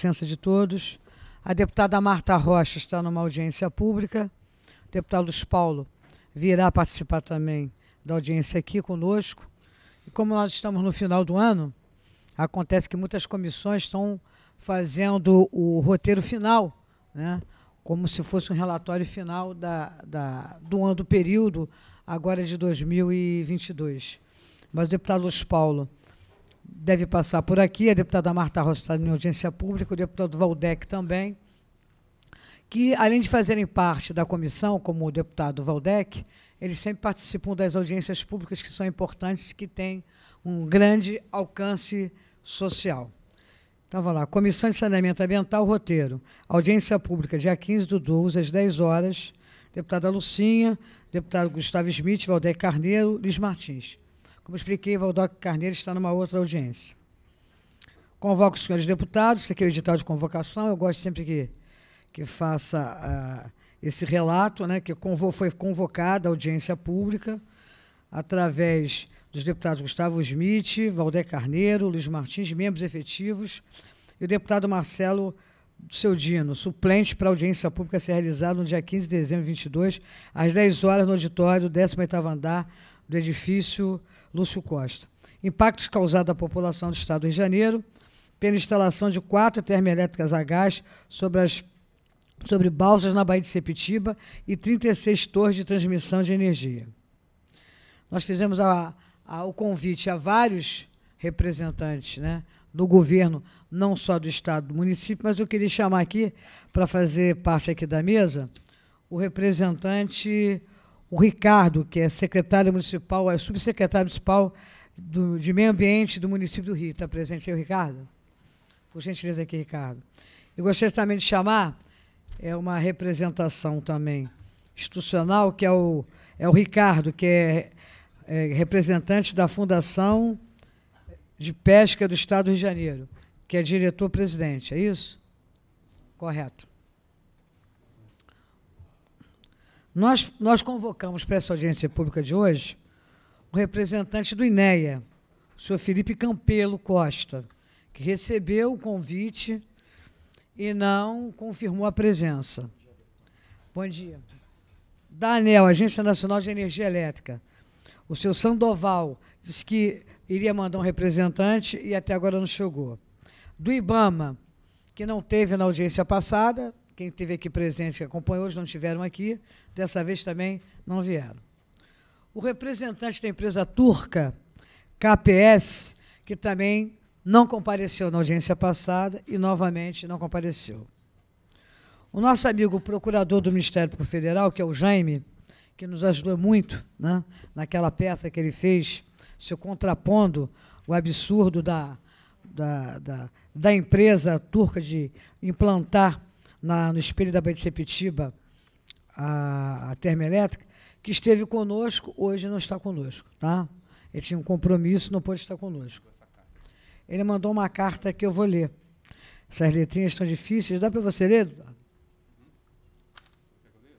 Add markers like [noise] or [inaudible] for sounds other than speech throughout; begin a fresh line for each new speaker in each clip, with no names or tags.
licença de todos. A deputada Marta Rocha está numa audiência pública. O deputado Luiz Paulo virá participar também da audiência aqui conosco. E como nós estamos no final do ano, acontece que muitas comissões estão fazendo o roteiro final, né? como se fosse um relatório final da, da, do ano do período agora de 2022. Mas o deputado Luiz Paulo deve passar por aqui, a deputada Marta Rossi está em audiência pública, o deputado Valdec também, que, além de fazerem parte da comissão, como o deputado Valdec, eles sempre participam das audiências públicas que são importantes, que têm um grande alcance social. então vamos lá, Comissão de Saneamento Ambiental, roteiro. Audiência pública, dia 15 do 12, às 10 horas. Deputada Lucinha, deputado Gustavo Smith, Valdeir Carneiro, Luiz Martins. Como expliquei, Valdoc Carneiro está numa outra audiência. Convoco os senhores deputados, isso aqui é o edital de convocação, eu gosto sempre que, que faça uh, esse relato, né, que convo, foi convocada a audiência pública através dos deputados Gustavo Smith, Valdé Carneiro, Luiz Martins, membros efetivos, e o deputado Marcelo Seudino, suplente para a audiência pública ser realizada no dia 15 de dezembro de 22, às 10 horas, no auditório do 18º andar do edifício Lúcio Costa. Impactos causados à população do Estado do Rio de Janeiro pela instalação de quatro termoelétricas a gás sobre as sobre balsas na Baía de Sepitiba e 36 torres de transmissão de energia. Nós fizemos a, a, o convite a vários representantes né, do governo, não só do Estado, do município, mas eu queria chamar aqui, para fazer parte aqui da mesa, o representante o Ricardo, que é secretário municipal, é subsecretário municipal do, de Meio Ambiente do município do Rio. Está presente aí o Ricardo? Por gentileza aqui, Ricardo. Eu gostaria também de chamar, é uma representação também institucional, que é o, é o Ricardo, que é, é representante da Fundação de Pesca do Estado do Rio de Janeiro, que é diretor-presidente, é isso? Correto. Nós, nós convocamos para essa audiência pública de hoje o representante do INEA, o senhor Felipe Campelo Costa, que recebeu o convite e não confirmou a presença. Bom dia. Da ANEL, Agência Nacional de Energia Elétrica, o senhor Sandoval disse que iria mandar um representante e até agora não chegou. Do IBAMA, que não teve na audiência passada, quem esteve aqui presente, que acompanhou, eles não estiveram aqui, dessa vez também não vieram. O representante da empresa turca, KPS, que também não compareceu na audiência passada e novamente não compareceu. O nosso amigo procurador do Ministério Público Federal, que é o Jaime, que nos ajudou muito né, naquela peça que ele fez, se contrapondo o absurdo da, da, da, da empresa turca de implantar na, no espelho da Baía de a, a termoelétrica, que esteve conosco, hoje não está conosco, tá? Ele tinha um compromisso, não pôde estar conosco. Ele mandou uma carta que eu vou ler. Essas letrinhas estão difíceis. Dá para você ler, Eduardo?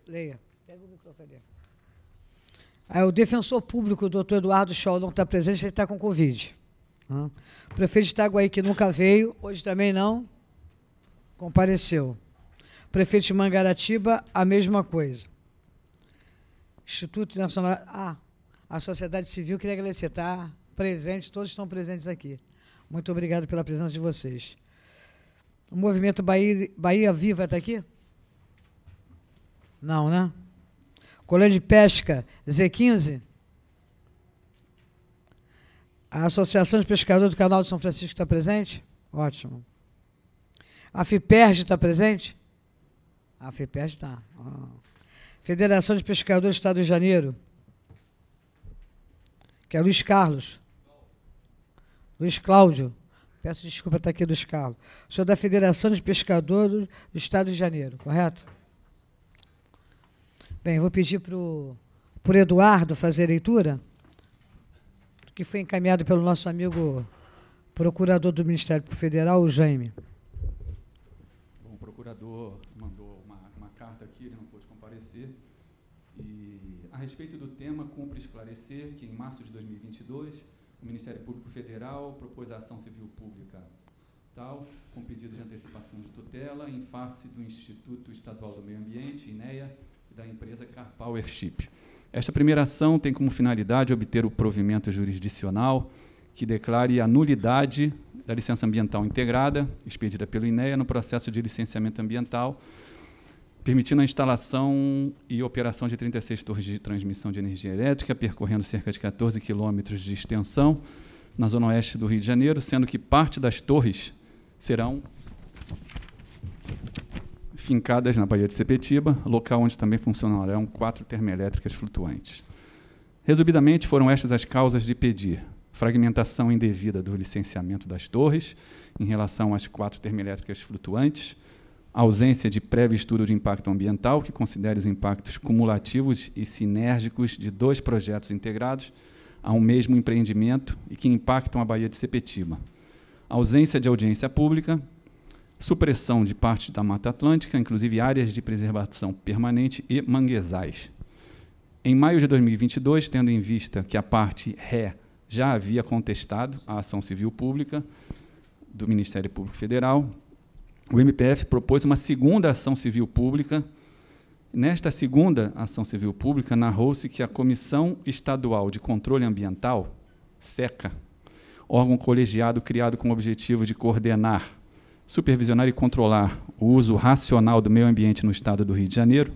Leia. Pega o microfone. Aí, o defensor público, o doutor Eduardo Scholl, não está presente, ele está com Covid. Tá? O prefeito de Itaguaí, que nunca veio, hoje também não, compareceu. Prefeito de Mangaratiba, a mesma coisa. Instituto Nacional. Ah, a sociedade civil queria agradecer. Está presente, todos estão presentes aqui. Muito obrigado pela presença de vocês. O movimento Bahia, Bahia Viva está aqui? Não, né? Colégio de Pesca Z15. A Associação de Pescadores do Canal de São Francisco está presente? Ótimo. A FIPERJ está presente? A FEPES está. Federação de Pescadores do Estado de Janeiro. Que é Luiz Carlos. Luiz Cláudio. Peço desculpa estar aqui, Luiz Carlos. Sou da Federação de Pescadores do Estado de Janeiro, correto? Bem, vou pedir para o Eduardo fazer a leitura, que foi encaminhado pelo nosso amigo procurador do Ministério Federal, o Jaime.
Bom, o procurador mandou respeito do tema, cumpre esclarecer que, em março de 2022, o Ministério Público Federal propôs a ação civil pública tal, com pedido de antecipação de tutela em face do Instituto Estadual do Meio Ambiente, INEA, e da empresa Car Powership. Esta primeira ação tem como finalidade obter o provimento jurisdicional que declare a nulidade da licença ambiental integrada, expedida pelo INEA no processo de licenciamento ambiental permitindo a instalação e operação de 36 torres de transmissão de energia elétrica, percorrendo cerca de 14 quilômetros de extensão na zona oeste do Rio de Janeiro, sendo que parte das torres serão fincadas na Baía de Sepetiba, local onde também funcionarão quatro termoelétricas flutuantes. Resumidamente, foram estas as causas de pedir fragmentação indevida do licenciamento das torres em relação às quatro termoelétricas flutuantes, ausência de prévio estudo de impacto ambiental, que considere os impactos cumulativos e sinérgicos de dois projetos integrados a um mesmo empreendimento e que impactam a Baía de Sepetiba. Ausência de audiência pública, supressão de parte da Mata Atlântica, inclusive áreas de preservação permanente e manguezais. Em maio de 2022, tendo em vista que a parte ré já havia contestado a ação civil pública do Ministério Público Federal, o MPF propôs uma segunda ação civil pública. Nesta segunda ação civil pública, narrou-se que a Comissão Estadual de Controle Ambiental, SECA, órgão colegiado criado com o objetivo de coordenar, supervisionar e controlar o uso racional do meio ambiente no estado do Rio de Janeiro,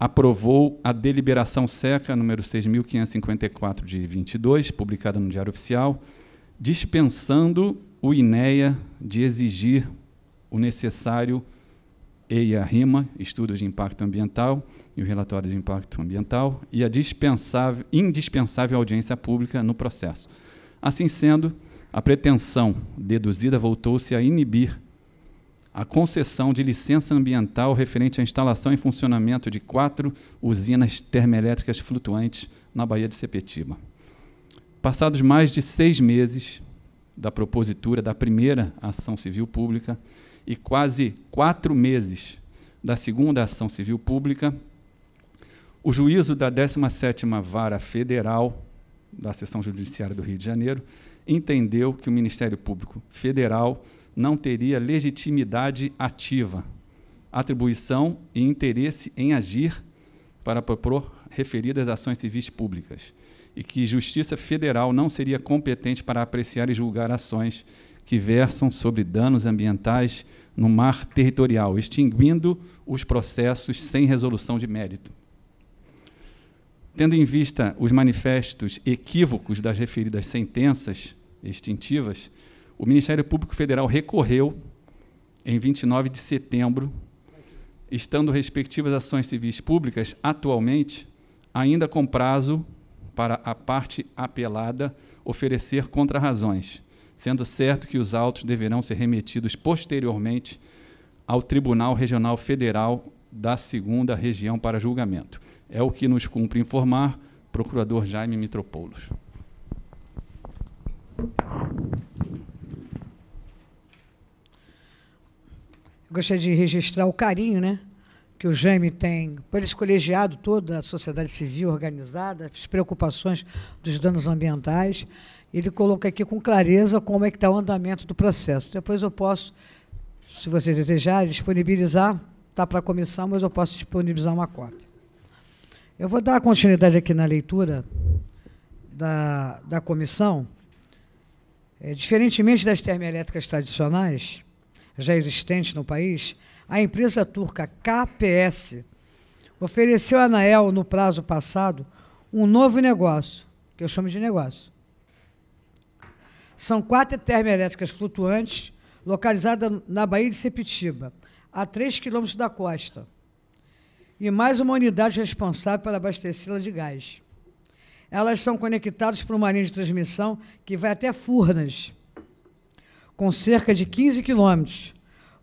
aprovou a deliberação seca número 6554 de 22, publicada no Diário Oficial, dispensando o INEA de exigir o necessário EIA RIMA, Estudo de Impacto Ambiental e o Relatório de Impacto Ambiental, e a dispensável, indispensável audiência pública no processo. Assim sendo, a pretensão deduzida voltou-se a inibir a concessão de licença ambiental referente à instalação e funcionamento de quatro usinas termoelétricas flutuantes na Baía de Sepetiba. Passados mais de seis meses da propositura da primeira ação civil pública e quase quatro meses da segunda ação civil pública, o juízo da 17ª Vara Federal da Seção Judiciária do Rio de Janeiro entendeu que o Ministério Público Federal não teria legitimidade ativa, atribuição e interesse em agir para propor referidas ações civis públicas e que Justiça Federal não seria competente para apreciar e julgar ações que versam sobre danos ambientais no mar territorial, extinguindo os processos sem resolução de mérito. Tendo em vista os manifestos equívocos das referidas sentenças extintivas, o Ministério Público Federal recorreu em 29 de setembro, estando respectivas ações civis públicas atualmente ainda com prazo para a parte apelada oferecer contrarrazões, sendo certo que os autos deverão ser remetidos posteriormente ao Tribunal Regional Federal da Segunda Região para julgamento. É o que nos cumpre informar Procurador Jaime Mitropoulos.
Gostaria de registrar o carinho, né? que o Jaime tem, por esse colegiado toda a sociedade civil organizada, as preocupações dos danos ambientais, ele coloca aqui com clareza como é que está o andamento do processo. Depois eu posso, se vocês desejarem, disponibilizar, está para a comissão, mas eu posso disponibilizar uma cópia. Eu vou dar continuidade aqui na leitura da, da comissão. É, diferentemente das termoelétricas tradicionais, já existentes no país, a empresa turca KPS ofereceu a Anael, no prazo passado, um novo negócio, que eu chamo de negócio. São quatro termoelétricas flutuantes localizadas na Baía de Sepitiba, a 3 quilômetros da costa, e mais uma unidade responsável pela abastecê-la de gás. Elas são conectadas por uma linha de transmissão que vai até Furnas, com cerca de 15 quilômetros,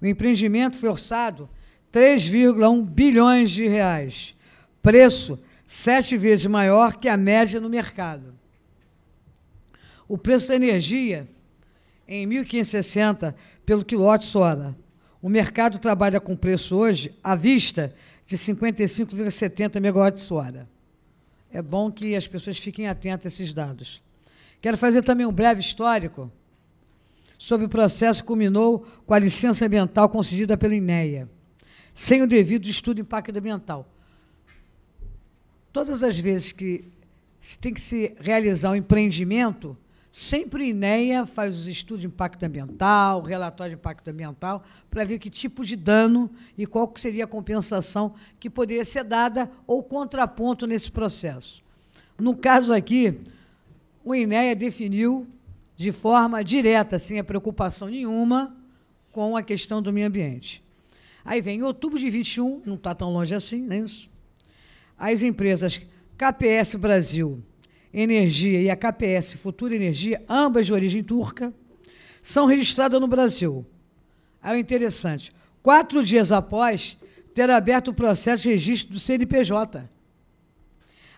o empreendimento forçado, 3,1 bilhões de reais. Preço sete vezes maior que a média no mercado. O preço da energia, em 1560, pelo quilowatt-hora. O mercado trabalha com preço hoje, à vista, de 55,70 megawatts-hora. É bom que as pessoas fiquem atentas a esses dados. Quero fazer também um breve histórico sobre o processo culminou com a licença ambiental concedida pela INEA, sem o devido estudo de impacto ambiental. Todas as vezes que se tem que se realizar um empreendimento, sempre a INEA faz os estudos de impacto ambiental, relatório de impacto ambiental, para ver que tipo de dano e qual seria a compensação que poderia ser dada ou contraponto nesse processo. No caso aqui, o INEA definiu de forma direta, sem a preocupação nenhuma com a questão do meio ambiente. Aí vem outubro de 21, não está tão longe assim, nem é isso. As empresas KPS Brasil Energia e a KPS Futura Energia, ambas de origem turca, são registradas no Brasil. É o interessante. Quatro dias após ter aberto o processo de registro do CNPJ.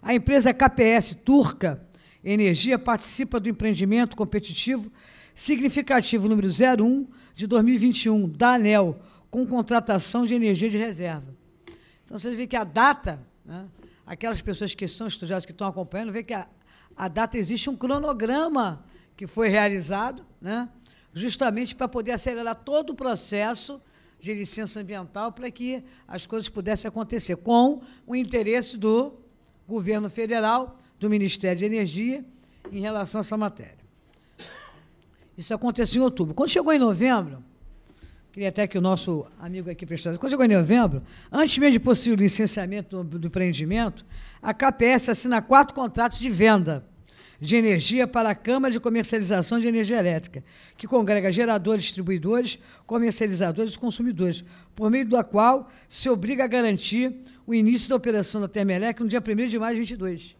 A empresa KPS turca Energia participa do empreendimento competitivo significativo número 01 de 2021 da ANEL, com contratação de energia de reserva. Então, vocês veem que a data, né, aquelas pessoas que são estudantes, que estão acompanhando, vê que a, a data existe um cronograma que foi realizado, né, justamente para poder acelerar todo o processo de licença ambiental para que as coisas pudessem acontecer, com o interesse do governo federal, do Ministério de Energia em relação a essa matéria. Isso aconteceu em outubro. Quando chegou em novembro, queria até que o nosso amigo aqui prestasse. Quando chegou em novembro, antes mesmo de possível o licenciamento do, do empreendimento, a KPS assina quatro contratos de venda de energia para a Câmara de Comercialização de Energia Elétrica, que congrega geradores, distribuidores, comercializadores e consumidores, por meio da qual se obriga a garantir o início da operação da Termelec no dia 1 de maio de 2022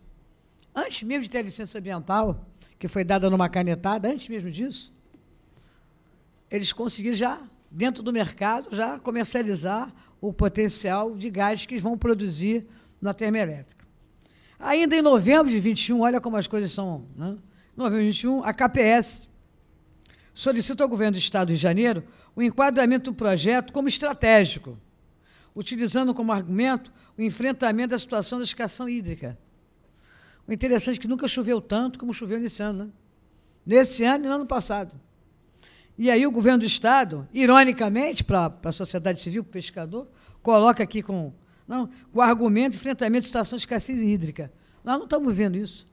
antes mesmo de ter a licença ambiental, que foi dada numa canetada, antes mesmo disso, eles conseguiram já, dentro do mercado, já comercializar o potencial de gás que eles vão produzir na termoelétrica. Ainda em novembro de 21, olha como as coisas são. Né? Novembro de 21, a KPS solicita ao governo do Estado de Janeiro o enquadramento do projeto como estratégico, utilizando como argumento o enfrentamento da situação da escassez hídrica o interessante é que nunca choveu tanto como choveu nesse ano, né? Nesse ano e no ano passado. E aí o governo do Estado, ironicamente, para a sociedade civil, para o pescador, coloca aqui com, não, com o argumento de enfrentamento de situação de escassez hídrica. Nós não estamos vendo isso.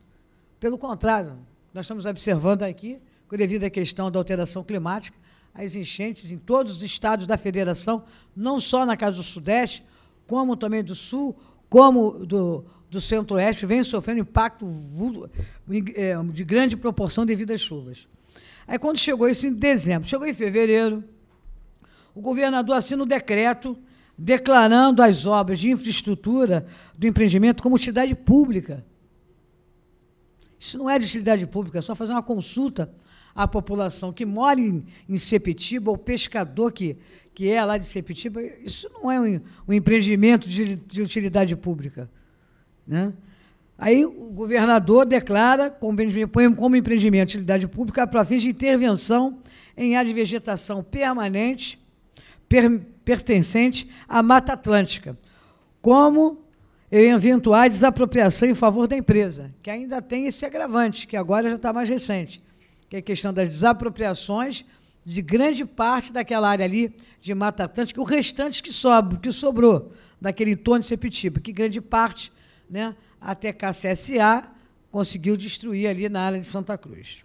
Pelo contrário, nós estamos observando aqui, devido à questão da alteração climática, as enchentes em todos os estados da federação, não só na casa do Sudeste, como também do Sul, como do, do centro-oeste vem sofrendo impacto é, de grande proporção devido às chuvas. Aí, quando chegou isso em dezembro, chegou em fevereiro, o governador assina o um decreto declarando as obras de infraestrutura do empreendimento como utilidade pública. Isso não é de utilidade pública, é só fazer uma consulta à população que mora em, em Sepetiba, ou pescador que, que é lá de Sepetiba. Isso não é um, um empreendimento de, de utilidade pública. Né? Aí o governador declara como, como empreendimento de utilidade pública para fins de intervenção em área de vegetação permanente per, pertencente à Mata Atlântica, como eventuais desapropriação em favor da empresa, que ainda tem esse agravante, que agora já está mais recente, que é a questão das desapropriações de grande parte daquela área ali de Mata Atlântica, o restante que sobe, que sobrou daquele entorno de Sepetiba, que grande parte né, a KCSA, conseguiu destruir ali na área de Santa Cruz.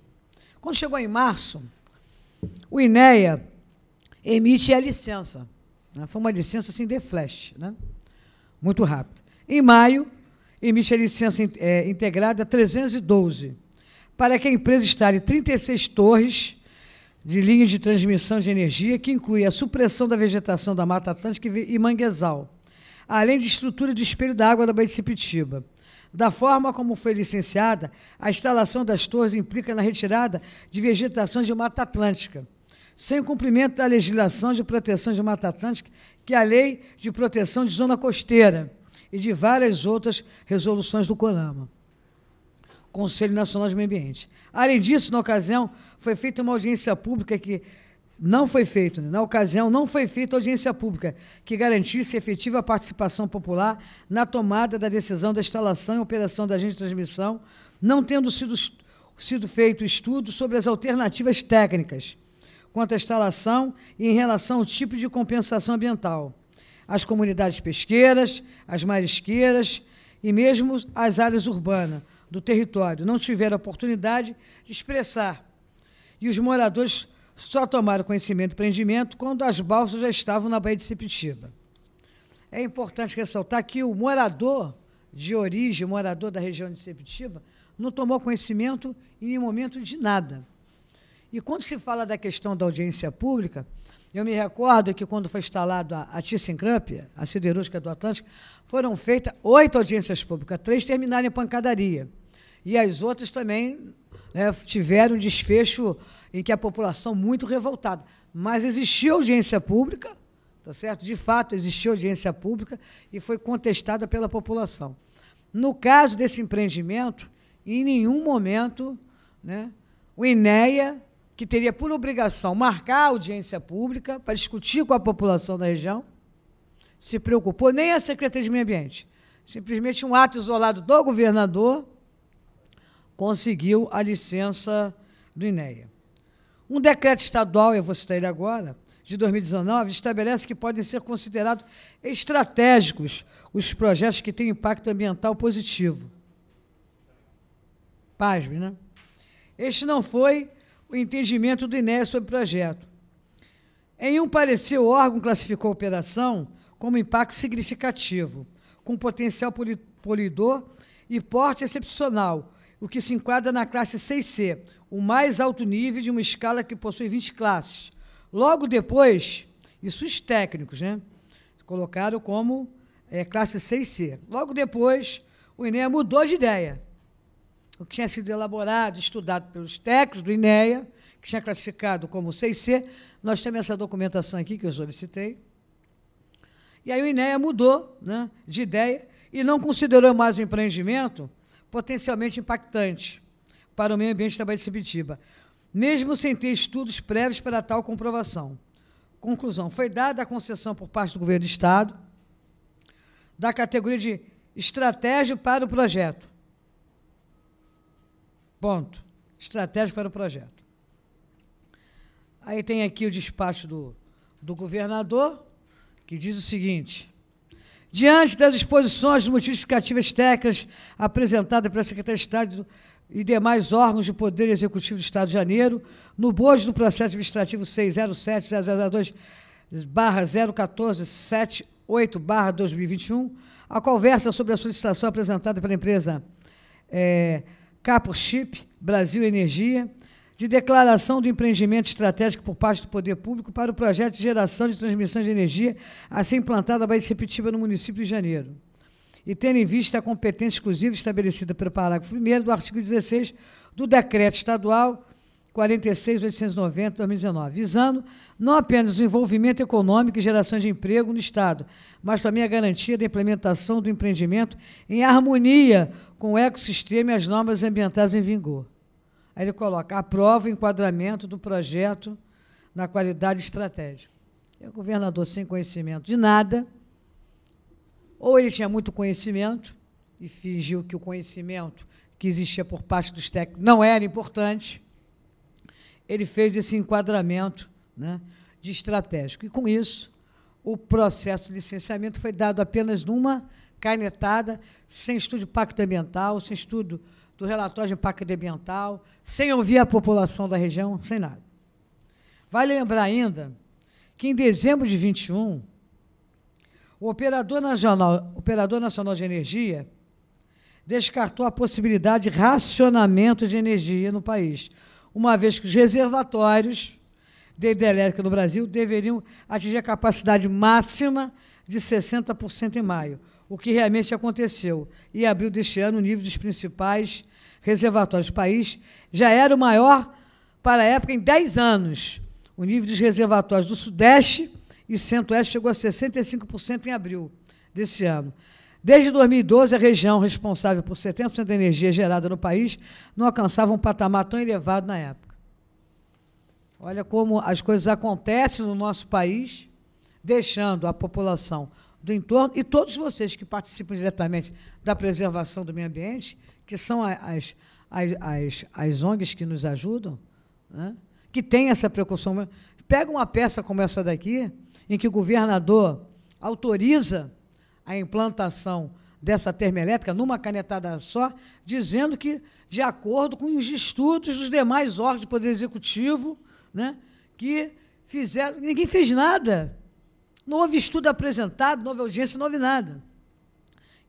Quando chegou em março, o INEA emite a licença. Né, foi uma licença assim de flash, né, muito rápido. Em maio, emite a licença é, integrada 312, para que a empresa instale 36 torres de linhas de transmissão de energia, que inclui a supressão da vegetação da Mata Atlântica e manguezal, além de estrutura de espelho da água da Baía de Sipitiba. Da forma como foi licenciada, a instalação das torres implica na retirada de vegetação de Mata Atlântica, sem cumprimento da legislação de proteção de Mata Atlântica, que é a Lei de Proteção de Zona Costeira, e de várias outras resoluções do CONAMA. Conselho Nacional de Meio Ambiente. Além disso, na ocasião, foi feita uma audiência pública que não foi feito, na ocasião, não foi feita audiência pública que garantisse efetiva participação popular na tomada da decisão da instalação e operação da agente de transmissão, não tendo sido, sido feito estudo sobre as alternativas técnicas quanto à instalação e em relação ao tipo de compensação ambiental. As comunidades pesqueiras, as marisqueiras e mesmo as áreas urbanas do território não tiveram oportunidade de expressar. E os moradores só tomaram conhecimento do prendimento quando as balsas já estavam na Baía de Sepitiba. É importante ressaltar que o morador de origem, morador da região de Sepitiba, não tomou conhecimento em nenhum momento de nada. E quando se fala da questão da audiência pública, eu me recordo que quando foi instalado a, ThyssenKrupp, a siderúrgica do Atlântico, foram feitas oito audiências públicas, três terminaram em pancadaria. E as outras também né, tiveram desfecho em que a população muito revoltada. Mas existiu audiência pública, tá certo? De fato, existiu audiência pública e foi contestada pela população. No caso desse empreendimento, em nenhum momento né, o INEA, que teria por obrigação marcar a audiência pública para discutir com a população da região, se preocupou, nem a Secretaria de Meio Ambiente. Simplesmente um ato isolado do governador conseguiu a licença do INEA. Um decreto estadual, eu vou citar ele agora, de 2019, estabelece que podem ser considerados estratégicos os projetos que têm impacto ambiental positivo. Pasme, né? Este não foi o entendimento do INEA sobre o projeto. Em um parecer, o órgão classificou a operação como impacto significativo, com potencial poluidor e porte excepcional, o que se enquadra na classe 6C, o mais alto nível de uma escala que possui 20 classes. Logo depois, isso os técnicos, né? Colocaram como é, classe 6C. Logo depois, o INEA mudou de ideia. O que tinha sido elaborado, estudado pelos técnicos do INEA, que tinha classificado como 6C, nós temos essa documentação aqui que eu solicitei. E aí o INEA mudou né, de ideia e não considerou mais o empreendimento potencialmente impactante para o meio ambiente da trabalho de Sepitiba, mesmo sem ter estudos prévios para tal comprovação. Conclusão: foi dada a concessão por parte do governo do Estado da categoria de estratégia para o projeto. Ponto. Estratégia para o projeto. Aí tem aqui o despacho do, do governador, que diz o seguinte. Diante das exposições de justificativas técnicas apresentadas pela Secretaria de Estado e demais órgãos de poder executivo do Estado de Janeiro, no bojo do processo administrativo 607-002-01478-2021, a conversa sobre a solicitação apresentada pela empresa é, Capo Chip Brasil Energia, de declaração do empreendimento estratégico por parte do Poder Público para o projeto de geração de transmissão de energia a ser implantada a Baía Sepitiba no município de Janeiro e tendo em vista a competência exclusiva estabelecida pelo parágrafo 1 do artigo 16 do Decreto Estadual 46.890-2019, visando não apenas o envolvimento econômico e geração de emprego no Estado, mas também a garantia da implementação do empreendimento em harmonia com o ecossistema e as normas ambientais em vigor. Aí ele coloca, aprova o enquadramento do projeto na qualidade estratégica. E o governador, sem conhecimento de nada, ou ele tinha muito conhecimento e fingiu que o conhecimento que existia por parte dos técnicos não era importante. Ele fez esse enquadramento né, de estratégico. E, com isso, o processo de licenciamento foi dado apenas numa canetada, sem estudo de impacto ambiental, sem estudo do relatório de impacto ambiental, sem ouvir a população da região, sem nada. Vale lembrar ainda que, em dezembro de 21, o Operador Nacional, Operador Nacional de Energia descartou a possibilidade de racionamento de energia no país, uma vez que os reservatórios de hidrelétrica no Brasil deveriam atingir a capacidade máxima de 60% em maio, o que realmente aconteceu. E abril deste ano, o nível dos principais reservatórios do país já era o maior para a época em 10 anos. O nível dos reservatórios do Sudeste e Centro-Oeste chegou a 65% em abril desse ano. Desde 2012, a região responsável por 70% da energia gerada no país não alcançava um patamar tão elevado na época. Olha como as coisas acontecem no nosso país, deixando a população do entorno e todos vocês que participam diretamente da preservação do meio ambiente, que são as, as, as, as ONGs que nos ajudam, né? que têm essa precaução, Pega uma peça como essa daqui, em que o governador autoriza a implantação dessa termoelétrica numa canetada só, dizendo que, de acordo com os estudos dos demais órgãos do Poder Executivo, né, que fizeram. Ninguém fez nada. Não houve estudo apresentado, não houve audiência, não houve nada.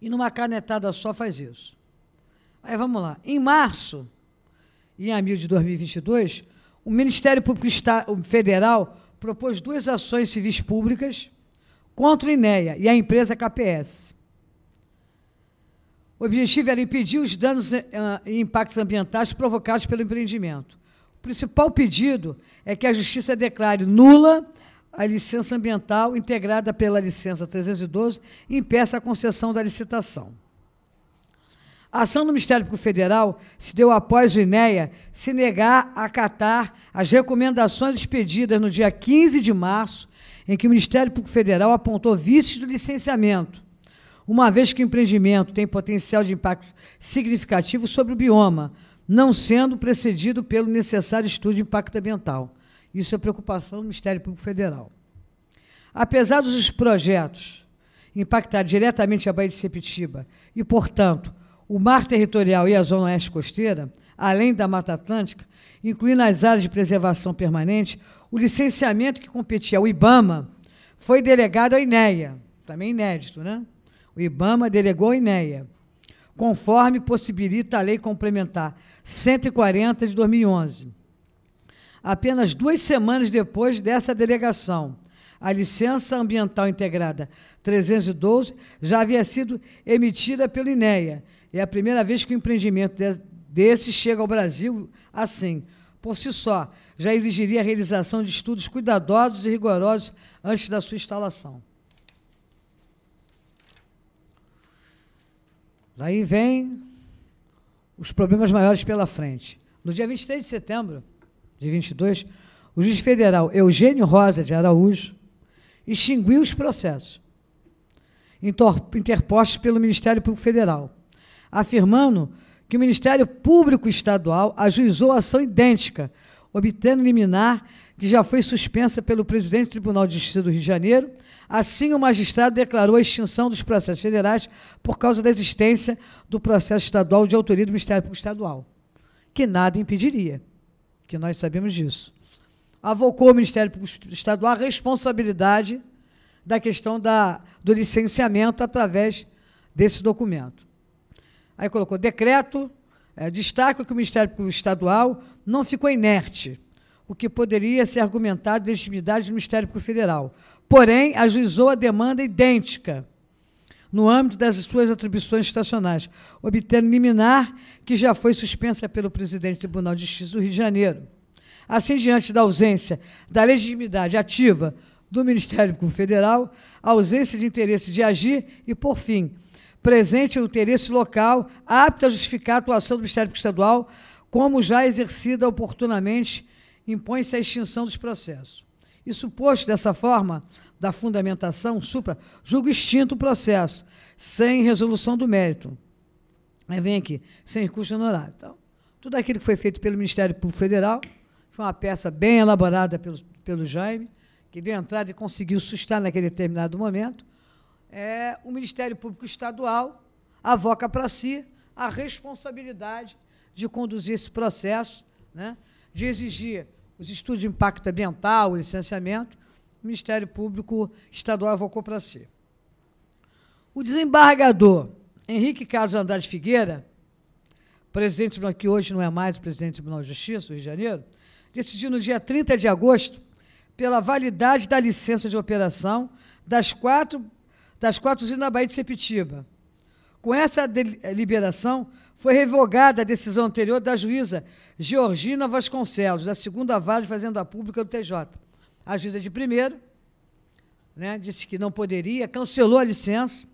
E numa canetada só faz isso. Aí vamos lá. Em março, em abril de 2022, o Ministério Público Federal propôs duas ações civis públicas contra o INEA e a empresa KPS. O objetivo era impedir os danos eh, e impactos ambientais provocados pelo empreendimento. O principal pedido é que a Justiça declare nula a licença ambiental integrada pela licença 312 e impeça a concessão da licitação. A ação do Ministério Público Federal se deu após o INEA se negar a acatar as recomendações expedidas no dia 15 de março, em que o Ministério Público Federal apontou vícios do licenciamento, uma vez que o empreendimento tem potencial de impacto significativo sobre o bioma, não sendo precedido pelo necessário estudo de impacto ambiental. Isso é preocupação do Ministério Público Federal. Apesar dos projetos impactar diretamente a Baía de Sepetiba e, portanto, o mar territorial e a zona oeste costeira, além da Mata Atlântica, incluindo as áreas de preservação permanente, o licenciamento que competia ao IBAMA foi delegado à INEA, também inédito, né? O IBAMA delegou à INEA, conforme possibilita a Lei Complementar 140 de 2011. Apenas duas semanas depois dessa delegação, a licença ambiental integrada 312 já havia sido emitida pelo INEA é a primeira vez que um empreendimento desse chega ao Brasil assim. Por si só, já exigiria a realização de estudos cuidadosos e rigorosos antes da sua instalação. Daí vem os problemas maiores pela frente. No dia 23 de setembro de 22, o juiz federal Eugênio Rosa de Araújo extinguiu os processos interpostos pelo Ministério Público Federal afirmando que o Ministério Público Estadual ajuizou ação idêntica, obtendo liminar que já foi suspensa pelo presidente do Tribunal de Justiça do Rio de Janeiro. Assim, o magistrado declarou a extinção dos processos federais por causa da existência do processo estadual de autoria do Ministério Público Estadual, que nada impediria, que nós sabemos disso. Avocou o Ministério Público Estadual a responsabilidade da questão da, do licenciamento através desse documento. Aí colocou decreto, é, eh, destaca que o Ministério Público Estadual não ficou inerte, o que poderia ser argumentado de legitimidade do Ministério Público Federal. Porém, ajuizou a demanda idêntica no âmbito das suas atribuições estacionais, obtendo liminar que já foi suspensa pelo presidente do Tribunal de Justiça do Rio de Janeiro. Assim, diante da ausência da legitimidade ativa do Ministério Público Federal, a ausência de interesse de agir e, por fim, presente o interesse local, apto a justificar a atuação do Ministério Público Estadual, como já exercida oportunamente, impõe-se a extinção dos processos. Isso posto dessa forma, da fundamentação supra, julgo extinto o processo, sem resolução do mérito. Aí vem aqui, sem recurso honorário. Então, tudo aquilo que foi feito pelo Ministério Público Federal, foi uma peça bem elaborada pelo, pelo Jaime, que deu entrada e conseguiu sustar naquele determinado momento, é, o Ministério Público Estadual avoca para si a responsabilidade de conduzir esse processo, né, de exigir os estudos de impacto ambiental, o licenciamento, o Ministério Público Estadual avocou para si. O desembargador Henrique Carlos Andrade Figueira, presidente do que hoje não é mais o presidente do Tribunal de Justiça, do Rio de Janeiro, decidiu no dia 30 de agosto pela validade da licença de operação das quatro das quatro usinas da Bahia de Sepitiba. Com essa deliberação, eh, foi revogada a decisão anterior da juíza Georgina Vasconcelos, da segunda vara de Fazenda Pública do TJ. A juíza de primeiro né, disse que não poderia, cancelou a licença,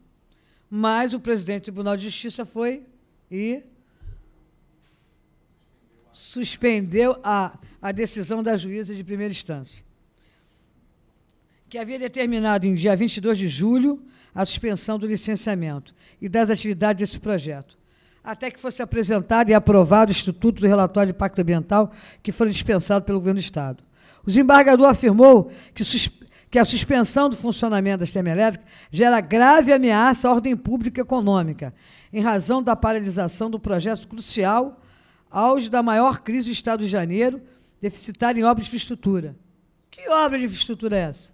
mas o presidente do Tribunal de Justiça foi e suspendeu a, a decisão da juíza de primeira instância, que havia determinado em dia 22 de julho a suspensão do licenciamento e das atividades desse projeto, até que fosse apresentado e aprovado o Instituto do Relatório de Impacto Ambiental, que foi dispensado pelo Governo do Estado. O desembargador afirmou que, que a suspensão do funcionamento das termoelétricas gera grave ameaça à ordem pública e econômica, em razão da paralisação do projeto crucial, auge da maior crise do Estado de Janeiro, deficitária em obras de infraestrutura. Que obra de infraestrutura é essa?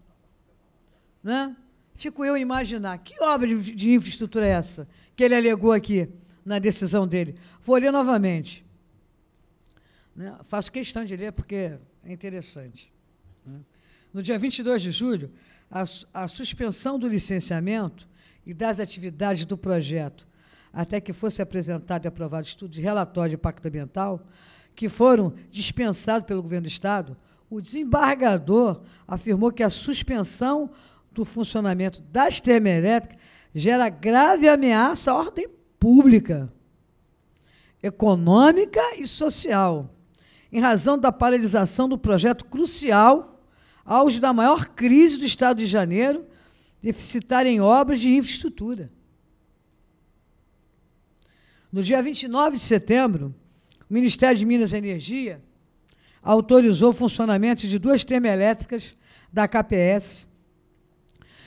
Né? Fico eu imaginar que obra de infraestrutura é essa que ele alegou aqui na decisão dele. Vou ler novamente. Né? Faço questão de ler porque é interessante. Né? No dia 22 de julho, a, a suspensão do licenciamento e das atividades do projeto até que fosse apresentado e aprovado estudo de relatório de impacto ambiental, que foram dispensados pelo governo do Estado, o desembargador afirmou que a suspensão do funcionamento das termoelétricas gera grave ameaça à ordem pública, econômica e social, em razão da paralisação do projeto crucial auge da maior crise do Estado de Janeiro, deficitária em obras de infraestrutura. No dia 29 de setembro, o Ministério de Minas e Energia autorizou o funcionamento de duas termoelétricas da KPS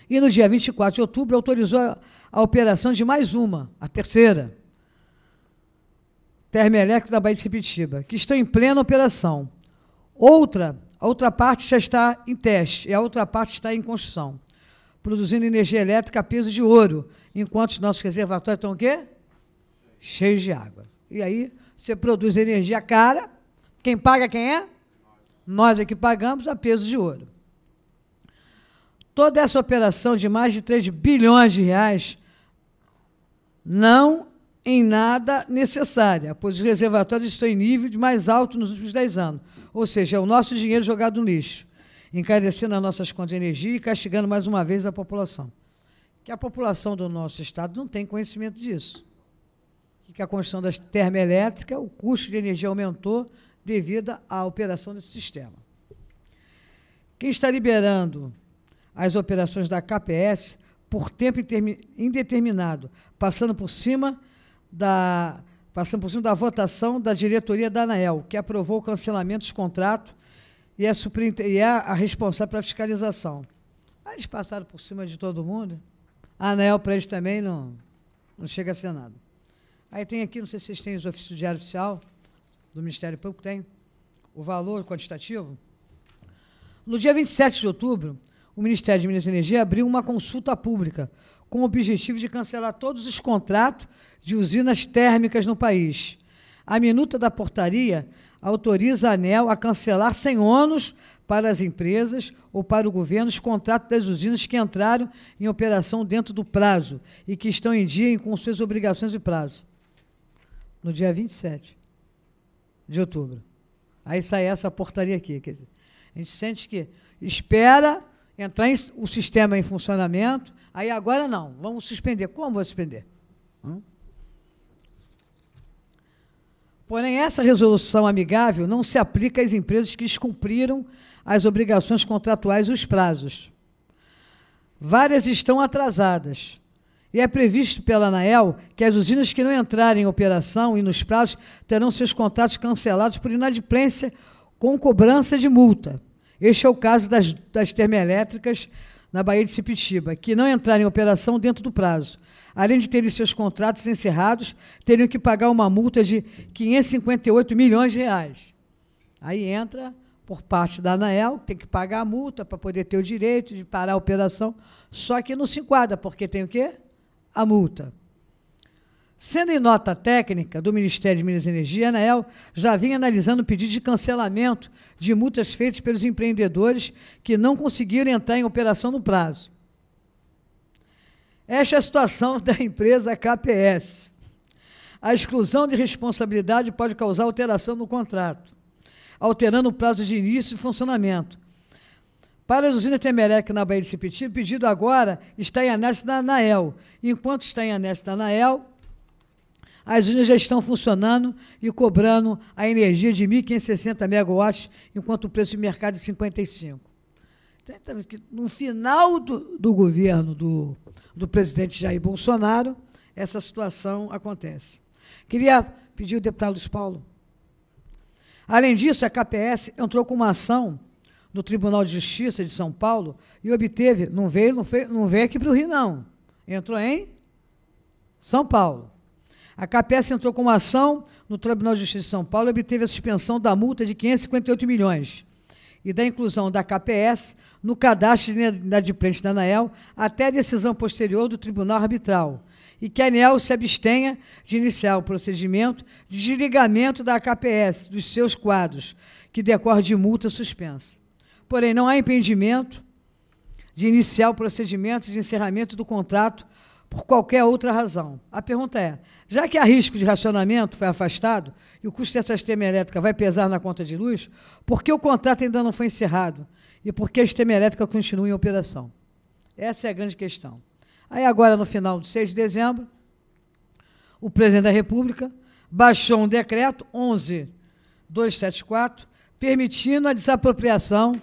e no dia 24 de outubro autorizou a, a operação de mais uma, a terceira, termoelétrica da Baía de Sepitiba, que estão em plena operação. Outra, a outra parte já está em teste e a outra parte está em construção, produzindo energia elétrica a peso de ouro, enquanto os nossos reservatórios estão o quê? Cheios de água. E aí você produz energia cara, quem paga quem é? Nós é que pagamos a peso de ouro toda essa operação de mais de 3 bilhões de reais não em nada necessária, pois os reservatórios estão em nível de mais alto nos últimos 10 anos. Ou seja, é o nosso dinheiro jogado no lixo, encarecendo as nossas contas de energia e castigando mais uma vez a população. Que a população do nosso Estado não tem conhecimento disso. Que a construção das termoelétricas, o custo de energia aumentou devido à operação desse sistema. Quem está liberando as operações da KPS por tempo indeterminado, passando por cima da passando por cima da votação da diretoria da ANAEL, que aprovou o cancelamento dos contratos e é, e é a responsável pela fiscalização. Aí eles passaram por cima de todo mundo. A ANAEL para eles também não, não chega a ser nada. Aí tem aqui, não sei se vocês têm os ofícios diário oficial do Ministério Público, tem o valor quantitativo. No dia 27 de outubro, o Ministério de Minas e Energia abriu uma consulta pública com o objetivo de cancelar todos os contratos de usinas térmicas no país. A minuta da portaria autoriza a ANEL a cancelar sem ônus para as empresas ou para o governo os contratos das usinas que entraram em operação dentro do prazo e que estão em dia com suas obrigações de prazo. No dia 27 de outubro. Aí sai essa portaria aqui. Quer dizer, a gente sente que espera entrar em, o sistema em funcionamento, aí agora não, vamos suspender. Como vou suspender? Hum? Porém, essa resolução amigável não se aplica às empresas que descumpriram as obrigações contratuais e os prazos. Várias estão atrasadas. E é previsto pela ANAEL que as usinas que não entrarem em operação e nos prazos terão seus contratos cancelados por inadimplência com cobrança de multa. Este é o caso das, das termoelétricas na Baía de Sipitiba, que não entraram em operação dentro do prazo. Além de terem seus contratos encerrados, teriam que pagar uma multa de 558 milhões de reais. Aí entra por parte da ANAEL, que tem que pagar a multa para poder ter o direito de parar a operação, só que não se enquadra, porque tem o quê? A multa. Sendo em nota técnica do Ministério de Minas e Energia, a ANAEL já vinha analisando pedido de cancelamento de multas feitas pelos empreendedores que não conseguiram entrar em operação no prazo. Esta é a situação [laughs] da empresa KPS. A exclusão de responsabilidade pode causar alteração no contrato, alterando o prazo de início e funcionamento. Para a usina Temerec na Baía de Cipiti, o pedido agora está em anexo da ANAEL. Enquanto está em anexo da ANAEL, as unhas já estão funcionando e cobrando a energia de 1.560 megawatts, enquanto o preço de mercado é 55. Então, então, no final do, do governo do, do presidente Jair Bolsonaro, essa situação acontece. Queria pedir ao deputado Luiz Paulo. Além disso, a KPS entrou com uma ação no Tribunal de Justiça de São Paulo e obteve, não veio, não veio, não veio aqui para o Rio, não. Entrou em São Paulo. A CAPES entrou com uma ação no Tribunal de Justiça de São Paulo e obteve a suspensão da multa de 558 milhões e da inclusão da KPS no cadastro de inadimplente da ANAEL até decisão posterior do Tribunal Arbitral e que a ANEL se abstenha de iniciar o procedimento de desligamento da KPS dos seus quadros, que decorre de multa suspensa. Porém, não há impedimento de iniciar o procedimento de encerramento do contrato por qualquer outra razão. A pergunta é: já que há risco de racionamento foi afastado e o custo dessa sistema elétrica vai pesar na conta de luz, por que o contrato ainda não foi encerrado e por que a sistema elétrica continua em operação? Essa é a grande questão. Aí agora, no final de 6 de dezembro, o presidente da República baixou um decreto 11274 permitindo a desapropriação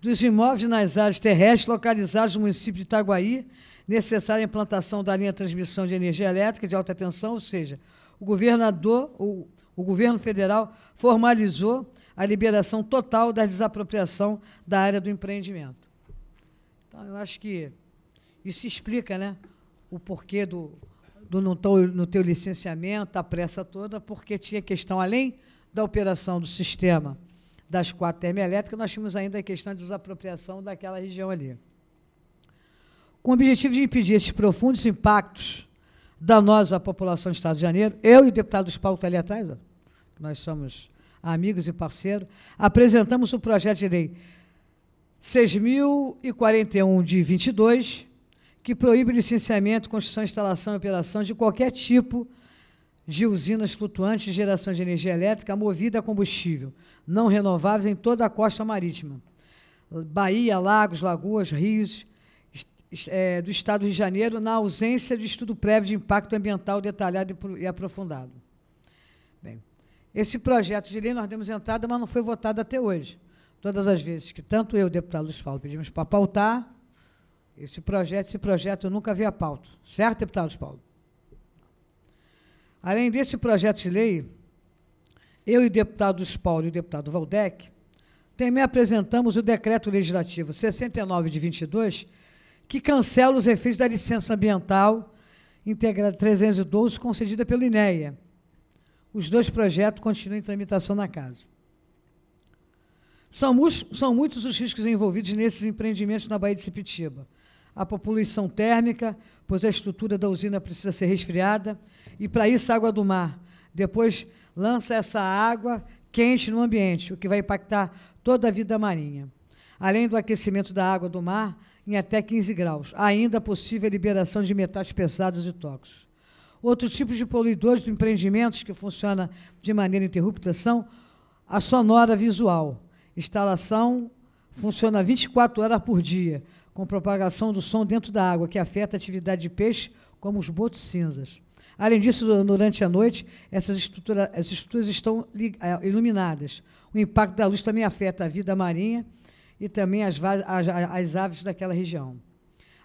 dos imóveis nas áreas terrestres localizados no município de Itaguaí necessária a implantação da linha de transmissão de energia elétrica de alta tensão, ou seja, o governador, o, o governo federal formalizou a liberação total da desapropriação da área do empreendimento. Então, eu acho que isso explica né, o porquê do, do não ter no licenciamento, a pressa toda, porque tinha questão, além da operação do sistema das quatro termoelétricas, nós tínhamos ainda a questão de desapropriação daquela região ali com o objetivo de impedir esses profundos impactos danosos à população do Estado de Janeiro, eu e o deputado Paulo está ali atrás, ó, nós somos amigos e parceiros, apresentamos o projeto de lei 6.041 de 22, que proíbe licenciamento, construção, instalação e operação de qualquer tipo de usinas flutuantes de geração de energia elétrica movida a combustível não renováveis em toda a costa marítima. Bahia, lagos, lagoas, rios, é, do Estado de Janeiro na ausência de estudo prévio de impacto ambiental detalhado e aprofundado. Bem, esse projeto de lei nós demos entrada, mas não foi votado até hoje. Todas as vezes que tanto eu, deputado Luiz Paulo, pedimos para pautar, esse projeto, esse projeto nunca a pauta. Certo, deputado Luiz Paulo? Além desse projeto de lei, eu e o deputado Luiz Paulo e o deputado Valdec também apresentamos o decreto legislativo 69 de 22, que cancela os efeitos da licença ambiental integrada 312 concedida pelo INEA. Os dois projetos continuam em tramitação na casa. São, são muitos os riscos envolvidos nesses empreendimentos na Baía de Sipitiba. A poluição térmica, pois a estrutura da usina precisa ser resfriada, e para isso a água do mar. Depois lança essa água quente no ambiente, o que vai impactar toda a vida marinha. Além do aquecimento da água do mar, em até 15 graus, ainda possível a liberação de metais pesados e tóxicos. Outro tipo de poluidores de empreendimentos que funciona de maneira interrupta são a sonora visual. Instalação funciona 24 horas por dia, com propagação do som dentro da água, que afeta a atividade de peixe, como os botos cinzas. Além disso, durante a noite, essas, estrutura, essas estruturas estão eh, iluminadas. O impacto da luz também afeta a vida marinha e também as, as, as aves daquela região.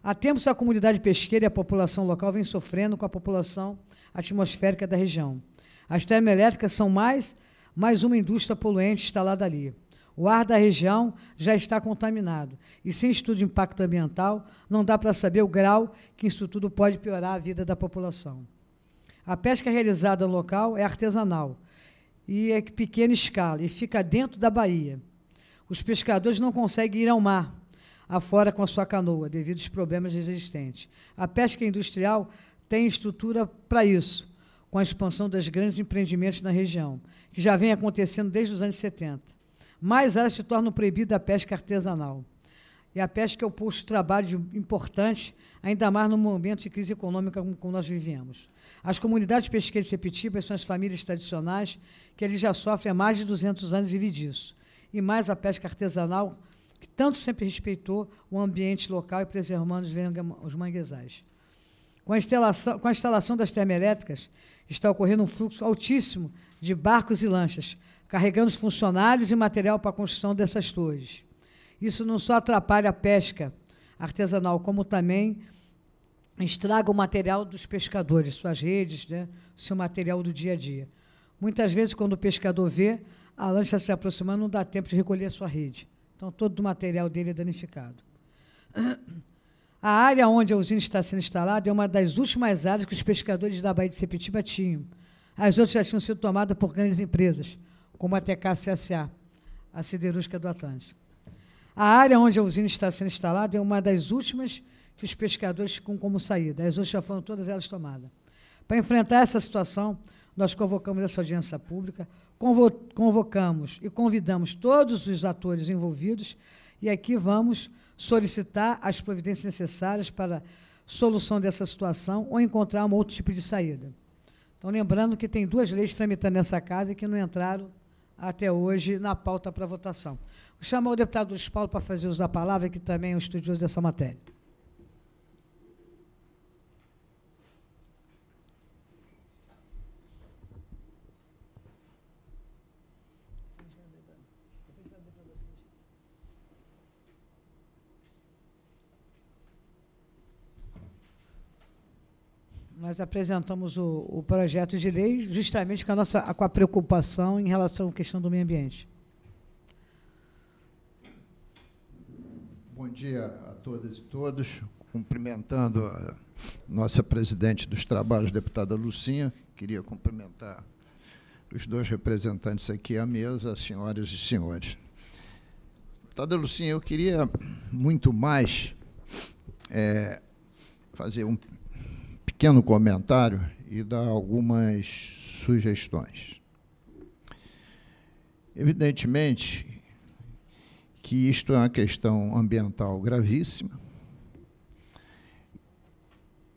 Há tempos, a comunidade pesqueira e a população local vem sofrendo com a população atmosférica da região. As termoelétricas são mais, mais uma indústria poluente instalada ali. O ar da região já está contaminado. E sem estudo de impacto ambiental, não dá para saber o grau que isso tudo pode piorar a vida da população. A pesca realizada no local é artesanal e é pequena escala e fica dentro da Bahia. Os pescadores não conseguem ir ao mar afora com a sua canoa, devido aos problemas existentes. A pesca industrial tem estrutura para isso, com a expansão dos grandes empreendimentos na região, que já vem acontecendo desde os anos 70. Mais áreas se tornam proibidas a pesca artesanal. E a pesca é o posto de trabalho importante, ainda mais no momento de crise econômica como nós vivemos. As comunidades pesqueiras repetidas são as famílias tradicionais que eles já sofrem há mais de 200 anos e vivem disso e mais a pesca artesanal, que tanto sempre respeitou o ambiente local e preservando os manguezais. Com a, instalação, com a instalação das termoelétricas, está ocorrendo um fluxo altíssimo de barcos e lanchas, carregando os funcionários e material para a construção dessas torres. Isso não só atrapalha a pesca artesanal, como também estraga o material dos pescadores, suas redes, né, seu material do dia a dia. Muitas vezes, quando o pescador vê, a lancha se aproximando, não dá tempo de recolher a sua rede. Então, todo o material dele é danificado. A área onde a usina está sendo instalada é uma das últimas áreas que os pescadores da Baía de Sepetiba tinham. As outras já tinham sido tomadas por grandes empresas, como a TKCSA, a Siderúrgica do Atlântico. A área onde a usina está sendo instalada é uma das últimas que os pescadores ficam como saída. As outras já foram todas elas tomadas. Para enfrentar essa situação, nós convocamos essa audiência pública, Convo convocamos e convidamos todos os atores envolvidos e aqui vamos solicitar as providências necessárias para solução dessa situação ou encontrar um outro tipo de saída. Então, lembrando que tem duas leis tramitando nessa casa que não entraram até hoje na pauta para votação. Vou chamar o deputado Luiz Paulo para fazer uso da palavra, que também é um estudioso dessa matéria. Nós apresentamos o, o, projeto de lei justamente com a, nossa, com a preocupação em relação à questão do meio ambiente.
Bom dia a todas e todos. Cumprimentando a nossa presidente dos trabalhos, deputada Lucinha, queria cumprimentar os dois representantes aqui à mesa, senhoras e senhores. Deputada Lucinha, eu queria muito mais é, fazer um, pequeno comentário e dar algumas sugestões. Evidentemente que isto é uma questão ambiental gravíssima,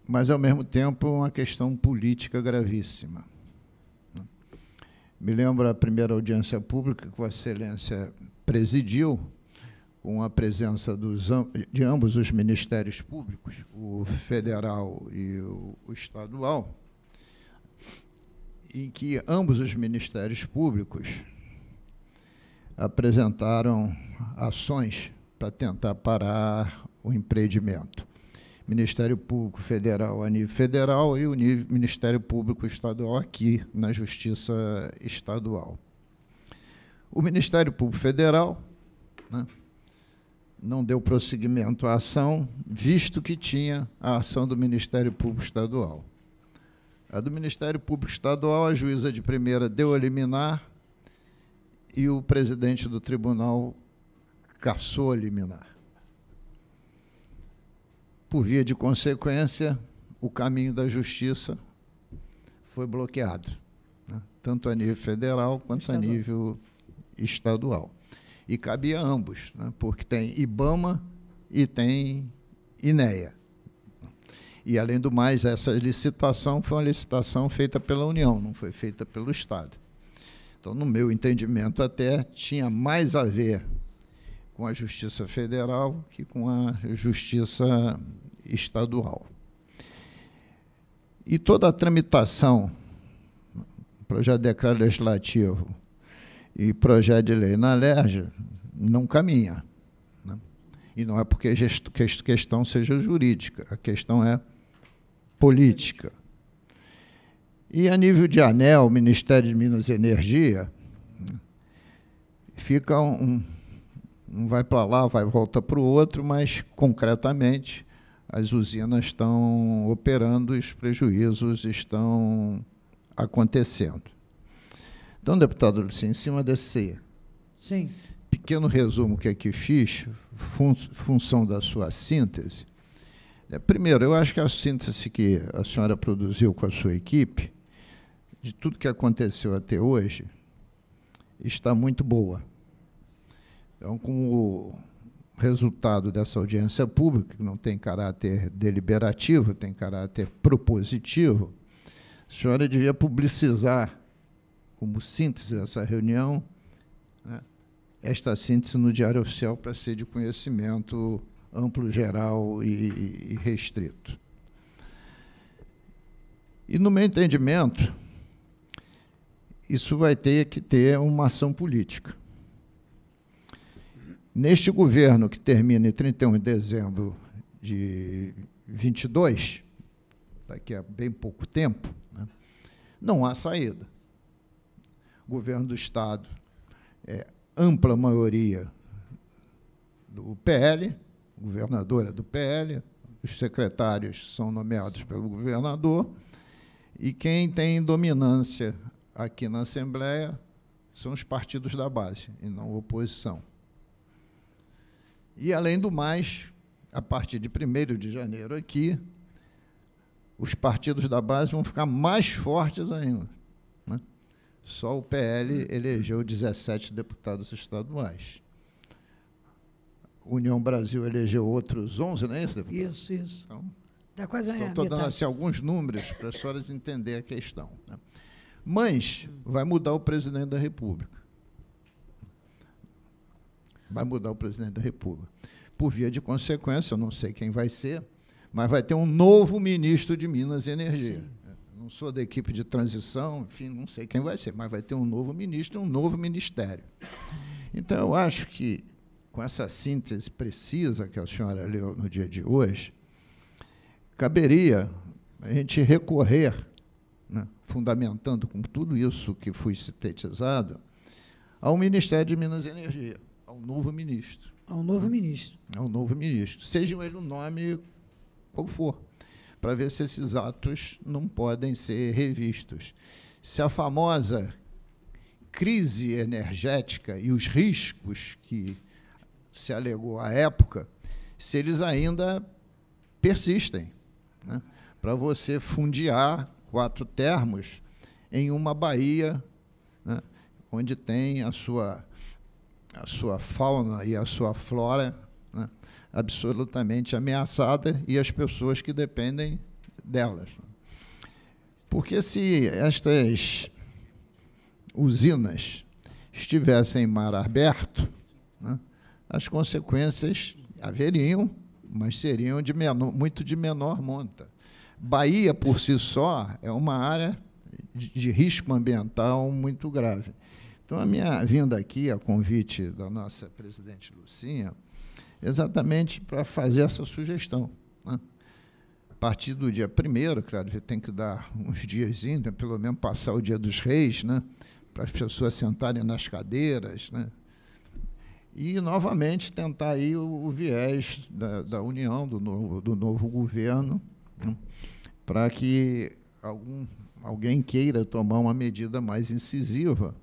mas ao mesmo tempo é uma questão política gravíssima. Me lembro a primeira audiência pública que Vossa Excelência presidiu, com a presença dos, de ambos os ministérios públicos, o federal e o, o estadual, em que ambos os ministérios públicos apresentaram ações para tentar parar o empreendimento. Ministério Público Federal a nível federal e o nível, Ministério Público Estadual aqui na Justiça Estadual. O Ministério Público Federal né, não deu prosseguimento à ação, visto que tinha a ação do Ministério Público Estadual. A do Ministério Público Estadual, a juíza de primeira deu a liminar e o presidente do tribunal caçou a liminar. Por via de consequência, o caminho da justiça foi bloqueado, né? tanto a nível federal quanto Estadual. a nível estadual. E cabia a ambos, né? porque tem IBAMA e tem INEA. E, além do mais, essa licitação foi uma licitação feita pela União, não foi feita pelo Estado. Então, no meu entendimento, até tinha mais a ver com a Justiça Federal que com a Justiça Estadual. E toda a tramitação, projeto de decreto legislativo, e projeto de lei na LERJ não caminha. Né? E não é porque a questão seja jurídica, a questão é política. E a nível de ANEL, Ministério de Minas e Energia, né, fica um, um vai para lá, vai volta para o outro, mas concretamente as usinas estão operando e os prejuízos estão acontecendo. Então, deputado Luciano, em cima desse Sim. pequeno resumo que aqui fiz, fun função da sua síntese, é, primeiro, eu acho que a síntese que a senhora produziu com a sua equipe, de tudo que aconteceu até hoje, está muito boa. Então, com o resultado dessa audiência pública, que não tem caráter deliberativo, tem caráter propositivo, a senhora devia publicizar como síntese dessa reunião, né, esta síntese no Diário Oficial para ser de conhecimento amplo, geral e, e restrito. E, no meu entendimento, isso vai ter que ter uma ação política. Neste governo que termina em 31 de dezembro de 22, daqui a bem pouco tempo, né, não há saída governo do Estado, é, ampla maioria do PL, governadora do PL, os secretários são nomeados pelo governador, e quem tem dominância aqui na Assembleia são os partidos da base, e não oposição. E, além do mais, a partir de 1 de janeiro aqui, os partidos da base vão ficar mais fortes ainda só o PL elegeu 17 deputados estaduais. União Brasil elegeu outros 11, não é isso, deputado? Isso, isso. Então,
Dá quase estou dando assim,
alguns números para as senhoras entenderem a questão. Né? Mas vai mudar o presidente da República. Vai mudar o presidente da República. Por via de consequência, eu não sei quem vai ser, mas vai ter um novo ministro de Minas e Energia. Sim não sou da equipe de transição, enfim, não sei quem vai ser, mas vai ter um novo ministro, um novo ministério. Então, eu acho que, com essa síntese precisa que a senhora leu no dia de hoje, caberia a gente recorrer, né, fundamentando com tudo isso que foi sintetizado, ao Ministério de Minas e Energia, ao novo ministro. Ao novo ministro. Ao novo ministro, seja ele o nome qual for para ver se esses atos não podem ser revistos. Se a famosa crise energética e os riscos que se alegou à época, se eles ainda persistem. Né? Para você fundiar quatro termos em uma baía né? onde tem a sua, a sua fauna e a sua flora né? absolutamente ameaçada e as pessoas que dependem delas. Porque se estas usinas estivessem em mar aberto, né, as consequências haveriam, mas seriam de menor, muito de menor monta. Bahia, por si só, é uma área de, de risco ambiental muito grave. Então, a minha vinda aqui, a convite da nossa presidente Lucinha, exatamente para fazer essa sugestão. Né? A partir do dia primeiro, claro, tem que dar uns dias né? pelo menos passar o dia dos reis, né? para as pessoas sentarem nas cadeiras. Né? E, novamente, tentar aí o, o viés da, da, união, do novo, do novo governo, né? para que algum, alguém queira tomar uma medida mais incisiva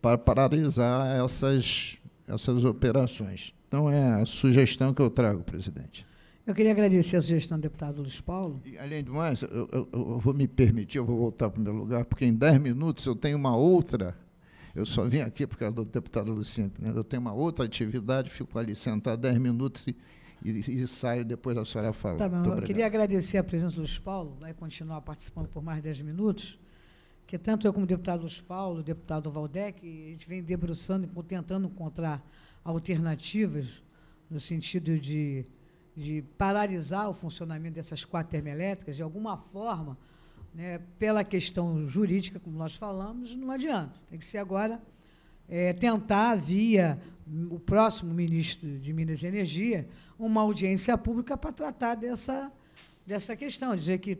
para paralisar essas, essas operações. Então, é a sugestão que eu trago, presidente.
Eu queria agradecer a sugestão do deputado Luiz Paulo.
E, além do mais, eu, eu, eu, vou me permitir, eu vou voltar para o meu lugar, porque em 10 minutos eu tenho uma outra. Eu só vim aqui por causa do deputado Luciano Pinheiro. Eu tenho uma outra atividade, fico ali sentado 10 minutos e, e, e, saio depois da senhora falar. Tá bom, eu queria
agradecer a presença do Luiz Paulo, vai continuar participando por mais 10 minutos, que tanto eu como o deputado Luiz Paulo, o deputado Valdec, a gente vem debruçando e tentando encontrar alternativas no sentido de, de paralisar o funcionamento dessas quatro termoelétricas, de alguma forma, né, pela questão jurídica, como nós falamos, não adianta. Tem que ser agora é, tentar, via o próximo ministro de Minas e Energia, uma audiência pública para tratar dessa, dessa questão, dizer que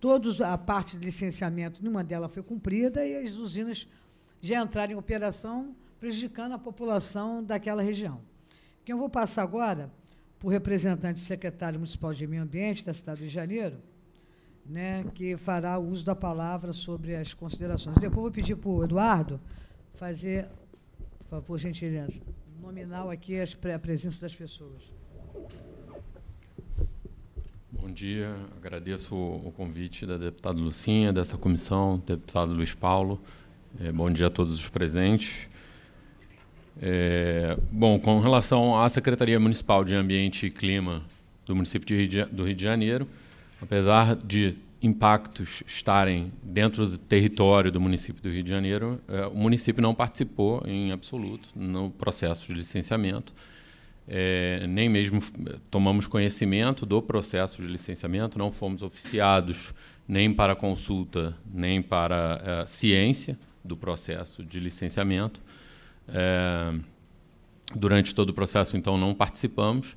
todos a parte de licenciamento, nenhuma delas foi cumprida e as usinas já entraram em operação prejudicando a população daquela região. Que eu vou passar agora para o representante do secretário municipal de meio ambiente da cidade de Janeiro, né, que fará uso da palavra sobre as considerações. Depois vou pedir para o Eduardo fazer, por gentileza, nominal aqui a presença das pessoas.
Bom dia, agradeço o convite da deputada Lucinha, dessa comissão, deputado Luiz Paulo. É, bom dia a todos os presentes. É, bom, com relação à Secretaria Municipal de Ambiente e Clima do município de Rio de, do Rio de Janeiro, apesar de impactos estarem dentro do território do município do Rio de Janeiro, é, o município não participou em absoluto no processo de licenciamento. É, nem mesmo tomamos conhecimento do processo de licenciamento, não fomos oficiados nem para consulta, nem para é, ciência do processo de licenciamento. É, durante todo o processo, então, não participamos.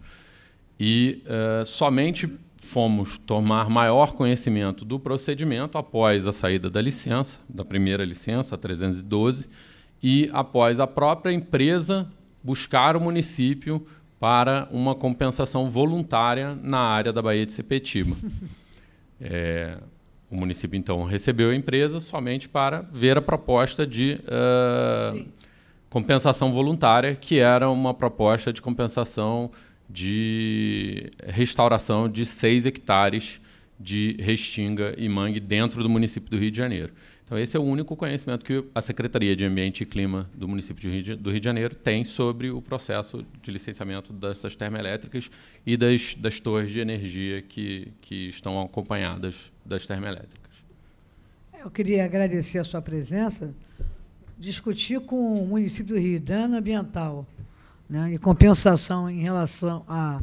E é, somente fomos tomar maior conhecimento do procedimento após a saída da licença, da primeira licença, a 312, e após a própria empresa buscar o município para uma compensação voluntária na área da Baía de Sepetiba. [laughs] é, o município, então, recebeu a empresa somente para ver a proposta de uh, compensação voluntária, que era uma proposta de compensação de restauração de 6 hectares de restinga e mangue dentro do município do Rio de Janeiro. Então, esse é o único conhecimento que a Secretaria de Ambiente e Clima do município Rio de, do Rio de Janeiro tem sobre o processo de licenciamento dessas termoelétricas e das, das torres de energia que, que estão acompanhadas das termoelétricas.
Eu queria agradecer a sua presença discutir com o município do Rio dano ambiental né, e compensação em relação à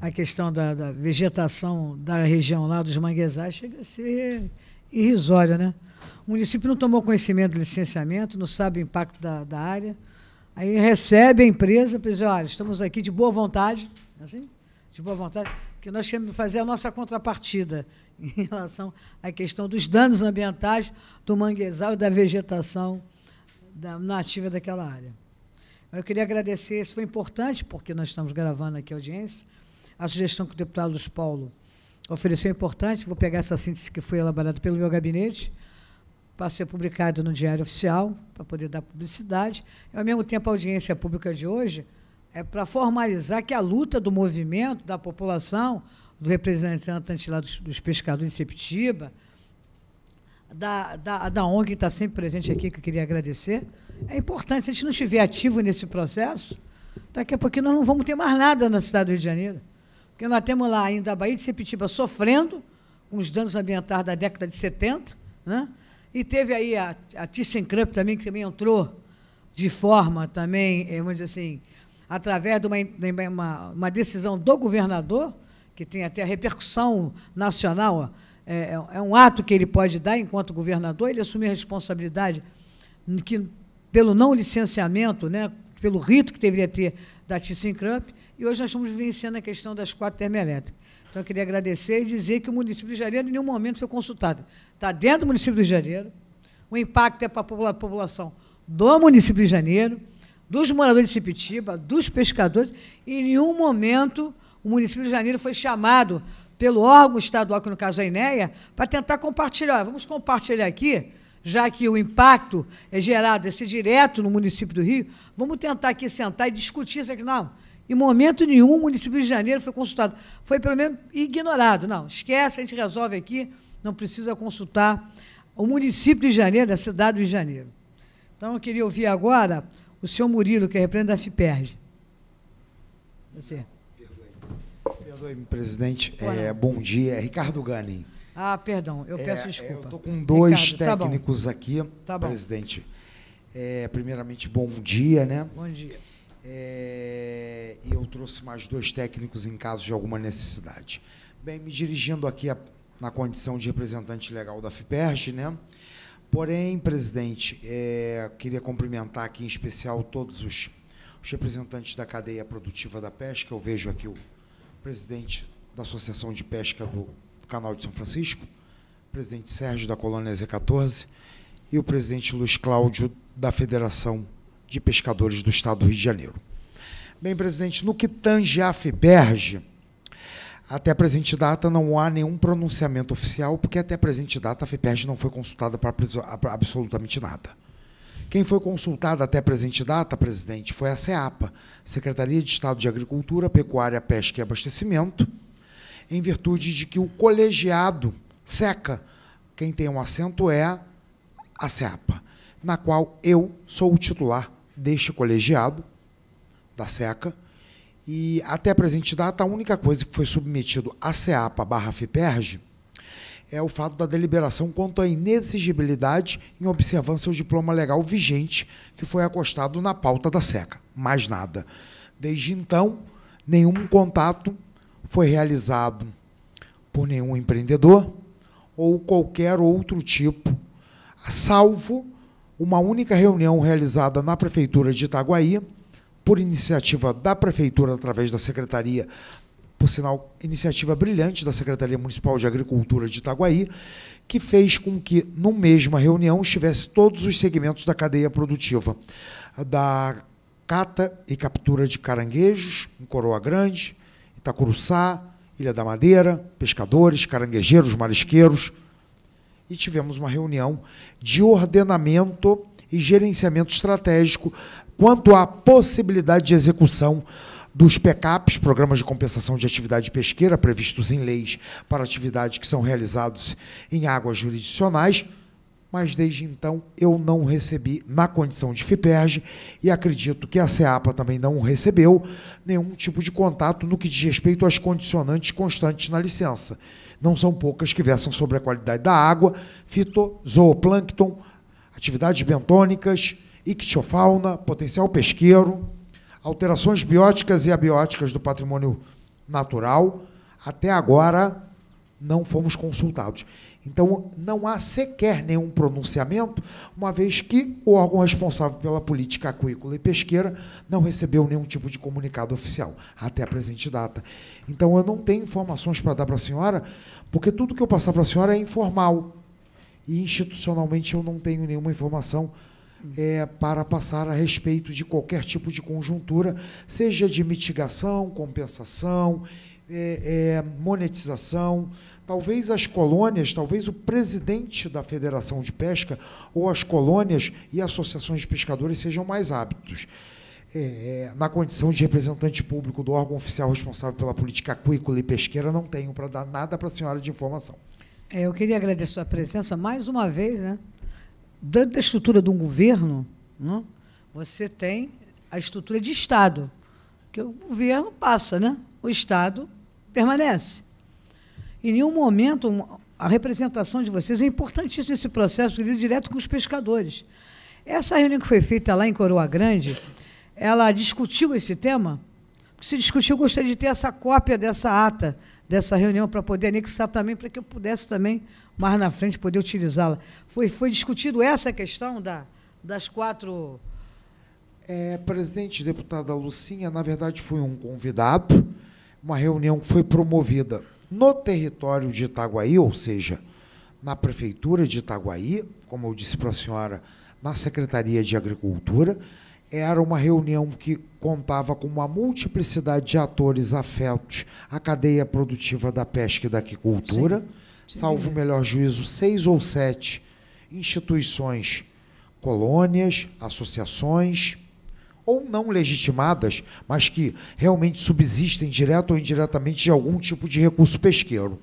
a, a questão da, da, vegetação da região lá dos manguezais chega a ser irrisório, né? O município não tomou conhecimento do licenciamento, não sabe o impacto da, da área. Aí recebe a empresa, para dizer, olha, estamos aqui de boa vontade, assim, de boa vontade, que nós queremos fazer a nossa contrapartida em relação à questão dos danos ambientais do manguezal e da vegetação nativa daquela área. Eu queria agradecer, isso foi importante, porque nós estamos gravando aqui a audiência, a sugestão que o deputado Luiz Paulo ofereceu é importante, vou pegar essa síntese que foi elaborada pelo meu gabinete, para ser publicado no Diário Oficial, para poder dar publicidade. E, ao mesmo tempo, a audiência pública de hoje é para formalizar que a luta do movimento, da população, do representante lá dos, dos pescadores de Sepetiba, da, da, da ONG que está sempre presente aqui, que eu queria agradecer. É importante, se a gente não estiver ativo nesse processo, daqui a pouquinho nós não vamos ter mais nada na cidade do Rio de Janeiro. Porque nós temos lá ainda a Bahia de Sepetiba sofrendo com os danos ambientais da década de 70, né? e teve aí a, a ThyssenKrupp também, que também entrou de forma também, eh, vamos dizer assim, através de uma, de uma, uma decisão do governador, que tem até repercussão nacional, é, é, é, um ato que ele pode dar enquanto governador, ele assumir a responsabilidade que, pelo não licenciamento, né, pelo rito que deveria ter da ThyssenKrupp, e hoje nós estamos vivenciando a questão das quatro termoelétricas. Então, eu queria agradecer e dizer que o município de Janeiro em nenhum momento foi consultado. Está dentro do município de Janeiro, o impacto é para a população do município de Janeiro, dos moradores de Cipitiba, dos pescadores, e em nenhum momento o município de Janeiro foi chamado pelo órgão estadual, que no caso é a INEA, para tentar compartilhar. Vamos compartilhar aqui, já que o impacto é gerado esse direto no município do Rio, vamos tentar aqui sentar e discutir isso aqui. Não, em momento nenhum o município de Janeiro foi consultado. Foi, pelo menos, ignorado. Não, esquece, a gente resolve aqui, não precisa consultar o município de Janeiro, a cidade de Janeiro. Então, eu queria ouvir agora o senhor Murilo, que é representante da FIPERG. Você.
Perdoe-me, presidente. É, bom dia. Ricardo Gani.
Ah, perdão, eu é, peço desculpa. Eu estou com dois Ricardo, tá
técnicos tá aqui, tá presidente. É, primeiramente, bom dia, né? Bom dia. É, eu trouxe mais dois técnicos em caso de alguma necessidade. Bem, me dirigindo aqui a, na condição de representante legal da FIPERG, né? Porém, presidente, é, queria cumprimentar aqui em especial todos os, os representantes da cadeia produtiva da pesca. Eu vejo aqui o presidente da Associação de Pesca do Canal de São Francisco, presidente Sérgio da Colônia Z14 e o presidente Luiz Cláudio da Federação de Pescadores do Estado do Rio de Janeiro. Bem, presidente, no que tange a FIBERG, até a presente data não há nenhum pronunciamento oficial, porque até a presente data a FIPERG não foi consultada para absolutamente nada. Quem foi consultada até presente data, presidente, foi a SEAPA, Secretaria de Estado de Agricultura, Pecuária, Pesca e Abastecimento, em virtude de que o colegiado seca. Quem tem um assento é a SEAPA, na qual eu sou o titular deste colegiado da SECA. E até presente data, a única coisa que foi submetido à SEAPA barra FIPERG é o fato da deliberação quanto à inexigibilidade em observância ao diploma legal vigente que foi acostado na pauta da SECA. Mais nada. Desde então, nenhum contato foi realizado por nenhum empreendedor ou qualquer outro tipo, salvo uma única reunião realizada na Prefeitura de Itaguaí, por iniciativa da Prefeitura através da Secretaria por sinal, iniciativa brilhante da Secretaria Municipal de Agricultura de Itaguaí, que fez com que, numa mesma reunião, estivesse todos os segmentos da cadeia produtiva, da cata e captura de caranguejos em Coroa Grande, Itacuruçá, Ilha da Madeira, pescadores, caranguejeiros, marisqueiros. E tivemos uma reunião de ordenamento e gerenciamento estratégico quanto à possibilidade de execução dos PECAPs, Programas de Compensação de Atividade Pesqueira, previstos em leis para atividades que são realizadas em águas jurisdicionais, mas desde então eu não recebi na condição de FIPERG e acredito que a CEAPA também não recebeu nenhum tipo de contato no que diz respeito às condicionantes constantes na licença. Não são poucas que versam sobre a qualidade da água, fitozooplâncton, atividades bentônicas, ictiofauna, potencial pesqueiro, alterações bióticas e abióticas do patrimônio natural, até agora não fomos consultados. Então, não há sequer nenhum pronunciamento, uma vez que o órgão responsável pela política aquícola e pesqueira não recebeu nenhum tipo de comunicado oficial até a presente data. Então, eu não tenho informações para dar para a senhora, porque tudo que eu passar para a senhora é informal. E institucionalmente eu não tenho nenhuma informação é, para passar a respeito de qualquer tipo de conjuntura, seja de mitigação, compensação, é, é, monetização. Talvez as colônias, talvez o presidente da Federação de Pesca ou as colônias e associações de pescadores sejam mais hábitos. É, é na condição de representante público do órgão oficial responsável pela política aquícola e pesqueira, não tenho para dar nada para a senhora de informação.
É, eu queria agradecer a sua presença mais uma vez, né? da, da estrutura de um governo, não? Né, você tem a estrutura de Estado, que o governo passa, né? o Estado permanece. Em nenhum momento a representação de vocês é importantíssima esse processo, porque direto com os pescadores. Essa reunião que foi feita lá em Coroa Grande, ela discutiu esse tema? Porque se discutiu, eu gostaria de ter essa cópia dessa ata, dessa reunião, para poder anexar também, para que eu pudesse também mais na frente poder utilizá-la. Foi, foi discutido essa questão da, das quatro.
É, presidente, deputada Lucinha, na verdade foi um convidado, uma reunião que foi promovida no território de Itaguaí, ou seja, na prefeitura de Itaguaí, como eu disse para a senhora, na Secretaria de Agricultura. Era uma reunião que contava com uma multiplicidade de atores afetos à cadeia produtiva da pesca e da aquicultura. Sim salvo o melhor juízo, seis ou sete instituições, colônias, associações, ou não legitimadas, mas que realmente subsistem direto ou indiretamente de algum tipo de recurso pesqueiro,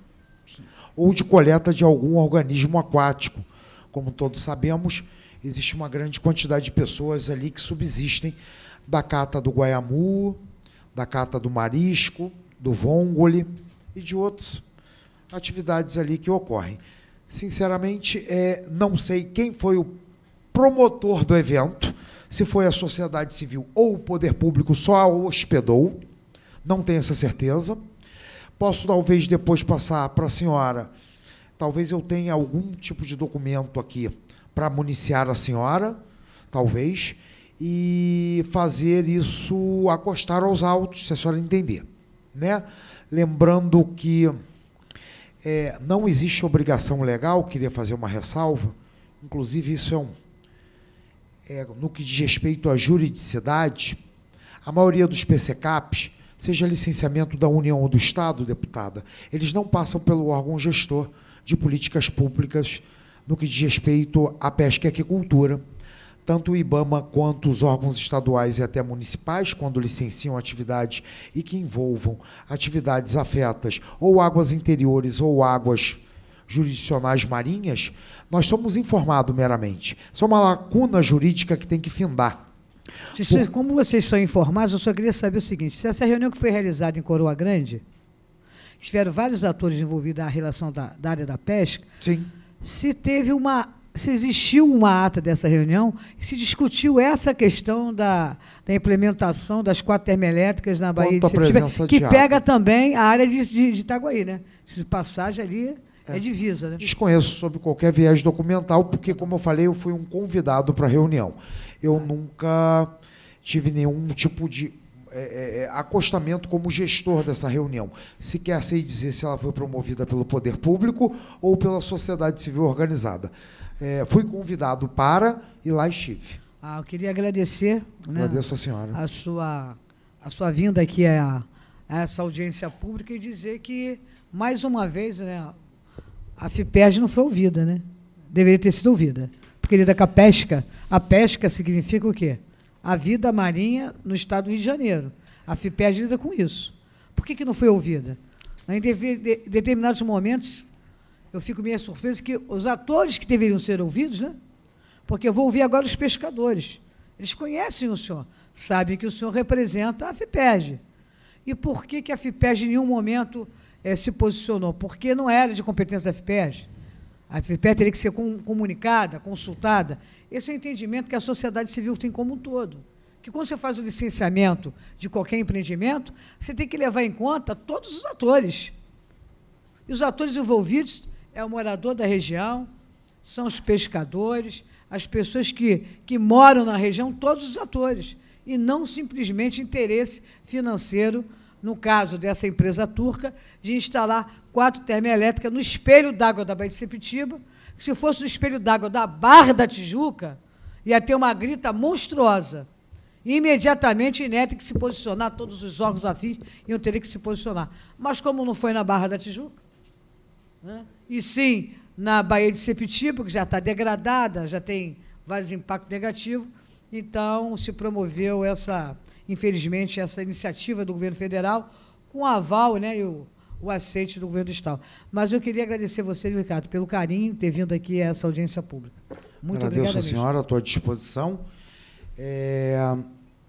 ou de coleta de algum organismo aquático. Como todos sabemos, existe uma grande quantidade de pessoas ali que subsistem da cata do guaiamu, da cata do marisco, do vongole e de outros atividades ali que ocorrem. Sinceramente, é, não sei quem foi o promotor do evento, se foi a sociedade civil ou o poder público só a hospedou, não tenho essa certeza. Posso talvez depois passar para a senhora, talvez eu tenha algum tipo de documento aqui para municiar a senhora, talvez, e fazer isso acostar aos autos, se a senhora entender. Né? Lembrando que é, não existe obrigação legal, queria fazer uma ressalva. Inclusive, isso é um. É, no que diz respeito à juridicidade, a maioria dos PCCAPs, seja licenciamento da União ou do Estado, deputada, eles não passam pelo órgão gestor de políticas públicas no que diz respeito à pesca e aquicultura tanto o IBAMA quanto os órgãos estaduais e até municipais, quando licenciam atividades e que envolvam atividades afetas ou águas interiores ou águas jurisdicionais marinhas, nós somos informados
meramente. Isso é uma lacuna jurídica que tem que findar. Por... Como vocês são informados, eu só queria saber o seguinte: se essa reunião que foi realizada em Coroa Grande, tiveram vários atores envolvidos na relação da, da área da pesca, Sim. se teve uma se existiu uma ata dessa reunião, se discutiu essa questão da, da implementação das quatro termoelétricas na Bahia Quanto de Sepetiba, que de pega água. também a área de, de, de Itaguaí, né? Se passagem ali é, é divisa, né?
Desconheço sobre qualquer viés documental, porque, como eu falei, eu fui um convidado para a reunião. Eu ah. nunca tive nenhum tipo de é, é, é, acostamento como gestor dessa reunião. Se quer sei dizer se ela foi promovida pelo poder público ou pela sociedade civil organizada. É, fui convidado para e lá estive.
Ah, eu queria agradecer. Né, Agradeço a senhora. A sua, a sua vinda aqui a, a, essa audiência pública e dizer que, mais uma vez, né, a FIPERJ não foi ouvida, né? Deveria ter sido ouvida. Porque, querida, é com a pesca, a pesca significa o quê? a vida marinha no estado do Rio de Janeiro. A FIPES lida com isso. Por que, que não foi ouvida? Em determinados momentos, eu fico meio surpresa que os atores que deveriam ser ouvidos, né? porque eu vou ouvir agora os pescadores. Eles conhecem o senhor, sabem que o senhor representa a FIPES. E por que, que a FIPES em nenhum momento eh, se posicionou? Porque não era de competência da FIPES a FIPE teria que ser comunicada, consultada. Esse é o entendimento que a sociedade civil tem como um todo. Que quando você faz o licenciamento de qualquer empreendimento, você tem que levar em conta todos os atores. E os atores envolvidos é o morador da região, são os pescadores, as pessoas que, que moram na região, todos os atores. E não simplesmente interesse financeiro, no caso dessa empresa turca, de instalar quatro termoelétricas no espelho d'água da Baía de Sepitiba. Se fosse no espelho d'água da Barra da Tijuca, ia ter uma grita monstruosa. E, imediatamente, ia tem que se posicionar, todos os órgãos afins iam ter que se posicionar. Mas como não foi na Barra da Tijuca, né? e sim na Baía de Sepitiba, que já está degradada, já tem vários impactos negativos, então se promoveu essa, infelizmente, essa iniciativa do governo federal com aval, né? Eu, o aceite do governo do Estado. Mas eu queria agradecer você, Ricardo, pelo carinho ter vindo aqui a essa audiência pública. Muito Agradeço a senhora,
estou à disposição. É,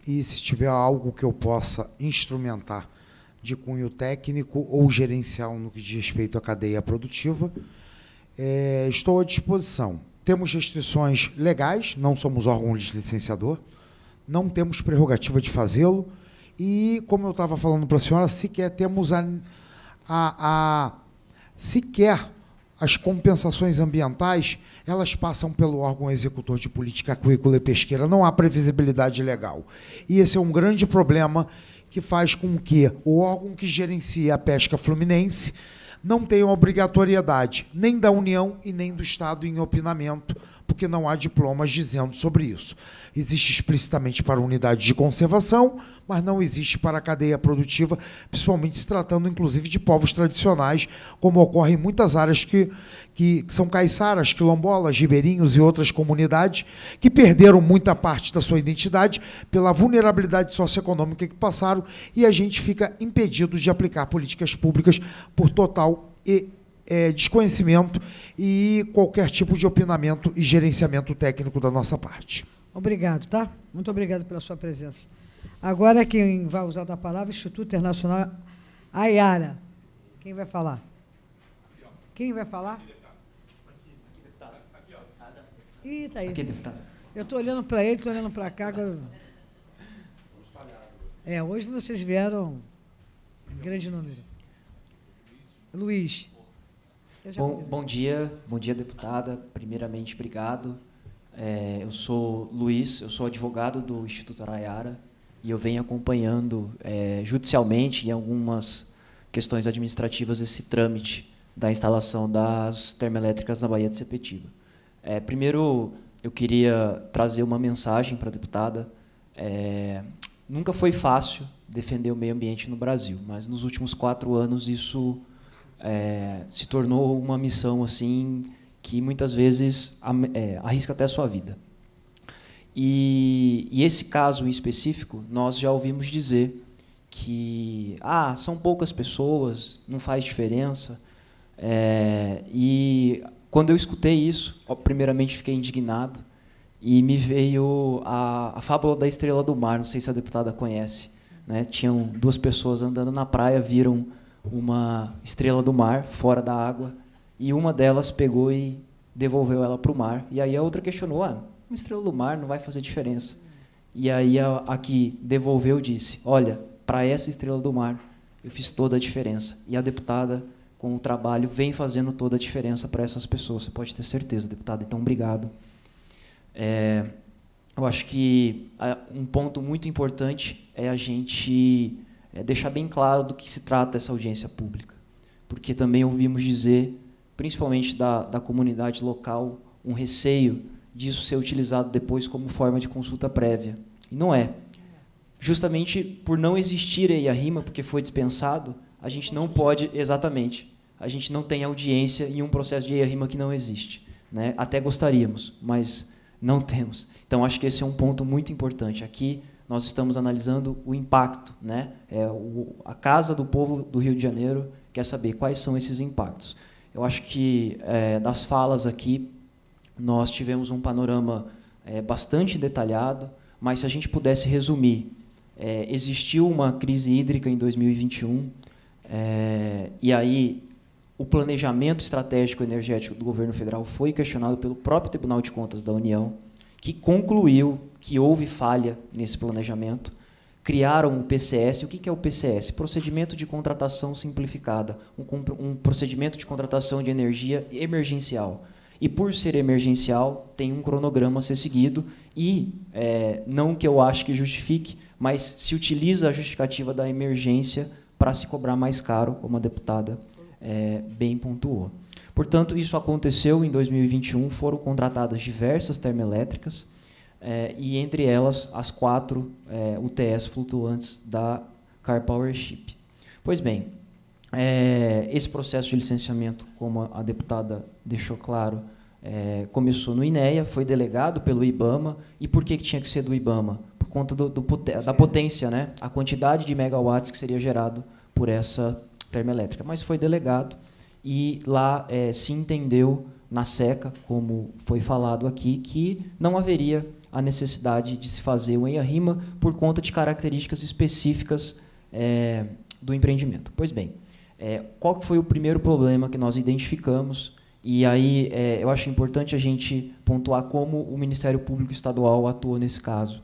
e se tiver algo que eu possa instrumentar de cunho técnico ou gerencial no que diz respeito à cadeia produtiva, é, estou à disposição. Temos restrições legais, não somos órgão licenciador, não temos prerrogativa de fazê-lo. E, como eu estava falando para a senhora, sequer temos a a, a sequer as compensações ambientais, elas passam pelo órgão executor de política aquícola e pesqueira, não há previsibilidade legal. E esse é um grande problema que faz com que o órgão que gerencia a pesca fluminense não tenha obrigatoriedade nem da União e nem do Estado em opinamento porque não há diplomas dizendo sobre isso. Existe explicitamente para unidades de conservação, mas não existe para a cadeia produtiva, principalmente se tratando, inclusive, de povos tradicionais, como ocorre em muitas áreas que, que, que são caiçaras, quilombolas, ribeirinhos e outras comunidades, que perderam muita parte da sua identidade pela vulnerabilidade socioeconômica que passaram, e a gente fica impedido de aplicar políticas públicas por total e é, desconhecimento e qualquer tipo de opinamento e gerenciamento técnico da nossa parte.
Obrigado, tá? Muito obrigado pela sua presença. Agora quem vai usar da palavra, é Instituto Internacional Ayara. Quem vai falar? Quem vai falar? Ih, Aqui, tá aí. Aqui, deputado. Eu estou olhando para ele, estou olhando para cá. Agora... É, hoje vocês vieram em grande número. Luiz. Bom,
bom, dia, bom dia, deputada. Primeiramente, obrigado. É, eu sou Luiz, eu sou advogado do Instituto Arayara e eu venho acompanhando é, judicialmente em algumas questões administrativas esse trâmite da instalação das termoelétricas na Bahia de Sepetiba. É, primeiro, eu queria trazer uma mensagem para a deputada. É, nunca foi fácil defender o meio ambiente no Brasil, mas nos últimos quatro anos isso é, se tornou uma missão assim que muitas vezes é, arrisca até a sua vida. E, e, esse caso em específico, nós já ouvimos dizer que ah, são poucas pessoas, não faz diferença. É, e quando eu escutei isso, primeiramente fiquei indignado e me veio a, a, fábula da estrela do mar. Não sei se a deputada conhece. Né? Tinham duas pessoas andando na praia, viram uma estrela do mar fora da água e uma delas pegou e devolveu ela para o mar. E aí a outra questionou: ah, uma estrela do mar não vai fazer diferença. E aí a, a que devolveu disse: olha, para essa estrela do mar eu fiz toda a diferença. E a deputada, com o trabalho, vem fazendo toda a diferença para essas pessoas. Você pode ter certeza, deputada. Então, obrigado. É, eu acho que é, um ponto muito importante é a gente é, deixar bem claro do que se trata essa audiência pública. Porque também ouvimos dizer, principalmente da, da comunidade local, um receio disso ser utilizado depois como forma de consulta prévia. E não é. Justamente por não existir aí a rima, porque foi dispensado, a gente não pode, exatamente, a gente não tem audiência em um processo de rima que não existe. Né? Até gostaríamos, mas não temos. Então, acho que esse é um ponto muito importante. Aqui, nós estamos analisando o impacto. Né? É, o, a Casa do Povo do Rio de Janeiro quer saber quais são esses impactos. Eu acho que é, das falas aqui, nós tivemos um panorama é, bastante detalhado, mas se a gente pudesse resumir, é, existiu uma crise hídrica em 2021, é, e aí o planejamento estratégico energético do governo federal foi questionado pelo próprio Tribunal de Contas da União que concluiu que houve falha nesse planejamento, criaram o PCS. O que é o PCS? Procedimento de Contratação Simplificada, um, procedimento de contratação de energia emergencial. E por ser emergencial, tem um cronograma a ser seguido e, é, não que eu acho que justifique, mas se utiliza a justificativa da emergência para se cobrar mais caro, como a deputada é, bem pontuou. Portanto, isso aconteceu em 2021, foram contratadas diversas termoelétricas, eh, e entre elas as quatro eh, UTS flutuantes da Car Powership. Pois bem, eh, esse processo de licenciamento, como a, deputada deixou claro, eh, começou no INEA, foi delegado pelo IBAMA, e por que, que tinha que ser do IBAMA? Por conta do, do da potência, né? a quantidade de megawatts que seria gerado por essa termoelétrica, mas foi delegado e lá é, se entendeu na seca, como foi falado aqui, que não haveria a necessidade de se fazer o EIA-RIMA por conta de características específicas é, do empreendimento. Pois bem, é, qual que foi o primeiro problema que nós identificamos? E aí é, eu acho importante a gente pontuar como o Ministério Público Estadual atuou nesse caso.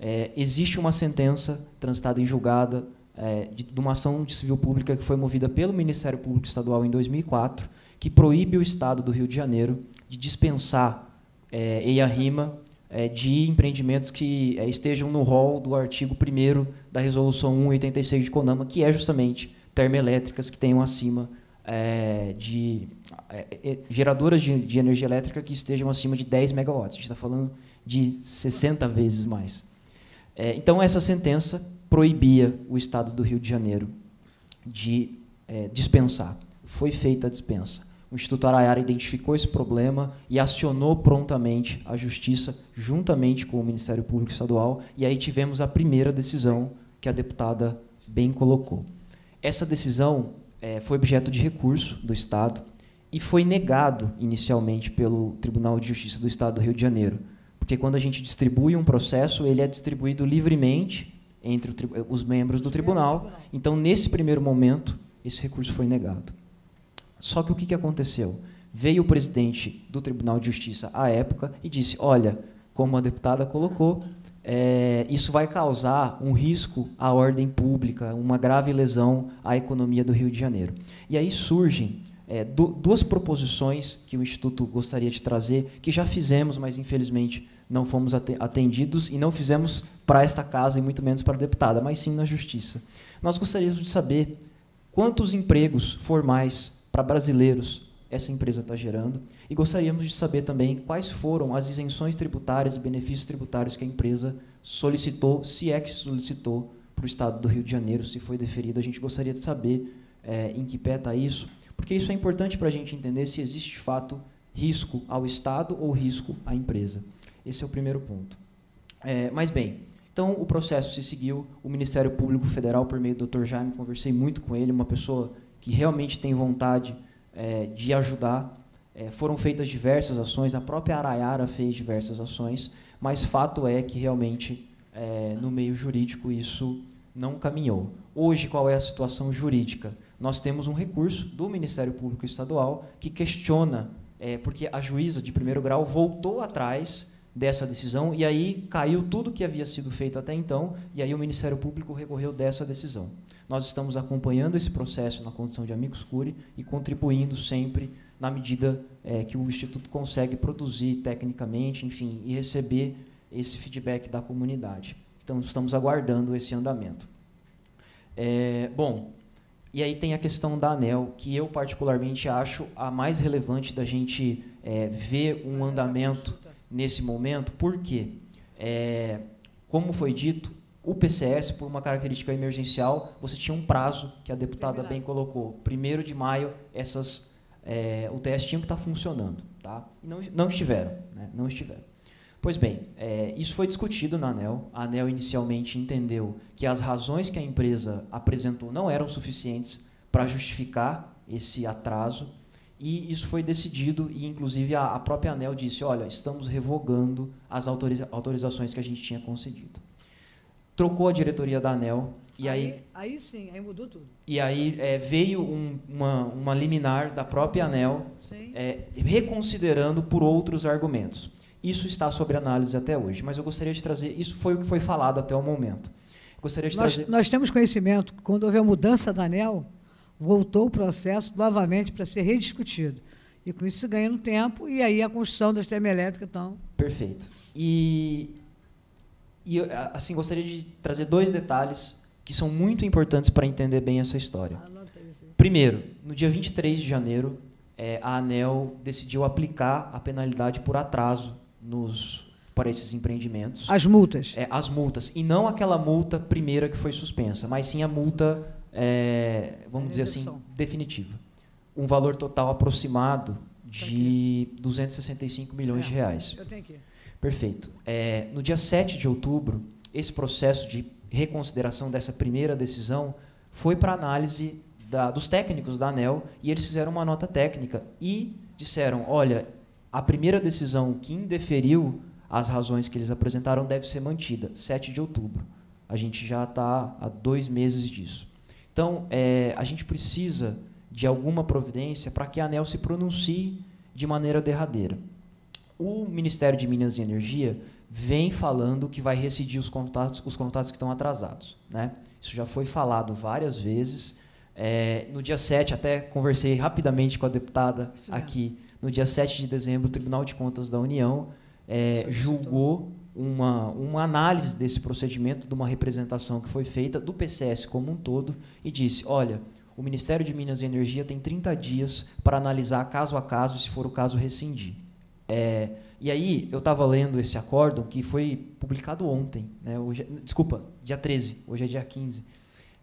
É, existe uma sentença transitada em julgada é, de, de, uma ação de civil pública que foi movida pelo Ministério Público Estadual em 2004, que proíbe o Estado do Rio de Janeiro de dispensar é, EIA-RIMA é, de empreendimentos que é, estejam no rol do artigo 1 da Resolução 186 de CONAMA, que é justamente termoelétricas que tenham acima é, de é, é geradoras de, de, energia elétrica que estejam acima de 10 megawatts. A gente está falando de 60 vezes mais. É, então, essa sentença proibia o Estado do Rio de Janeiro de é, dispensar. Foi feita a dispensa. O Instituto Araiara identificou esse problema e acionou prontamente a Justiça, juntamente com o Ministério Público Estadual, e aí tivemos a primeira decisão que a deputada bem colocou. Essa decisão é, foi objeto de recurso do Estado e foi negado inicialmente pelo Tribunal de Justiça do Estado do Rio de Janeiro, porque quando a gente distribui um processo, ele é distribuído livremente entre eh, os membros do tribunal. Então, nesse primeiro momento, esse recurso foi negado. Só que o que, aconteceu? Veio o presidente do Tribunal de Justiça à época e disse: olha, como a deputada colocou, é, isso vai causar um risco à ordem pública, uma grave lesão à economia do Rio de Janeiro. E aí surgem é, duas proposições que o Instituto gostaria de trazer, que já fizemos, mas infelizmente não fomos atendidos e não fizemos para esta casa e muito menos para a deputada, mas sim na justiça. Nós gostaríamos de saber quantos empregos formais para brasileiros essa empresa está gerando e gostaríamos de saber também quais foram as isenções tributárias e benefícios tributários que a empresa solicitou, se é que solicitou para o Estado do Rio de Janeiro, se foi deferido A gente gostaria de saber é, em que pé está isso, porque isso é importante para a gente entender se existe de fato risco ao Estado ou risco à empresa. Esse é o primeiro ponto. É, mas bem, então o processo se seguiu, o Ministério Público Federal, por meio do Dr. Jaime, conversei muito com ele, uma pessoa que realmente tem vontade é, de ajudar. É, foram feitas diversas ações, a própria Arayara fez diversas ações, mas fato é que realmente é, no meio jurídico isso não caminhou. Hoje, qual é a situação jurídica? Nós temos um recurso do Ministério Público Estadual que questiona, é, porque a juíza de primeiro grau voltou atrás dessa decisão e aí caiu tudo que havia sido feito até então e aí o Ministério Público recorreu dessa decisão. Nós estamos acompanhando esse processo na condição de amigos curi e contribuindo sempre na medida é, que o Instituto consegue produzir tecnicamente, enfim, e receber esse feedback da comunidade. Então, estamos aguardando esse andamento. É, bom, e aí tem a questão da ANEL, que eu particularmente acho a mais relevante da gente é, ver um andamento nesse momento, porque, é, como foi dito, o PCS, por uma característica emergencial, você tinha um prazo que a deputada é bem colocou. Primeiro de maio, essas é, teste tinham que estar tá funcionando. Tá? não, não estiveram. Né? Não estiveram. Pois bem, é, isso foi discutido na ANEL. A ANEL inicialmente entendeu que as razões que a empresa apresentou não eram suficientes para justificar esse atraso e isso foi decidido e inclusive a, a própria ANEL disse, olha, estamos revogando as autoriza autorizações que a gente tinha concedido. Trocou a diretoria da ANEL e aí,
aí, aí sim, aí mudou tudo.
E aí é, veio um, uma, uma liminar da própria ANEL é, reconsiderando por outros argumentos. Isso está sobre análise até hoje, mas eu gostaria de trazer, isso foi o que foi falado até o momento. Gostaria de nós, trazer... nós
temos conhecimento, quando houve a mudança da ANEL, voltou o processo novamente para ser rediscutido. E com isso ganhando tempo, e aí a construção das termoelétricas, estão.
Perfeito. E, e assim, gostaria de trazer dois detalhes que são muito importantes para entender bem essa história. Ah, Primeiro, no dia 23 de janeiro, é, a ANEL decidiu aplicar a penalidade por atraso nos, para esses empreendimentos. As multas? É, as multas. E não aquela multa primeira que foi suspensa, mas sim a multa é, vamos dizer assim, definitiva. Um valor total aproximado de 265 tá milhões de é, reais. Perfeito. É, no dia 7 de outubro, esse processo de reconsideração dessa primeira decisão foi para análise da, dos técnicos da ANEL e eles fizeram uma nota técnica e disseram: olha, a primeira decisão que indeferiu as razões que eles apresentaram deve ser mantida, 7 de outubro. A gente já está há dois meses disso. Então, é, a gente precisa de alguma providência para que a ANEL se pronuncie de maneira derradeira. O Ministério de Minas e Energia vem falando que vai rescindir os contatos, os contatos que estão atrasados. Né? Isso já foi falado várias vezes. É, no dia 7, até conversei rapidamente com a deputada aqui, no dia 7 de dezembro, o Tribunal de Contas da União é, julgou uma, uma análise desse procedimento, de uma representação que foi feita do PCS como um todo, e disse: olha, o Ministério de Minas e Energia tem 30 dias para analisar caso a caso, se for o caso, rescindir. É, e aí, eu estava lendo esse acórdão que foi publicado ontem, né, hoje, é, desculpa, dia 13, hoje é dia 15.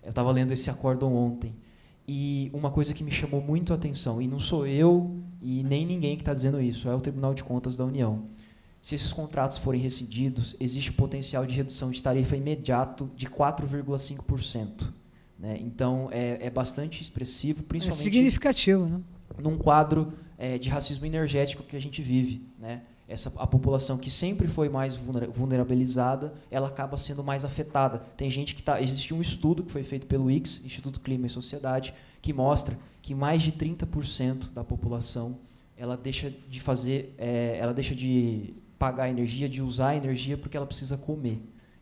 Eu estava lendo esse acórdão ontem. E uma coisa que me chamou muito a atenção, e não sou eu e nem ninguém que está dizendo isso, é o Tribunal de Contas da União se esses contratos forem rescindidos, existe potencial de redução de tarifa imediato de 4,5%. Né? Então, é, é bastante expressivo, é principalmente... É
significativo, né?
Num quadro é, de racismo energético que a gente vive, né? Essa, a população que sempre foi mais vulnerabilizada, ela acaba sendo mais afetada. Tem gente que está... Existe um estudo que foi feito pelo IX Instituto Clima e Sociedade, que mostra que mais de 30% da população ela deixa de fazer... É, ela deixa de pagar energia, de usar energia, porque ela precisa comer.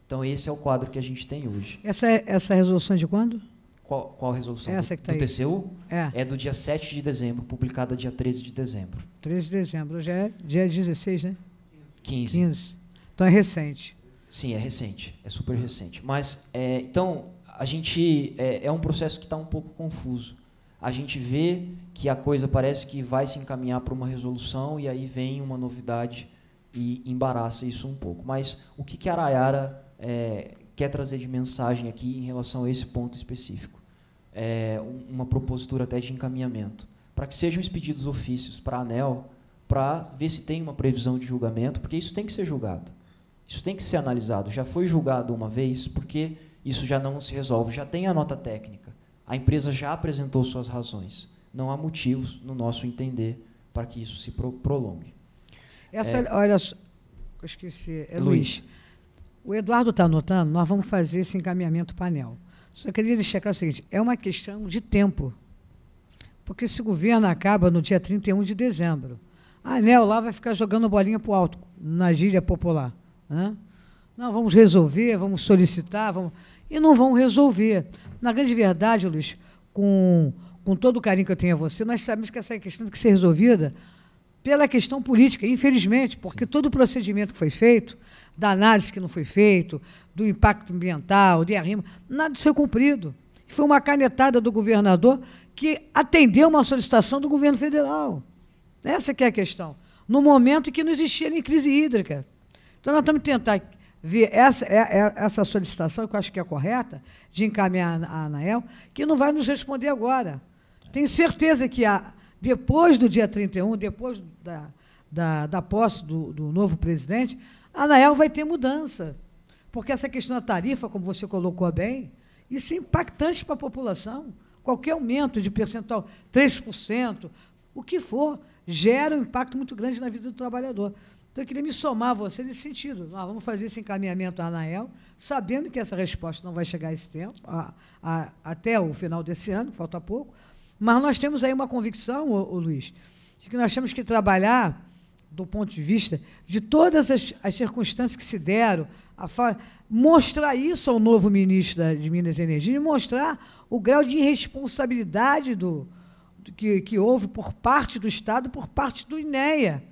Então, esse é o quadro que a gente tem hoje.
Essa, é, essa é resolução de quando?
Qual, qual resolução? Essa do, que tá do TCU? É. é do dia 7 de dezembro, publicada dia 13 de dezembro.
13 de dezembro. Hoje é dia 16, né? 15. 15. Então, é recente.
Sim, é recente. É super recente. Mas, é, então, a gente... É, é um processo que está um pouco confuso. A gente vê que a coisa parece que vai se encaminhar para uma resolução e aí vem uma novidade e embaraça isso um pouco. Mas o que, que a Arayara é, quer trazer de mensagem aqui em relação a esse ponto específico? É, uma propositura até de encaminhamento, para que sejam expedidos ofícios para a ANEL, para ver se tem uma previsão de julgamento, porque isso tem que ser julgado. Isso tem que ser analisado. Já foi julgado uma vez, porque isso já não se resolve. Já tem a nota técnica. A empresa já apresentou suas razões. Não há motivos, no nosso entender, para que isso se pro prolongue. Essa, é, olha,
eu esqueci. É Luiz. Luiz. O Eduardo está anotando, nós vamos fazer esse encaminhamento painel. Só queria destacar o seguinte: é uma questão de tempo. Porque esse governo acaba no dia 31 de dezembro. A ANEL lá vai ficar jogando bolinha para o alto, na gíria popular. Né? Não, vamos resolver, vamos solicitar, vamos... e não vão resolver. Na grande verdade, Luiz, com, com todo o carinho que eu tenho a você, nós sabemos que essa questão tem que ser resolvida pela questão política, infelizmente, porque Sim. todo o procedimento que foi feito, da análise que não foi feito, do impacto ambiental, de arrimo, nada disso foi cumprido. Foi uma canetada do governador que atendeu uma solicitação do governo federal. Essa que é a questão. No momento em que não existia nem crise hídrica. Então, nós estamos tentando ver essa, é, é, essa solicitação, que eu acho que é correta, de encaminhar a ANAEL, que não vai nos responder agora. Tenho certeza que a, depois do dia 31, depois da, da, da posse do, do novo presidente, a ANAEL vai ter mudança. Porque essa questão da tarifa, como você colocou bem, isso é impactante para a população. Qualquer aumento de percentual, 3%, o que for, gera um impacto muito grande na vida do trabalhador. Então, eu queria me somar a você nesse sentido. Ah, vamos fazer esse encaminhamento à ANAEL, sabendo que essa resposta não vai chegar a esse tempo, a, a, até o final desse ano, falta pouco, mas nós temos aí uma convicção, ô, ô Luiz, de que nós temos que trabalhar do ponto de vista de todas as, as circunstâncias que se deram, mostrar isso ao novo ministro da, de Minas e Energia e mostrar o grau de irresponsabilidade do, do que, que, houve por parte do Estado, por parte do INEA,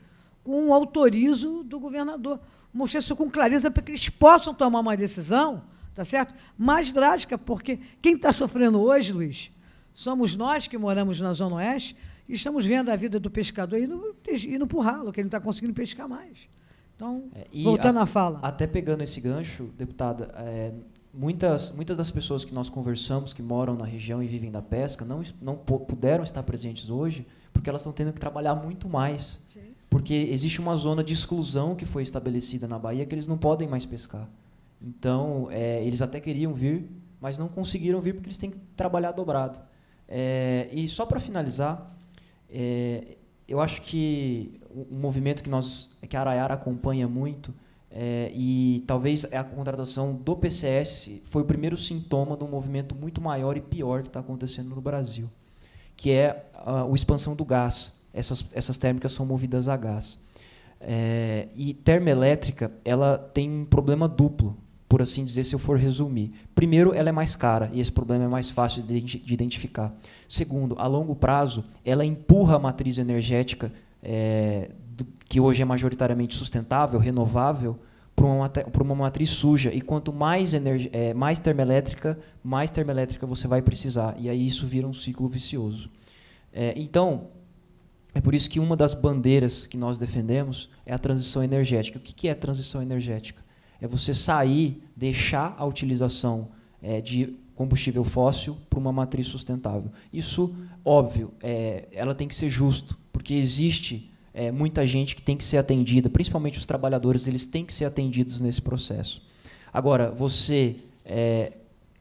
com o autorizo do governador. Mostrar isso com clareza para que eles possam tomar uma decisão, tá certo? Mais drástica, porque quem está sofrendo hoje, Luiz, Somos nós que moramos na Zona Oeste e estamos vendo a vida do pescador indo, indo para o ralo, que ele não está conseguindo pescar mais. Então,
é,
voltando a, à fala. Até pegando esse gancho, deputada, é, muitas, muitas das pessoas que nós conversamos, que moram na região e vivem da pesca, não, não puderam estar presentes hoje porque elas estão tendo que trabalhar muito mais. Sim. Porque existe uma zona de exclusão que foi estabelecida na Bahia que eles não podem mais pescar. Então, é, eles até queriam vir, mas não conseguiram vir porque eles têm que trabalhar dobrado. É, e só para finalizar, é, eu acho que um movimento que nós, que a Arayara acompanha muito, é, e talvez é a contratação do PCS foi o primeiro sintoma de um movimento muito maior e pior que está acontecendo no Brasil, que é a, a, expansão do gás. Essas, essas térmicas são movidas a gás. É, e termoelétrica ela tem um problema duplo por assim dizer, se eu for resumir. Primeiro, ela é mais cara e esse problema é mais fácil de, identificar. Segundo, a longo prazo, ela empurra a matriz energética, é, do, que hoje é majoritariamente sustentável, renovável, para uma, uma matriz suja. E quanto mais, energia, é, eh, mais termoelétrica, mais termoelétrica você vai precisar. E aí isso vira um ciclo vicioso. É, então, é por isso que uma das bandeiras que nós defendemos é a transição energética. O que, que é transição energética? é você sair, deixar a utilização é, de combustível fóssil para uma matriz sustentável. Isso, óbvio, é, ela tem que ser justo, porque existe é, muita gente que tem que ser atendida, principalmente os trabalhadores, eles têm que ser atendidos nesse processo. Agora, você é,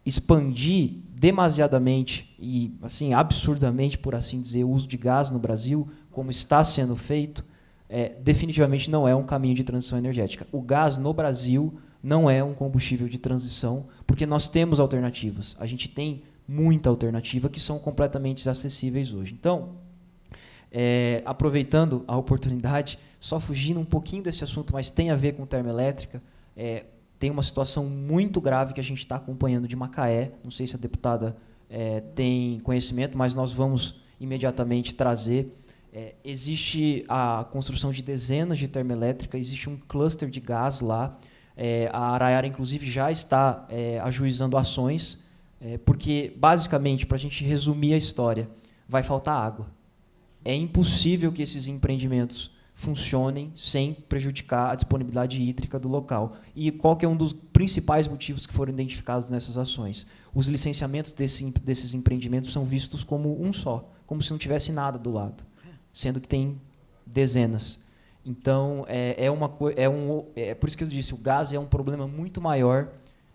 expandir demasiadamente e assim absurdamente, por assim dizer, o uso de gás no Brasil, como está sendo feito, é, definitivamente não é um caminho de transição energética. O gás no Brasil não é um combustível de transição, porque nós temos alternativas. A gente tem muita alternativa que são completamente acessíveis hoje. Então, é, aproveitando a oportunidade, só fugindo um pouquinho desse assunto, mas tem a ver com termoelétrica, é, tem uma situação muito grave que a gente está acompanhando de Macaé. Não sei se a deputada é, tem conhecimento, mas nós vamos imediatamente trazer é, existe a construção de dezenas de termoelétricas, existe um cluster de gás lá. É, a Arayara, inclusive, já está é, ajuizando ações, é, porque, basicamente, para a gente resumir a história, vai faltar água. É impossível que esses empreendimentos funcionem sem prejudicar a disponibilidade hídrica do local. E qual é um dos principais motivos que foram identificados nessas ações? Os licenciamentos desse, desses empreendimentos são vistos como um só, como se não tivesse nada do lado sendo que tem dezenas. Então, é, é, uma, é, um, é por isso que eu disse, o gás é um problema muito maior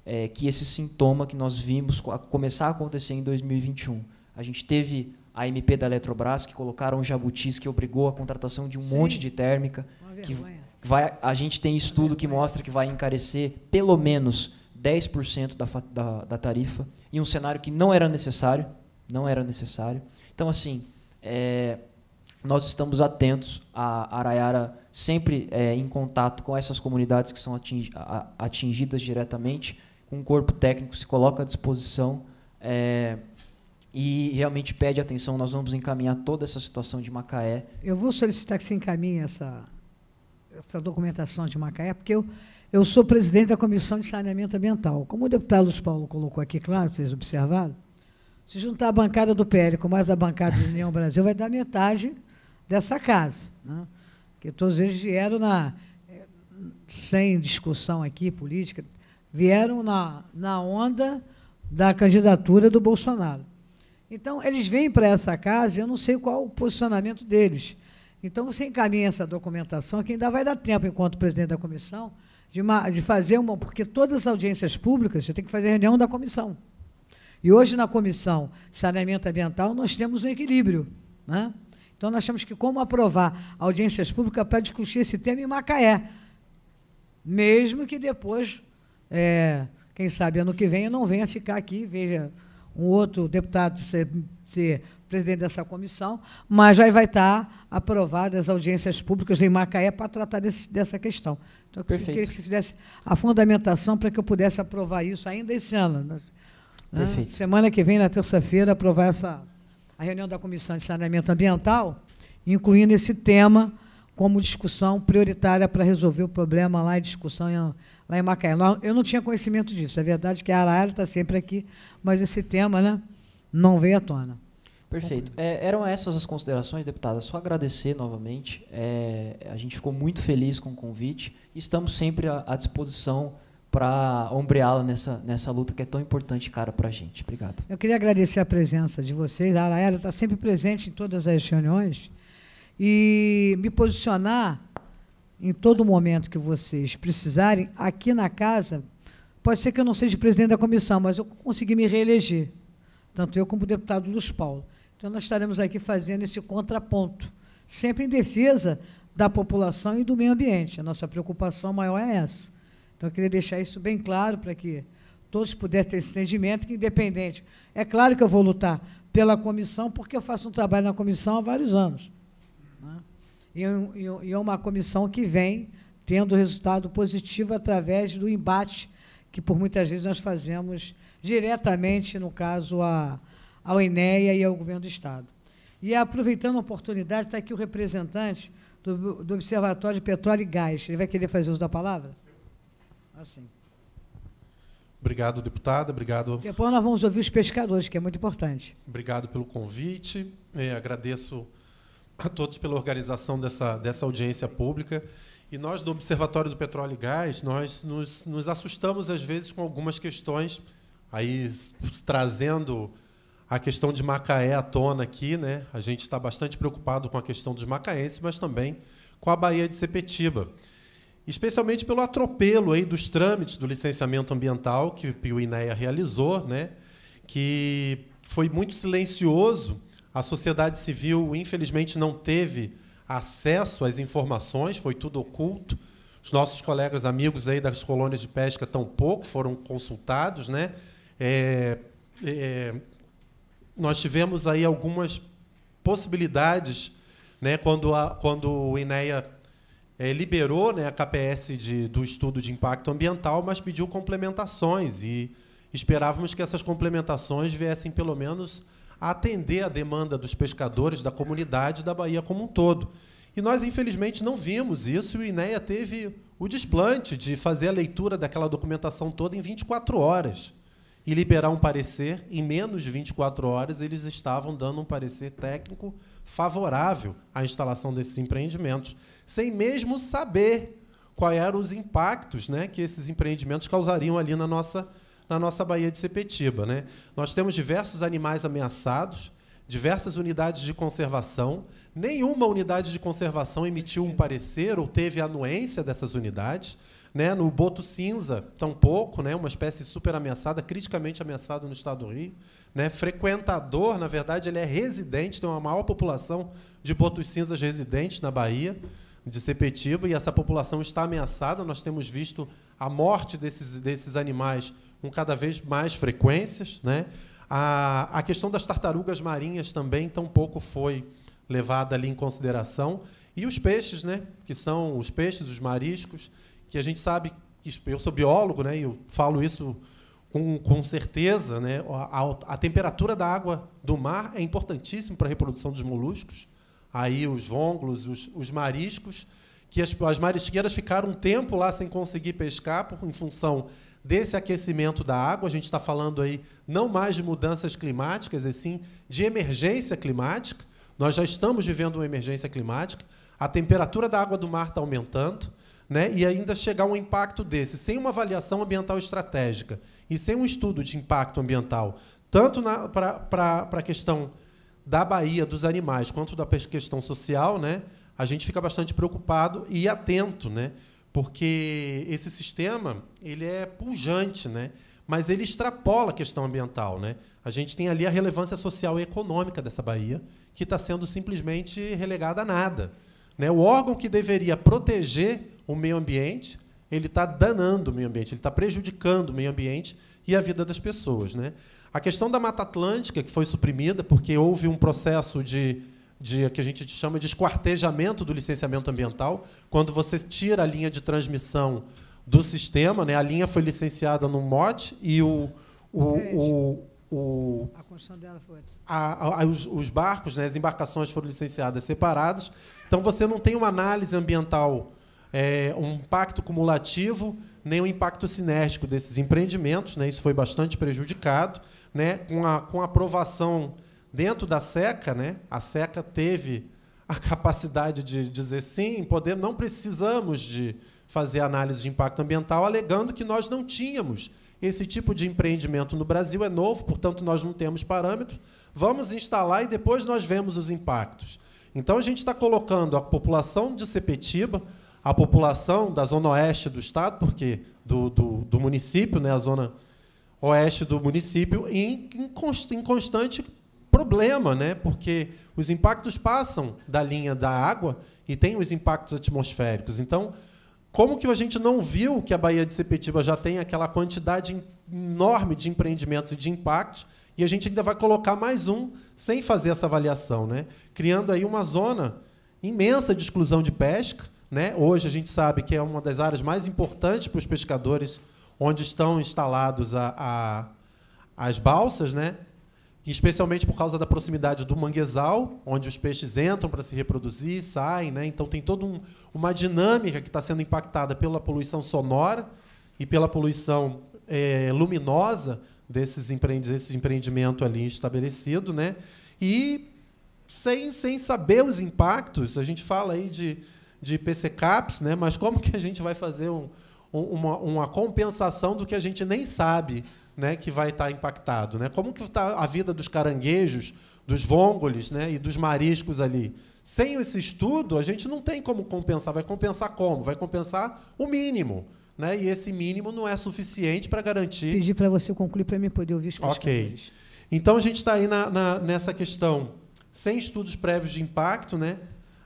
é, que esse sintoma que nós vimos começar a acontecer em 2021. A gente teve a MP da Eletrobras, que colocaram jabutis, que obrigou a contratação de um Sim. monte de térmica. Que vai, a gente tem estudo que mostra que vai encarecer pelo menos 10% da, da, da tarifa, em um cenário que não era necessário. Não era necessário. Então, assim, é, nós estamos atentos. A Arayara sempre é, em contato com essas comunidades que são atingidas diretamente, um corpo técnico se coloca à disposição é, e realmente pede atenção. Nós vamos encaminhar toda essa situação de Macaé.
Eu vou solicitar que você encaminhe essa, essa documentação de Macaé, porque eu, eu sou presidente da Comissão de Saneamento Ambiental. Como o deputado Luiz Paulo colocou aqui, claro, vocês observaram, se juntar a bancada do PL com mais a bancada do União Brasil, vai dar metade dessa casa. Né? Que todos eles vieram na, sem discussão aqui política, vieram na, na onda da candidatura do Bolsonaro. Então, eles vêm para essa casa e eu não sei qual o posicionamento deles. Então, você encaminha essa documentação, que ainda vai dar tempo, enquanto presidente da comissão, de, uma, de fazer uma. Porque todas as audiências públicas, você tem que fazer reunião da comissão. E hoje, na comissão Saneamento Ambiental, nós temos um equilíbrio. Né? Então, nós temos que como aprovar audiências públicas para discutir esse tema em Macaé. Mesmo que depois, é, quem sabe ano que vem, eu não venha ficar aqui, veja um outro deputado ser, ser presidente dessa comissão, mas já vai estar aprovadas as audiências públicas em Macaé para tratar desse, dessa questão. Então, eu Perfeito. queria que você fizesse a fundamentação para que eu pudesse aprovar isso ainda esse ano. Né? Semana que vem, na terça-feira, aprovar essa a reunião da Comissão de Saneamento Ambiental, incluindo esse tema como discussão prioritária para resolver o problema lá em discussão em, lá em Macaé. Eu não tinha conhecimento disso. É verdade que a Arara está sempre aqui, mas esse tema né, não veio à tona. Perfeito.
É, eram essas as considerações, deputada. Só agradecer novamente. É, a gente ficou muito feliz com o convite. Estamos sempre à, à disposição para ombreá-la nessa, nessa luta que é tão importante, cara, para a gente.
Obrigado. Eu queria agradecer a presença de vocês. A Araela está sempre presente em todas as reuniões. E me posicionar em todo momento que vocês precisarem, aqui na casa, pode ser que eu não seja presidente da comissão, mas eu consegui me reeleger, tanto eu como o deputado Luz Paulo. Então, nós estaremos aqui fazendo esse contraponto, sempre em defesa da população e do meio ambiente. A nossa preocupação maior é essa então, eu queria deixar isso bem claro para que todos pudessem ter esse entendimento, que independente. É claro que eu vou lutar pela comissão, porque eu faço um trabalho na comissão há vários anos. Né? E é uma comissão que vem tendo resultado positivo através do embate que, por muitas vezes, nós fazemos diretamente, no caso, a, ao INEA e ao Governo do Estado. E, aproveitando a oportunidade, está aqui o representante do, do Observatório de Petróleo e Gás. Ele vai querer fazer uso da palavra? Assim.
Obrigado, deputada. Obrigado.
Depois nós vamos ouvir os pescadores, que é muito importante.
Obrigado pelo convite. É, agradeço a todos pela organização dessa, dessa audiência pública. E nós, do Observatório do Petróleo e Gás, nós nos, nos assustamos, às vezes, com algumas questões, aí trazendo a questão de Macaé à tona aqui. Né? A gente está bastante preocupado com a questão dos macaenses, mas também com a Baía de Sepetiba especialmente pelo atropelo aí dos trâmites do licenciamento ambiental que o INEA realizou, né? que foi muito silencioso. A sociedade civil, infelizmente, não teve acesso às informações, foi tudo oculto. Os nossos colegas amigos aí das colônias de pesca tampouco foram consultados. Né? É, é, nós tivemos aí algumas possibilidades né, quando, a, quando o INEA é, liberou né, a KPS de, do estudo de impacto ambiental, mas pediu complementações e esperávamos que essas complementações viessem pelo menos atender a demanda dos pescadores, da comunidade da Bahia como um todo. E nós, infelizmente, não vimos isso e o INEA teve o desplante de fazer a leitura daquela documentação toda em 24 horas e liberar um parecer em menos de 24 horas, eles estavam dando um parecer técnico favorável à instalação desses empreendimentos sem mesmo saber quais eram os impactos né, que esses empreendimentos causariam ali na nossa, na nossa Baía de Sepetiba. Né? Nós temos diversos animais ameaçados, diversas unidades de conservação, nenhuma unidade de conservação emitiu um parecer ou teve anuência dessas unidades. Né, no boto cinza, tampouco, né, uma espécie super ameaçada, criticamente ameaçada no estado do Rio. Né, frequentador, na verdade, ele é residente, tem uma maior população de botos cinzas residentes na Bahia de Sepetiba e essa população está ameaçada. Nós temos visto a morte desses, desses animais com cada vez mais frequências. Né? A, a questão das tartarugas marinhas também tampouco foi levada ali em consideração. E os peixes, né? que são os peixes, os mariscos, que a gente sabe que eu sou biólogo né? e eu falo isso com, com certeza. Né? A, a, a temperatura da água do mar é importantíssima para a reprodução dos moluscos aí os vonglos, os, os mariscos, que as, as, marisqueiras ficaram um tempo lá sem conseguir pescar por, em função desse aquecimento da água. A gente está falando aí não mais de mudanças climáticas, e sim de emergência climática. Nós já estamos vivendo uma emergência climática. A temperatura da água do mar está aumentando. Né? E ainda chegar um impacto desse, sem uma avaliação ambiental estratégica e sem um estudo de impacto ambiental, tanto para a questão da Bahia, dos animais, quanto da questão social, né, a gente fica bastante preocupado e atento, né, porque esse sistema ele é pujante, né, mas ele extrapola a questão ambiental. Né? A gente tem ali a relevância social e econômica dessa Bahia, que está sendo simplesmente relegada a nada. Né? O órgão que deveria proteger o meio ambiente, ele está danando o meio ambiente, ele está prejudicando o meio ambiente e a vida das pessoas. Né? A questão da Mata Atlântica, que foi suprimida, porque houve um processo de, de que a gente chama de esquartejamento do licenciamento ambiental, quando você tira a linha de transmissão do sistema, né? a linha foi licenciada no MOD e o, o, o, o
a construção dela foi
a, a, os, os, barcos, né, as embarcações foram licenciadas separadas. Então você não tem uma análise ambiental, é, um impacto cumulativo nem o impacto cinético desses empreendimentos, né? isso foi bastante prejudicado, né? com, a, com a aprovação dentro da SECA, né? a SECA teve a capacidade de dizer sim, podemos, não precisamos de fazer análise de impacto ambiental, alegando que nós não tínhamos esse tipo de empreendimento no Brasil é novo, portanto nós não temos parâmetros. Vamos instalar e depois nós vemos os impactos. Então a gente está colocando a população de Sepetiba a população da zona oeste do estado, porque do, do, do município, né, a zona oeste do município, em, em, constante problema, né, porque os impactos passam da linha da água e tem os impactos atmosféricos. Então, como que a gente não viu que a Baía de Sepetiba já tem aquela quantidade enorme de empreendimentos e de impactos e a gente ainda vai colocar mais um sem fazer essa avaliação, né? criando aí uma zona imensa de exclusão de pesca, né? Hoje a gente sabe que é uma das áreas mais importantes para os pescadores, onde estão instalados a, a, as balsas, né? especialmente por causa da proximidade do manguezal, onde os peixes entram para se reproduzir, saem, né? Então tem toda um, uma dinâmica que está sendo impactada pela poluição sonora e pela poluição é, luminosa desses empreendimentos, desse empreendimento ali estabelecido, né? E sem, sem saber os impactos, a gente fala aí de de PCCAPs, né? mas como que a gente vai fazer um, uma, uma, compensação do que a gente nem sabe né, que vai estar tá impactado? Né? Como que está a vida dos caranguejos, dos vongoles, né, e dos mariscos ali? Sem esse estudo, a gente não tem como compensar. Vai compensar como? Vai compensar o mínimo. Né? E esse mínimo não é suficiente para garantir. Pedir
para você concluir para mim poder ouvir os Ok.
Então a gente está aí na, na, nessa questão sem estudos prévios de impacto, né?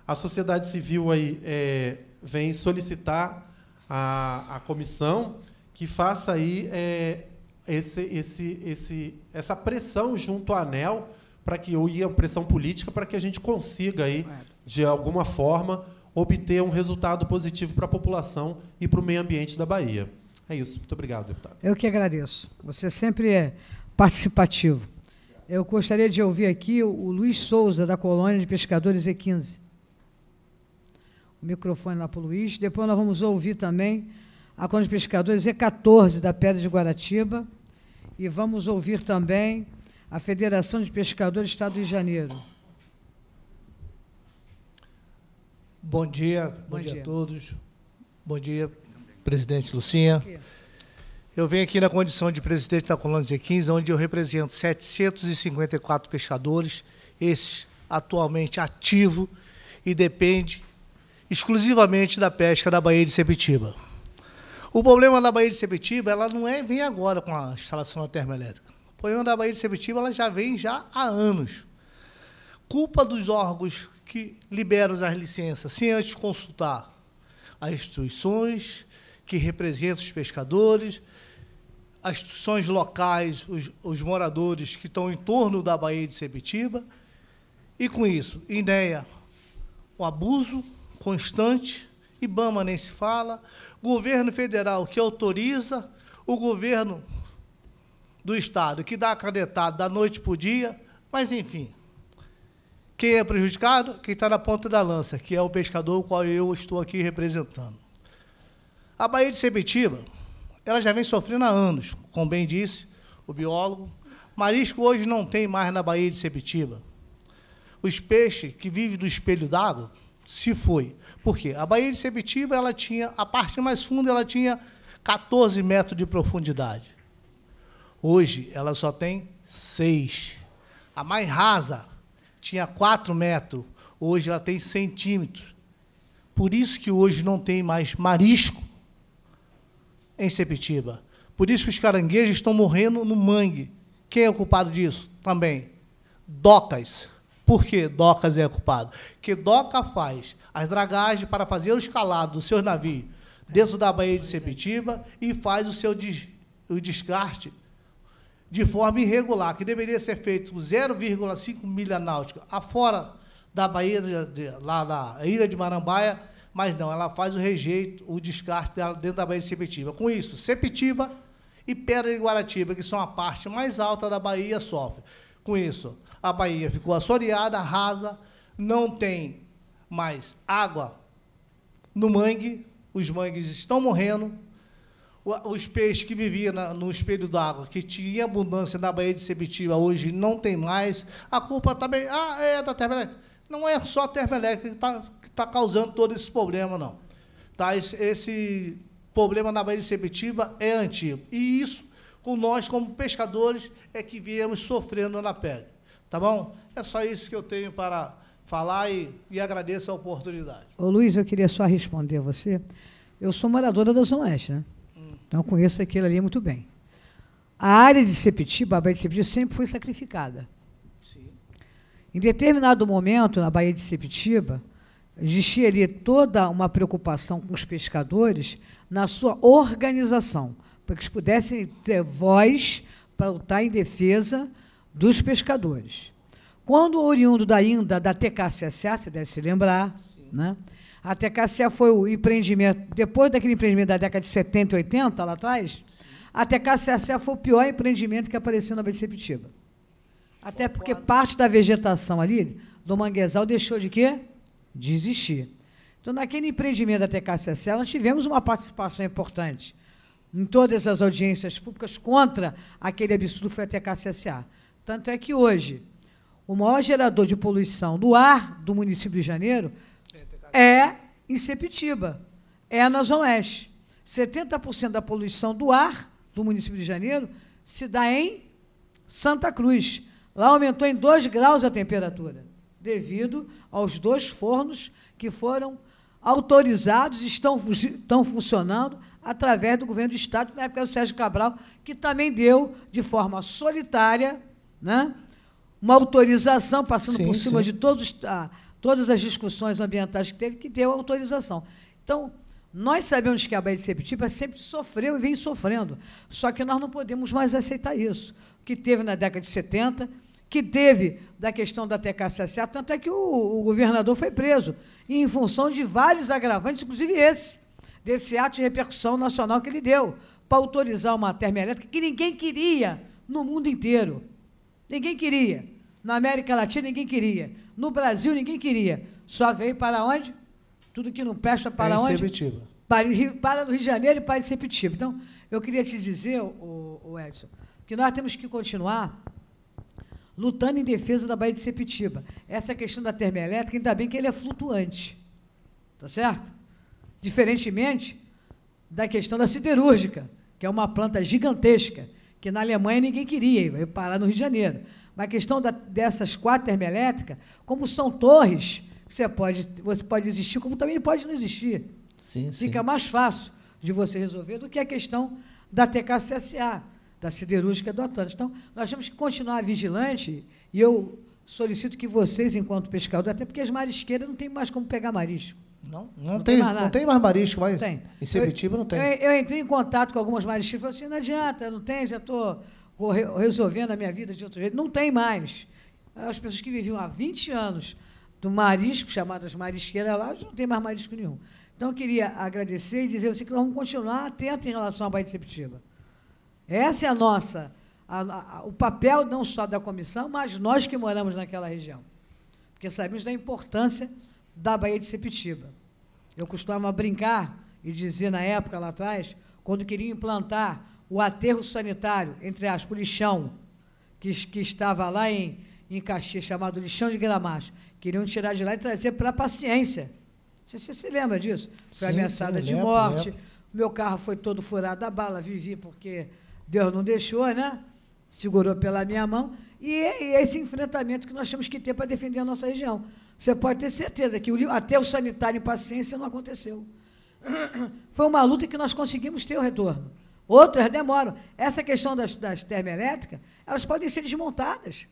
A sociedade civil aí, é, vem solicitar à, comissão que faça aí é, esse, esse, esse, essa pressão junto à ANEL para que ou pressão política para que a gente consiga aí de alguma forma obter um resultado positivo para a população e para o meio ambiente da Bahia. É isso. Muito obrigado, deputado.
Eu que agradeço. Você sempre é participativo. Eu gostaria de ouvir aqui o Luiz Souza, da Colônia de Pescadores E15 o microfone lá para o Luiz. Depois nós vamos ouvir também a Conde Pescadores E14 da Pedra de Guaratiba. E vamos ouvir também a Federação de Pescadores do Estado de Janeiro. Bom dia, bom, bom dia. dia. a todos. Bom dia,
presidente Lucinha. Eu venho aqui na condição de presidente da Colônia Z15, onde eu represento 754 pescadores, esses atualmente ativos e depende exclusivamente da pesca da Baía de Sepetiba. O problema da Baía de Sepetiba, ela não é, vem agora com a instalação da termoelétrica. O problema da Baía de Sepetiba, ela já vem já há anos. Culpa dos órgãos que liberam as licenças sem antes consultar as instituições que representam os pescadores, as instituições locais, os, os moradores que estão em torno da Baía de Sepetiba. E com isso, ideia, o abuso constante, Ibama nem se fala, governo federal que autoriza, o governo do Estado que dá a canetada da noite para o dia, mas enfim. Quem é prejudicado? Quem está na ponta da lança, que é o pescador o qual eu estou aqui representando. A Baía de sebitiba ela já vem sofrendo há anos, como bem disse o biólogo. Marisco hoje não tem mais na Baía de sebitiba Os peixes que vivem do espelho d'água, se foi. Por quê? A Baía de Sepetiba, ela tinha, a parte mais funda, ela tinha 14 metros de profundidade. Hoje, ela só tem 6. A mais rasa tinha 4 metros, hoje ela tem centímetros. Por isso que hoje não tem mais marisco em Sepitiba. Por isso que os caranguejos estão morrendo no mangue. Quem é o culpado disso? Também. Docas. Por que Docas é culpado? Que Doca faz as dragagens para fazer o escalado dos seus navios dentro da Baía de Sepitiba e faz o seu des, o descarte de forma irregular, que deveria ser feito 0,5 milha náutica afora da Baía, de, de, lá da Ilha de Marambaia, mas não, ela faz o rejeito, o descarte dela dentro da Baía de Sepitiba. Com isso, Sepitiba e Pedra de Guaratiba, que são a parte mais alta da Bahia, sofrem. Com isso, a Bahia ficou assoreada, rasa, não tem mais água no mangue, os mangues estão morrendo, os peixes que viviam no espelho d'água, que tinha abundância na Bahia de Sepitiba, hoje não tem mais. A culpa também tá ah, é da termoelétrica. Não é só a termoelétrica que está tá causando todo esse problema, não. Tá? Esse, esse problema na Bahia de Sepitiba é antigo. E isso, com nós, como pescadores, é que viemos sofrendo na pele. Tá bom? É só isso que eu tenho para falar e, e agradeço a oportunidade.
Ô Luiz, eu queria só responder a você. Eu sou moradora da Zona Oeste, né? Hum. Então conheço aquilo ali muito bem. A área de Sepetiba, a Baía de Sepetiba, sempre foi sacrificada. Sim. Em determinado momento, na Baía de Sepetiba, existia ali toda uma preocupação com os pescadores na sua organização, para que eles pudessem ter voz para lutar em defesa dos pescadores. Quando o oriundo da Inda, da TKCSA, você deve se lembrar, né? a TKCSA foi o empreendimento, depois daquele empreendimento da década de 70 e 80, lá atrás, Sim. a TKCSA foi o pior empreendimento que apareceu na Pitiba. Até porque parte da vegetação ali, do manguezal, deixou de quê? De existir. Então, naquele empreendimento da TKCSA, nós tivemos uma participação importante em todas as audiências públicas contra aquele absurdo que foi a TKCSA. Tanto é que hoje, o maior gerador de poluição do ar do município de Janeiro é em Sepitiba, é na Zona Oeste. 70% da poluição do ar do município de Janeiro se dá em Santa Cruz. Lá aumentou em 2 graus a temperatura, devido aos dois fornos que foram autorizados e estão, estão funcionando através do governo do Estado, na época do Sérgio Cabral, que também deu, de forma solitária, né? uma autorização, passando sim, por cima sim. de todos, a ah, todas as discussões ambientais que teve, que deu autorização. Então, nós sabemos que a Baía de Sepitiba sempre sofreu e vem sofrendo, só que nós não podemos mais aceitar isso. O que teve na década de 70, que teve da questão da TKCSA, tanto é que o, o governador foi preso, em função de vários agravantes, inclusive esse, desse ato de repercussão nacional que ele deu, para autorizar uma termoelétrica que ninguém queria no mundo inteiro. Ninguém queria. Na América Latina, ninguém queria. No Brasil, ninguém queria. Só veio para onde? Tudo que não presta é para é onde? Para, Rio, para no Rio de Janeiro e para Sepetiba. Então, eu queria te dizer, o, o Edson, que nós temos que continuar lutando em defesa da Baía de Sepetiba. Essa questão da termoelétrica, ainda bem que ele é flutuante. está certo? Diferentemente da questão da siderúrgica, que é uma planta gigantesca, que na Alemanha ninguém queria, veio parar no Rio de Janeiro. Mas a questão da, dessas quatro termoelétricas, como são torres, você pode, você pode existir, como também pode não existir. Sim, Fica sim. mais fácil de você resolver do que a questão da TKCSA, da siderúrgica do Atlântico. Então, nós temos que continuar vigilante e eu solicito que vocês, enquanto pescador, até porque as marisqueiras não tem mais como pegar marisco. Não, não, não tem, tem não tem mais marisco, mais. tem. em Sepitiba não tem. Eu, eu, entrei em contato com algumas mariscas e falei assim, não adianta, não tem, já estou resolvendo a minha vida de outro jeito. Não tem mais. As pessoas que viviam há 20 anos do marisco, chamadas marisqueiras lá, já não tem mais marisco nenhum. Então, eu queria agradecer e dizer assim, que nós vamos continuar atentos em relação à Baía de Sepitiba. Essa é a nossa, a, a, o papel não só da comissão, mas nós que moramos naquela região. Porque sabemos da importância da Bahia de Sepitiba. Eu costumava brincar e dizer na época lá atrás, quando queria implantar o aterro sanitário, entre aspas, o lixão, que, que estava lá em, em Caxias, chamado lixão de gramacho, queriam tirar de lá e trazer para a paciência. Você, você se lembra disso? Foi sim, ameaçada sim, de lembro, morte. Lembro. Meu carro foi todo furado a bala, vivi porque Deus não deixou, né? Segurou pela minha mão. E é esse enfrentamento que nós temos que ter para defender a nossa região. Você pode ter certeza que o, até o sanitário em paciência não aconteceu. [clears throat] Foi uma luta que nós conseguimos ter o retorno. Outras demoram. Essa questão das, das termoelétricas, elas podem ser desmontadas,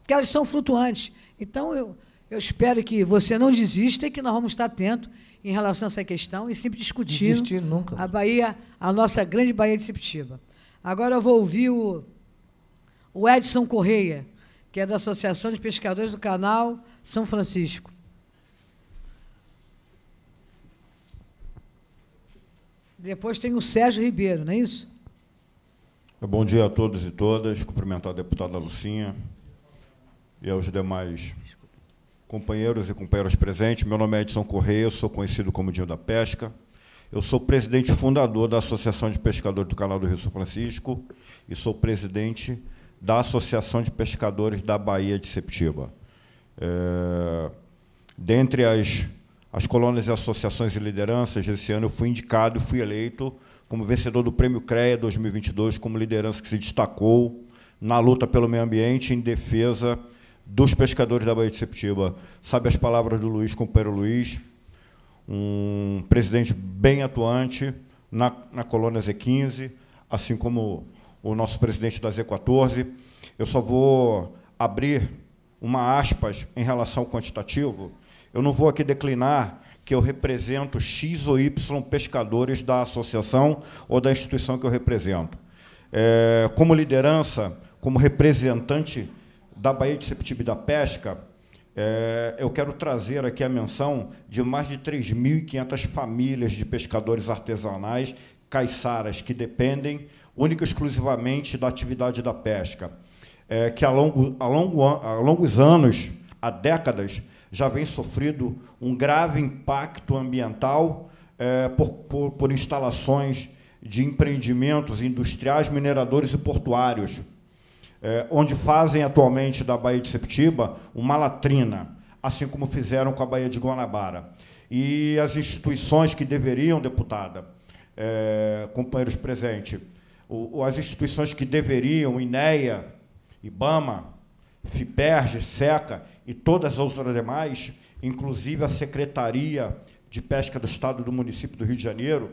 porque elas são flutuantes. Então, eu, eu espero que você não desista e que nós vamos estar atentos em relação a essa questão e sempre discutindo Desistir nunca. a Bahia, a nossa grande Bahia de Sepitiba. Agora eu vou ouvir o, o Edson Correia, que é da Associação de Pescadores do Canal são Francisco. Depois tem o Sérgio Ribeiro, não é isso?
Bom dia a todos e todas. Cumprimentar a deputada Lucinha e aos demais companheiros e companheiras presentes. Meu nome é Edson Correia, sou conhecido como Dinho da Pesca. Eu sou presidente fundador da Associação de Pescadores do Canal do Rio São Francisco e sou presidente da Associação de Pescadores da Bahia de Septiba. É, dentre as, as colônias e associações e lideranças, esse ano eu fui indicado e fui eleito como vencedor do Prêmio CREA 2022, como liderança que se destacou na luta pelo meio ambiente em defesa dos pescadores da Baía de Septiba. Sabe as palavras do Luiz, companheiro Luiz, um presidente bem atuante na, na colônia Z15, assim como o nosso presidente da Z14. Eu só vou abrir uma aspas em relação ao quantitativo, eu não vou aqui declinar que eu represento X ou Y pescadores da associação ou da instituição que eu represento. É, como liderança, como representante da Bahia de Septibe da Pesca, é, eu quero trazer aqui a menção de mais de 3.500 famílias de pescadores artesanais caiçaras que dependem única e exclusivamente da atividade da pesca é, que ao longo, ao, longo, ao longos anos, há décadas, já vem sofrido um grave impacto ambiental é, por, por, por instalações de empreendimentos industriais, mineradores e portuários, é, onde fazem atualmente da Baía de Septiba uma latrina, assim como fizeram com a Baía de Guanabara. E as instituições que deveriam, deputada, é, companheiros presentes, as instituições que deveriam, INEA, IBAMA, FIPERJ, SECA e todas as outras demais, inclusive a Secretaria de Pesca do Estado do município do Rio de Janeiro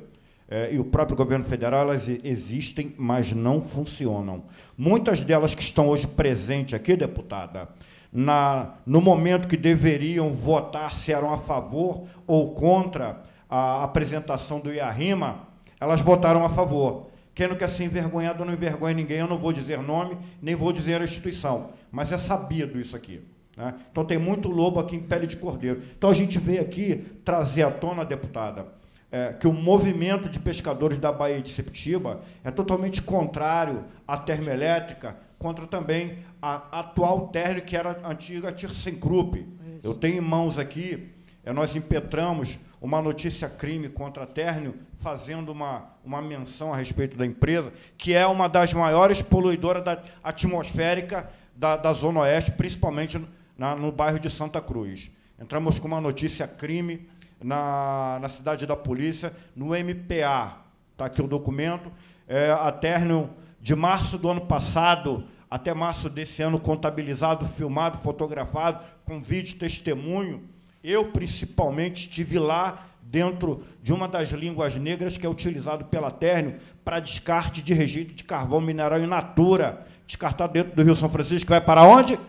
eh, e o próprio governo federal, elas existem, mas não funcionam. Muitas delas que estão hoje presentes aqui, deputada, na, no momento que deveriam votar se eram a favor ou contra a apresentação do IARIMA, elas votaram a favor. Quem quer ser envergonhado não envergonha ninguém, eu não vou dizer nome, nem vou dizer a instituição, mas é sabido isso aqui. Né? Então tem muito lobo aqui em pele de cordeiro. Então a gente veio aqui trazer à tona, deputada, é, que o movimento de pescadores da Baía de Septiba é totalmente contrário à termoelétrica, contra também a atual térmica, que era a antiga Tirsenkrupp. Eu tenho em mãos aqui, é, nós impetramos uma notícia crime contra a Ternio, fazendo uma, uma menção a respeito da empresa, que é uma das maiores poluidoras da atmosférica da, da Zona Oeste, principalmente na, no bairro de Santa Cruz. Entramos com uma notícia crime na, na cidade da polícia, no MPA. Está aqui o documento. É, a Ternio, de março do ano passado até março desse ano, contabilizado, filmado, fotografado, com vídeo, testemunho, eu, principalmente, estive lá dentro de uma das línguas negras que é utilizado pela Térnio para descarte de rejeito de carvão mineral in natura, descartado dentro do Rio São Francisco, que vai para onde?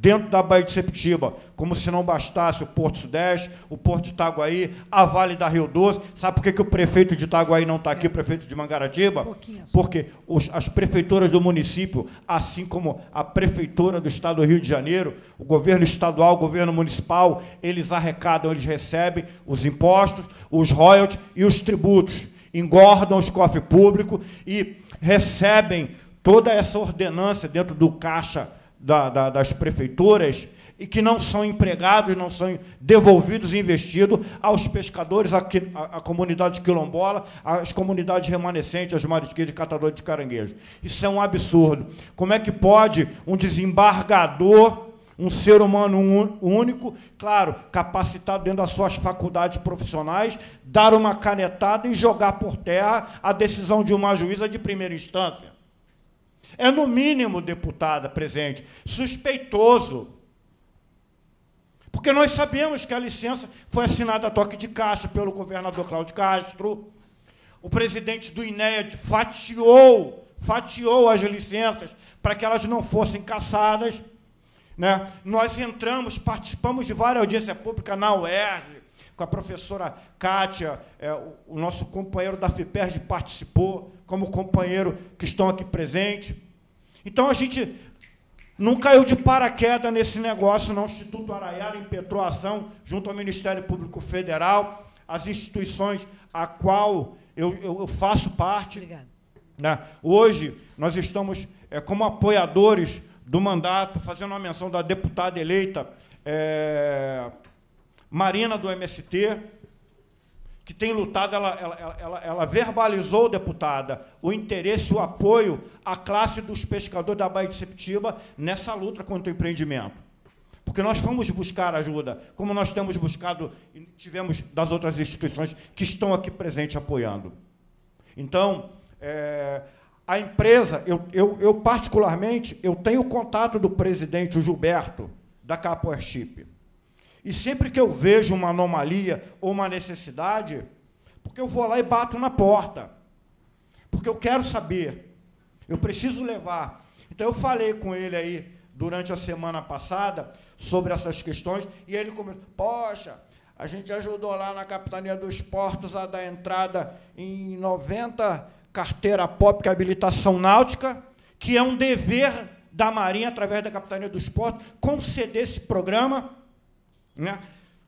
dentro da Baía de Sepetiba, como se não bastasse o Porto Sudeste, o Porto de Itaguaí, a Vale da Rio Doce. Sabe por que, que o prefeito de Itaguaí não está aqui, o prefeito de Mangaratiba? Porque os, as prefeituras do município, assim como a prefeitura do estado do Rio de Janeiro, o governo estadual, o governo municipal, eles arrecadam, eles recebem os impostos, os royalties e os tributos, engordam os cofres públicos e recebem toda essa ordenança dentro do caixa da, da, das prefeituras e que não são empregados, não são devolvidos e investidos aos pescadores, à, à comunidade quilombola, às comunidades remanescentes, às marisqueiras, e catadores de caranguejo. Isso é um absurdo. Como é que pode um desembargador, um ser humano único, claro, capacitado dentro das suas faculdades profissionais, dar uma canetada e jogar por terra a decisão de uma juíza de primeira instância? É no mínimo, deputada presente, suspeitoso. Porque nós sabemos que a licença foi assinada a toque de caixa pelo governador Cláudio Castro. O presidente do INEA fatiou, fatiou as licenças para que elas não fossem caçadas. Né? Nós entramos, participamos de várias audiências públicas na UERJ, com a professora Kátia, é, o, o nosso companheiro da FIPERJ participou, como companheiro que estão aqui presentes. Então a gente não caiu de paraquedas nesse negócio, não. O Instituto Araiara impetrou ação junto ao Ministério Público Federal, as instituições a qual eu, eu, eu faço parte. Né? Hoje nós estamos é, como apoiadores do mandato, fazendo uma menção da deputada eleita é, Marina do MST, que tem lutado, ela, ela, ela, ela, verbalizou, deputada, o interesse, o apoio à classe dos pescadores da Baía de Septiba nessa luta contra o empreendimento. Porque nós fomos buscar ajuda, como nós temos buscado e tivemos das outras instituições que estão aqui presentes apoiando. Então, é, a empresa, eu, eu, eu, particularmente, eu tenho contato do presidente, o Gilberto, da Airship. E sempre que eu vejo uma anomalia ou uma necessidade, porque eu vou lá e bato na porta. Porque eu quero saber. Eu preciso levar. Então eu falei com ele aí durante a semana passada sobre essas questões e ele comentou: "Poxa, a gente ajudou lá na Capitania dos Portos a dar entrada em 90 carteira POP, que é habilitação náutica, que é um dever da Marinha através da Capitania dos Portos conceder esse programa né?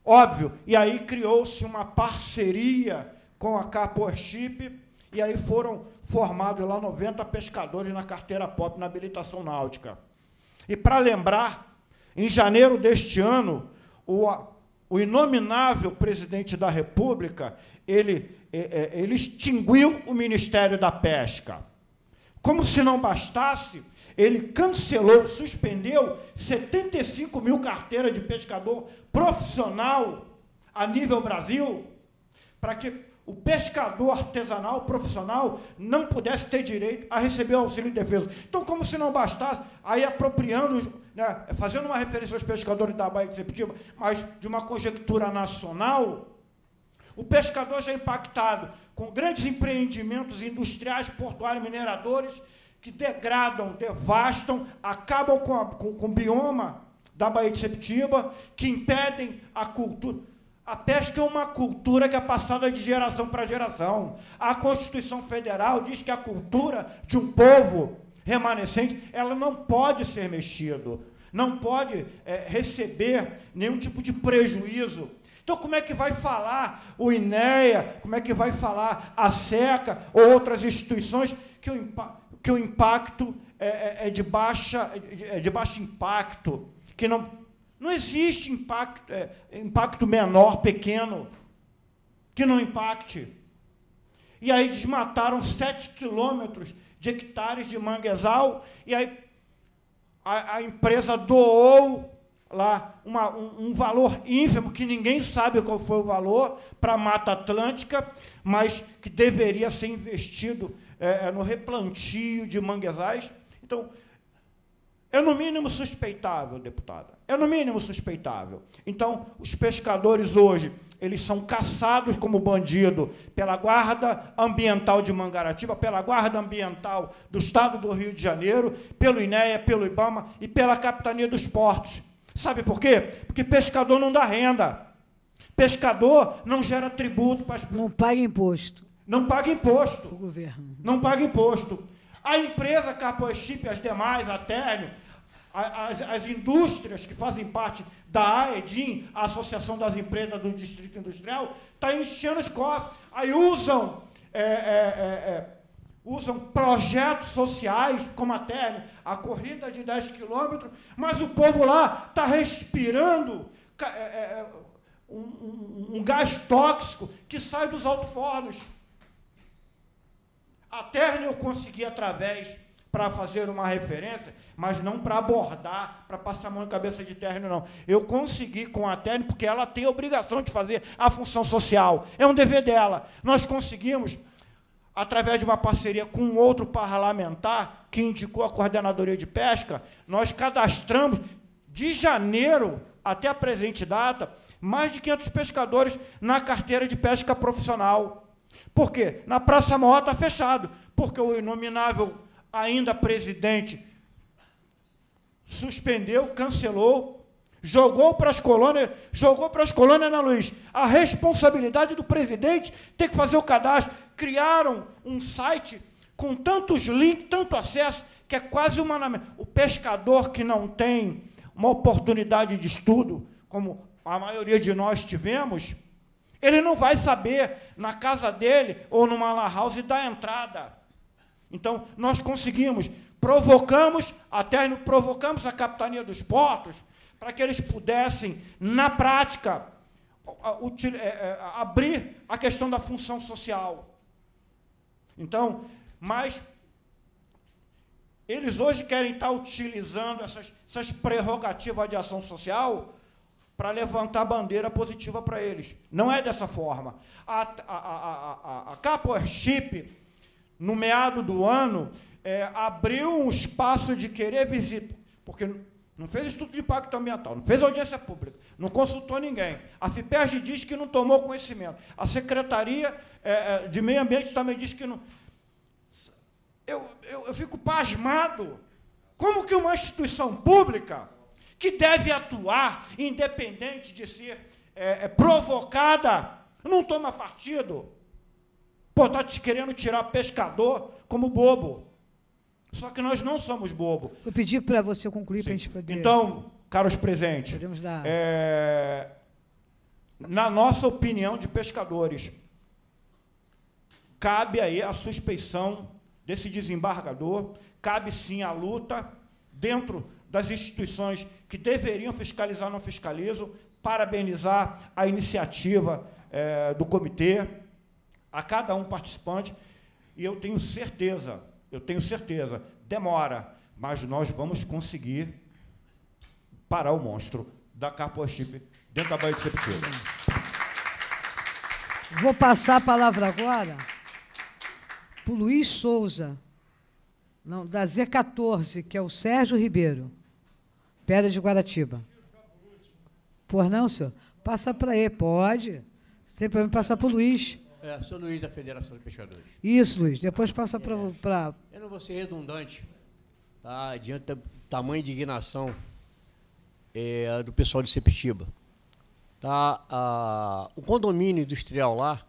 Óbvio. E aí criou-se uma parceria com a Capoa Chip, e aí foram formados lá 90 pescadores na carteira POP, na habilitação náutica. E para lembrar, em janeiro deste ano, o, o inominável presidente da República, ele, é, é, ele extinguiu o Ministério da Pesca. Como se não bastasse, ele cancelou, suspendeu 75 mil carteiras de pescador profissional a nível Brasil, para que o pescador artesanal profissional não pudesse ter direito a receber o auxílio de defesa. Então, como se não bastasse, aí apropriando, né, fazendo uma referência aos pescadores da Bahia Executiva, mas de uma conjectura nacional, o pescador já é impactado com grandes empreendimentos industriais, portuários, mineradores, que degradam, devastam, acabam com, a, com, com o bioma da Baía de Septiba, que impedem a cultura. A pesca é uma cultura que é passada de geração para geração. A Constituição Federal diz que a cultura de um povo remanescente, ela não pode ser mexida, não pode é, receber nenhum tipo de prejuízo. Então, como é que vai falar o INEA, como é que vai falar a SECA ou outras instituições que o impacto que o impacto é, é, é, de, baixa, é de baixo impacto, que não, não existe impacto, é, impacto menor, pequeno, que não impacte. E aí desmataram 7 quilômetros de hectares de manguezal, e aí a, a empresa doou lá uma, um, um, valor ínfimo, que ninguém sabe qual foi o valor, para a Mata Atlântica, mas que deveria ser investido é, é, no replantio de manguezais. Então, é no mínimo suspeitável, deputada. É no mínimo suspeitável. Então, os pescadores hoje, eles são caçados como bandido pela Guarda Ambiental de Mangaratiba, pela Guarda Ambiental do Estado do Rio de Janeiro, pelo INEA, pelo IBAMA e pela Capitania dos Portos. Sabe por quê? Porque pescador não dá renda. Pescador não gera tributo para as... Não paga imposto. Não paga imposto.
O governo.
Não paga imposto. A empresa Capoe Chip, as demais, a Térmio, as, as, indústrias que fazem parte da AEDIM, a Associação das Empresas do Distrito Industrial, está enchendo os cofres. Aí usam, é, é, é, é usam projetos sociais, como a Térmio, a corrida de 10 quilômetros, mas o povo lá está respirando. É, é, um, um, um, gás tóxico que sai dos alto-fornos. A terna eu consegui através para fazer uma referência, mas não para abordar, para passar a mão na cabeça de terno, não. Eu consegui com a terno porque ela tem a obrigação de fazer a função social. É um dever dela. Nós conseguimos, através de uma parceria com outro parlamentar que indicou a coordenadoria de pesca, nós cadastramos de janeiro até a presente data mais de 500 pescadores na carteira de pesca profissional. Por quê? Na Praça Maior está fechado, porque o inominável ainda presidente suspendeu, cancelou, jogou para as colônias, jogou para as colônias na luz. A responsabilidade do presidente ter que fazer o cadastro. Criaram um site com tantos links, tanto acesso, que é quase humanamente. O pescador que não tem uma oportunidade de estudo, como a maioria de nós tivemos, ele não vai saber na casa dele ou numa la house da entrada. Então, nós conseguimos, provocamos, até provocamos a capitania dos portos para que eles pudessem, na prática, é, é, abrir a questão da função social. Então, mas eles hoje querem estar utilizando essas, essas prerrogativas de ação social para levantar bandeira positiva para eles. Não é dessa forma. A, a, a, a, a no meado do ano, é, abriu um espaço de querer visita, porque não fez estudo de impacto ambiental, não fez audiência pública, não consultou ninguém. A FIPERG diz que não tomou conhecimento. A Secretaria é, é, de Meio Ambiente também diz que não. Eu, eu, eu fico pasmado. Como que uma instituição pública que deve atuar, independente de ser é, é, provocada, não toma partido. Pô, está te querendo tirar pescador como bobo. Só que nós não somos bobo. Eu pedi para você concluir para a gente poder. Então, caros presentes, Podemos dar... É, na nossa opinião de pescadores, cabe aí a suspeição desse desembargador, cabe sim a luta dentro das instituições que deveriam fiscalizar não fiscalizam, parabenizar a iniciativa é, do comitê, a cada um participante, e eu tenho certeza, eu tenho certeza, demora, mas nós vamos conseguir parar o monstro da Carpochip dentro da Baía de Sepetiba.
Vou passar a palavra agora para o Luiz Souza, não, da Z14, que é o Sérgio Ribeiro. Pedra de Guaratiba. Por não, senhor? Passa para ele, pode. Sem problema, passar para o Luiz.
É, sou Luiz da Federação de Pescadores.
Isso, Luiz. Depois passa para. É. Pra...
Eu não vou ser redundante, tá? Diante tamanho indignação é, do pessoal de Sepitiba. Tá? A, o condomínio industrial lá,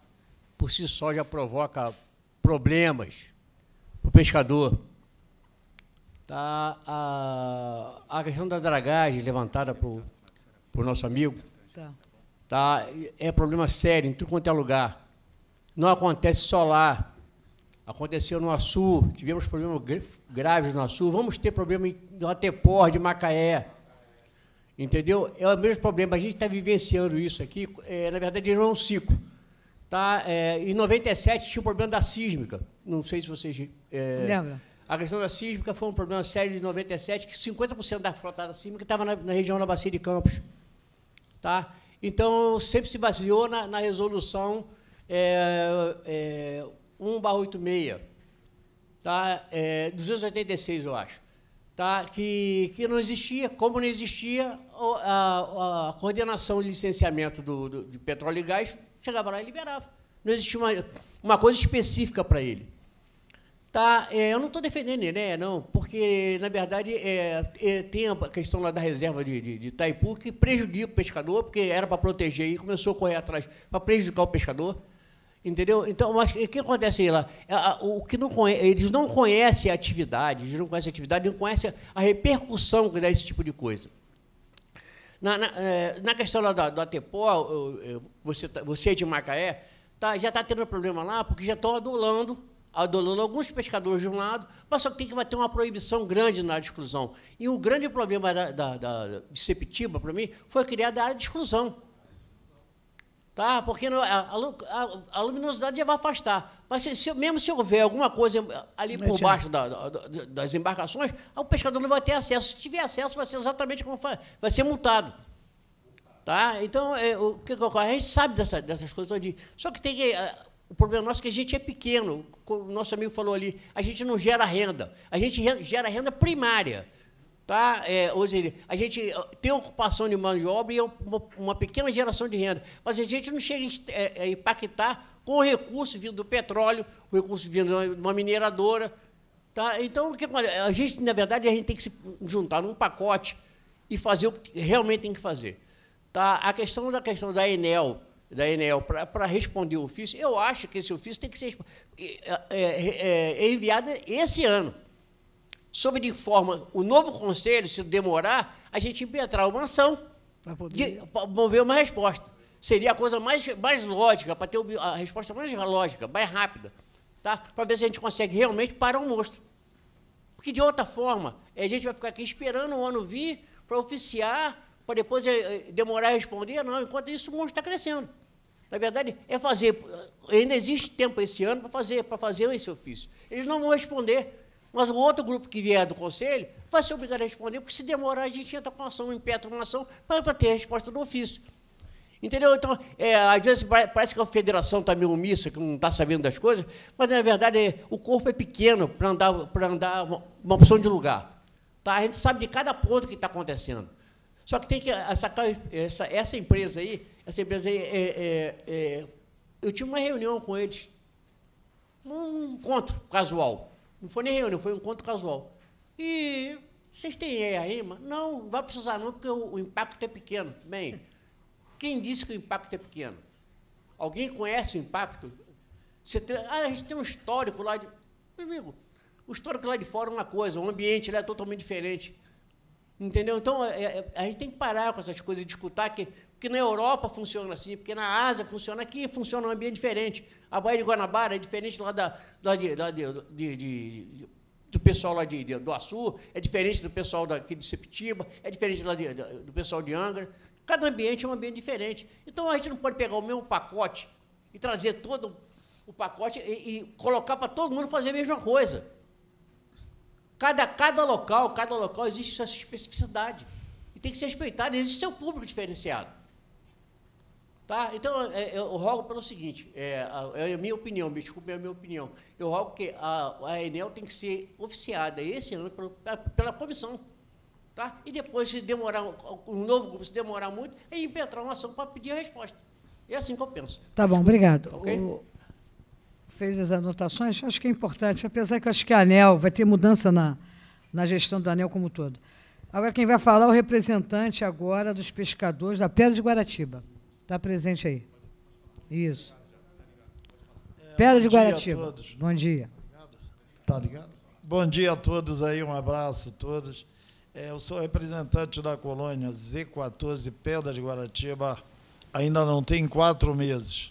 por si só, já provoca problemas para o pescador a a, a questão da dragagem levantada por, por nosso amigo tá. Tá, é problema sério em tudo quanto é lugar. Não acontece só lá. Aconteceu no Açu, tivemos problemas graves no Açu, vamos ter problema no Atepor, de Macaé. Entendeu? É o mesmo problema. A gente está vivenciando isso aqui, é, na verdade, é um ciclo. Tá? É, em 97 tinha o problema da sísmica. Não sei se vocês. É, Lembra? A questão da sísmica foi um problema sério de 97, que 50% da frotada sísmica estava na, na, região da Bacia de Campos. Tá? Então, sempre se baseou na, na resolução é, é, 1-86, tá? é, 286, eu acho, tá? que, que não existia, como não existia, a, a coordenação de licenciamento do, do, de petróleo e gás chegava lá e liberava. Não existia uma, uma coisa específica para ele. Tá, é, eu não estou defendendo ideia, né, não, porque, na verdade, é, é, tem a questão lá da reserva de, de, de Itaipu que prejudica o pescador, porque era para proteger e começou a correr atrás para prejudicar o pescador. Entendeu? Então, mas o que acontece lá? É, o que não conhece, eles não conhecem a atividade, eles não conhecem a atividade, não conhecem a repercussão que dá esse tipo de coisa. Na, na, é, na questão lá do, do você, tá, você é de Macaé, tá, já está tendo problema lá, porque já estão adulando adorando alguns pescadores de um lado, mas só que tem que vai ter uma proibição grande na área de exclusão. E o grande problema da, da, da de para mim, foi criada a área de exclusão. Tá? Porque a, a, a luminosidade já vai afastar. Mas se, se, mesmo se houver alguma coisa ali por baixo da, das embarcações, o pescador não vai ter acesso. Se tiver acesso, vai ser exatamente como foi, vai ser multado. Tá? Então, é, o que ocorre? A gente sabe dessa, dessas coisas. Só que tem que é, o problema nosso é que a gente é pequeno. Como o nosso amigo falou ali, a gente não gera renda. A gente gera renda primária. Tá? É, a gente tem ocupação de mão de obra e é uma, uma pequena geração de renda. Mas a gente não chega a é, é, impactar com o recurso vindo do petróleo, o recurso vindo de uma mineradora. Tá? Então, A gente, na verdade, a gente tem que se juntar num pacote e fazer o que realmente tem que fazer. Tá? A questão da questão da Enel, da Enel para responder o ofício, eu acho que esse ofício tem que ser é, é, é, é enviado esse ano. Sobre de forma, o novo conselho, se demorar, a gente impetrar uma ação para mover uma resposta. Seria a coisa mais, mais lógica, para ter a resposta mais lógica, mais rápida, tá? para ver se a gente consegue realmente parar o monstro. Porque, de outra forma, a gente vai ficar aqui esperando o ano vir para oficiar para depois eh, eh, demorar a responder, não. Enquanto isso, o monstro está crescendo. Na verdade, é fazer. Ainda existe tempo esse ano para fazer, para fazer esse ofício. Eles não vão responder. Mas o outro grupo que vier do Conselho vai ser obrigado a responder, porque se demorar, a gente entra com uma ação, impetra uma ação, para ter a resposta do ofício. Entendeu? Então, é, às vezes parece que a federação está meio omissa, que não está sabendo das coisas, mas na verdade é, o corpo é pequeno para andar, andar uma, uma, opção de lugar. Tá? A gente sabe de cada ponto que está acontecendo. Só que tem que. Essa, essa, essa empresa aí, essa empresa aí, é, é, é, eu tinha uma reunião com eles, um encontro casual. Não foi nem reunião, foi um encontro casual. E vocês têm aí aí, mas não, não vai precisar não, porque o, o impacto é pequeno. Bem, quem disse que o impacto é pequeno? Alguém conhece o impacto? Você tem, ah, a gente tem um histórico lá de. Meu amigo, o histórico lá de fora é uma coisa, o ambiente lá é totalmente diferente. Entendeu? Então, é, é, a gente tem que parar com essas coisas, discutir que porque na Europa funciona assim, porque na Ásia funciona aqui, funciona um ambiente diferente. A Baía de Guanabara é diferente lá, da, de, de, de, de, do pessoal lá de, do Açu, é diferente do pessoal daqui de Sepitiba, é diferente lá do pessoal de Angra. Cada ambiente é um ambiente diferente. Então a gente não pode pegar o mesmo pacote e trazer todo o pacote e, e colocar para todo mundo fazer a mesma coisa. Cada, cada local, cada local existe sua especificidade. E tem que ser respeitado, existe seu público diferenciado. Tá? Então, é, é, eu rogo pelo seguinte, é, é a minha opinião, me desculpe é a minha opinião. Eu rogo que a, a Enel tem que ser oficiada esse ano pela, pela comissão. Tá? E depois, se demorar, um novo grupo, se demorar muito, é impetrar uma ação para pedir a resposta. É assim que eu penso.
Tá bom, obrigado. okay? o, fez as anotações, acho que é importante, apesar que eu acho que a ANEL vai ter mudança na, na gestão da ANEL como um todo. Agora, quem vai falar é o representante agora dos pescadores da Pedra de Guaratiba. Está presente aí. Isso. Tá tá Pedra é, de Guaratiba. Dia bom dia.
Tá ligado? Bom dia a todos aí, um abraço a todos. É, eu sou representante da colônia Z14 Pedra de Guaratiba, ainda não tem quatro meses.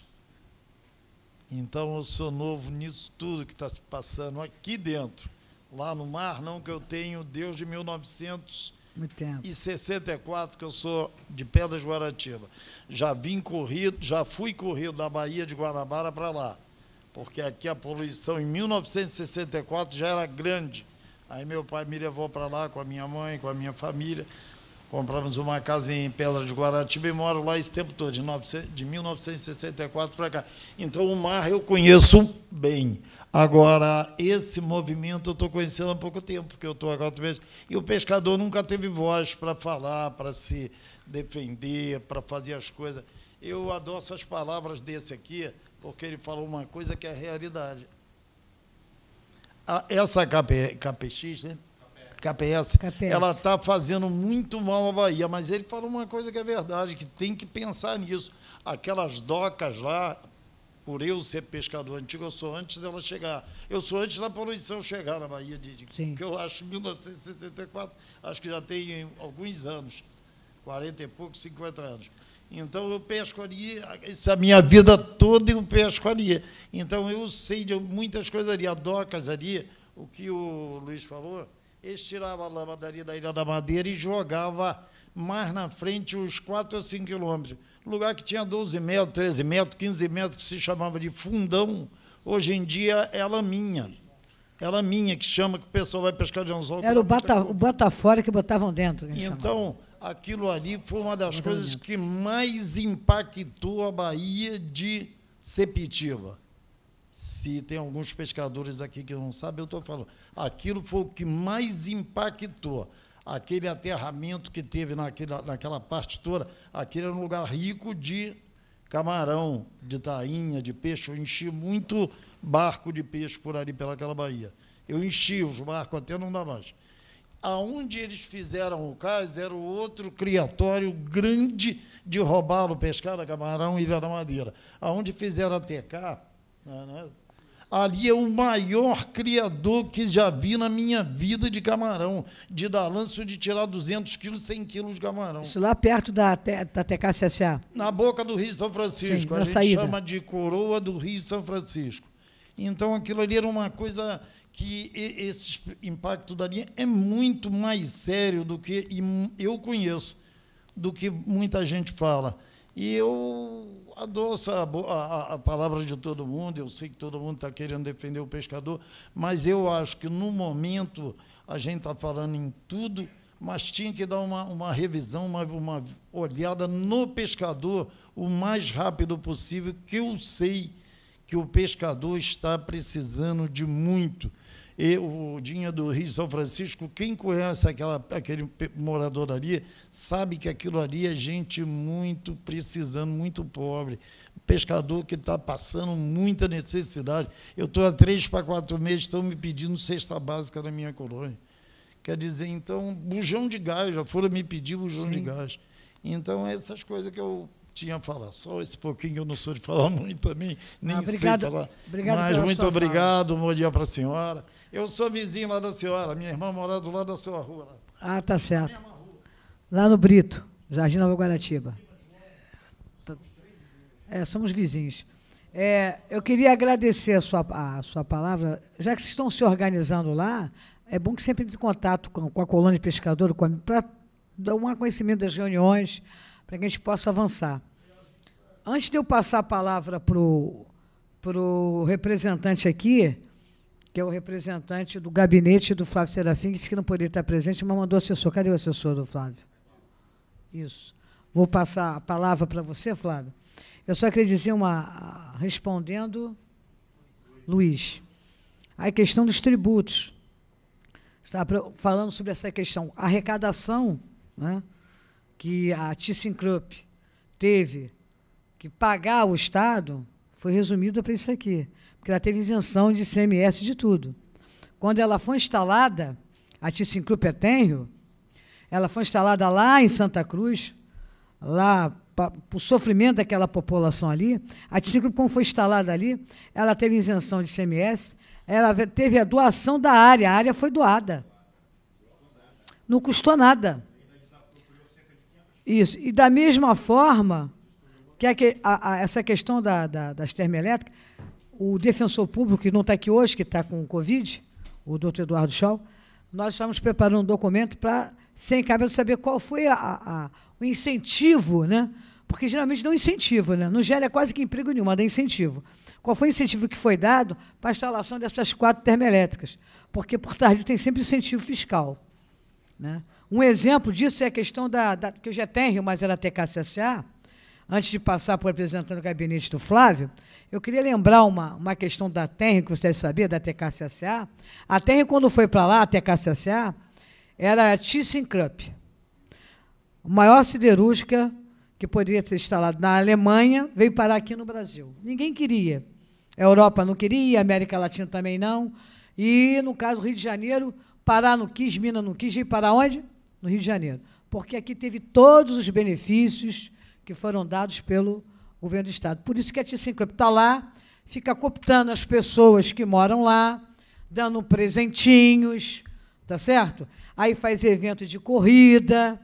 Então eu sou novo nisso tudo que está se passando aqui dentro. Lá no mar, não que eu tenho desde 1964 que eu sou de Pedras Guaratiba já vim corrido, já fui corrido da Bahia de Guanabara para lá, porque aqui a poluição em 1964 já era grande. Aí meu pai me levou para lá com a minha mãe, com a minha família. Compramos uma casa em Pedra de Guaratiba e moro lá esse tempo todo, de 1964 para cá. Então o mar eu conheço bem. Agora, esse movimento eu estou conhecendo há pouco tempo, que eu estou agora vez. E o pescador nunca teve voz para falar, para se defender, para fazer as coisas. Eu adoro as palavras desse aqui, porque ele falou uma coisa que é a realidade. essa KP, KPX, né? KPS, KPS. ela está fazendo muito mal à Bahia, mas ele falou uma coisa que é verdade, que tem que pensar nisso. Aquelas docas lá, por eu ser pescador antigo, eu sou antes dela chegar. Eu sou antes da poluição chegar na Bahia de, de que eu acho 1964, acho que já tem alguns anos, 40 e pouco, 50 anos. Então eu pesco ali, essa é minha vida toda eu pesco ali. Então eu sei de muitas coisas ali, a docas ali, o que o Luiz falou, eles tiravam a lama dali da Ilha da Madeira e jogava mais na frente uns 4 ou 5 quilômetros lugar que tinha 12 metros, 13 metros, 15 metros, que se chamava de fundão, hoje em dia é laminha. É laminha que chama, que o pessoal vai pescar de anzol. Era o, bata,
o batafora que botavam dentro. Que
então, aquilo ali foi uma das coisas que mais impactou a Bahia de Sepitiba. Se tem alguns pescadores aqui que não sabem, eu estou falando. Aquilo foi o que mais impactou aquele aterramento que teve naquela, naquela parte toda, aquele era um lugar rico de camarão, de tainha, de peixe. Eu enchi muito barco de peixe por ali, pelaquela baía. Eu enchi os barcos até não dá mais. Aonde eles fizeram o cais era outro criatório grande de roubá-lo, pescada, camarão, ilha da madeira. Aonde fizeram a TK, Ali é o maior criador que já vi na minha vida de camarão, de dar lance de tirar 200 quilos, 100 quilos de camarão. Isso
lá perto da, da TKCSA?
Na boca do Rio São Francisco. Sim, A gente chama de coroa do Rio São Francisco. Então aquilo ali era uma coisa que esse impacto da linha é muito mais sério do que eu conheço, do que muita gente fala. E eu adoço a, a, a, palavra de todo mundo, eu sei que todo mundo está querendo defender o pescador, mas eu acho que no momento a gente está falando em tudo, mas tinha que dar uma, uma revisão, uma, uma olhada no pescador o mais rápido possível, que eu sei que o pescador está precisando de muito e o Dinha do Rio São Francisco, quem conhece aquela, aquele morador ali, sabe que aquilo ali é gente muito precisando, muito pobre. Pescador que está passando muita necessidade. Eu estou há três para quatro meses, estão me pedindo cesta básica na minha colônia. Quer dizer, então, bujão de gás, já foram me pedir bujão Sim. de gás. Então, essas coisas que eu tinha a falar. Só esse pouquinho, eu não sou de falar [laughs] muito também, nem ah, obrigado, sei falar. Obrigado Mas muito obrigado, fala. bom dia para a senhora. Eu sou vizinho lá da senhora, minha irmã mora do lado da sua rua.
Lá. Ah, tá certo. Lá no Brito, Jardim Nova Guaratiba. Tá. É, somos vizinhos. É, eu queria agradecer a sua, a sua palavra. Já que vocês estão se organizando lá, é bom que sempre entre em contato com, com a colônia de pescador, para dar um conhecimento das reuniões, para que a gente possa avançar. Antes de eu passar a palavra para o representante aqui, que é o representante do gabinete do Flávio Serafim, que disse que não poderia estar presente, mas mandou o assessor. Cadê o assessor do Flávio? Isso. Vou passar a palavra para você, Flávio. Eu só queria dizer uma. Respondendo, Luiz, a questão dos tributos. Você estava falando sobre essa questão. A arrecadação né, que a ThyssenKrupp teve que pagar ao Estado foi resumida para isso aqui que ela teve isenção de CMS de tudo. Quando ela foi instalada, a Ticinclu Petenrio, ela foi instalada lá em Santa Cruz, lá para o sofrimento daquela população ali. A Ticinclu, como foi instalada ali, ela teve isenção de CMS, ela teve a doação da área, a área foi doada. Não custou nada. Isso. E da mesma forma que a, a, essa questão da, da, das termoelétricas, o defensor público, que não está aqui hoje, que está com Covid, o doutor Eduardo Schau, nós estamos preparando um documento para, sem cabelo, saber qual foi a, a, o incentivo, né? porque geralmente não é incentiva, né? não gera quase que emprego nenhum, mas dá é incentivo. Qual foi o incentivo que foi dado para a instalação dessas quatro termoelétricas? Porque por trás tem sempre incentivo fiscal. Né? Um exemplo disso é a questão da, da que eu já tenho, mas era TKCSA, antes de passar por representando o gabinete do Flávio, eu queria lembrar uma, uma questão da TEN, que vocês sabiam, da TKCSA. A TEN, quando foi para lá, a TKCSA, era a ThyssenKrupp, a maior siderúrgica que poderia ter instalado na Alemanha, veio parar aqui no Brasil. Ninguém queria. A Europa não queria, a América Latina também não. E, no caso, Rio de Janeiro, Pará não quis, Minas não quis, e para onde? No Rio de Janeiro. Porque aqui teve todos os benefícios que foram dados pelo governo do Estado. Por isso que a ThyssenKrupp está lá, fica cooptando as pessoas que moram lá, dando presentinhos, tá certo? Aí faz evento de corrida,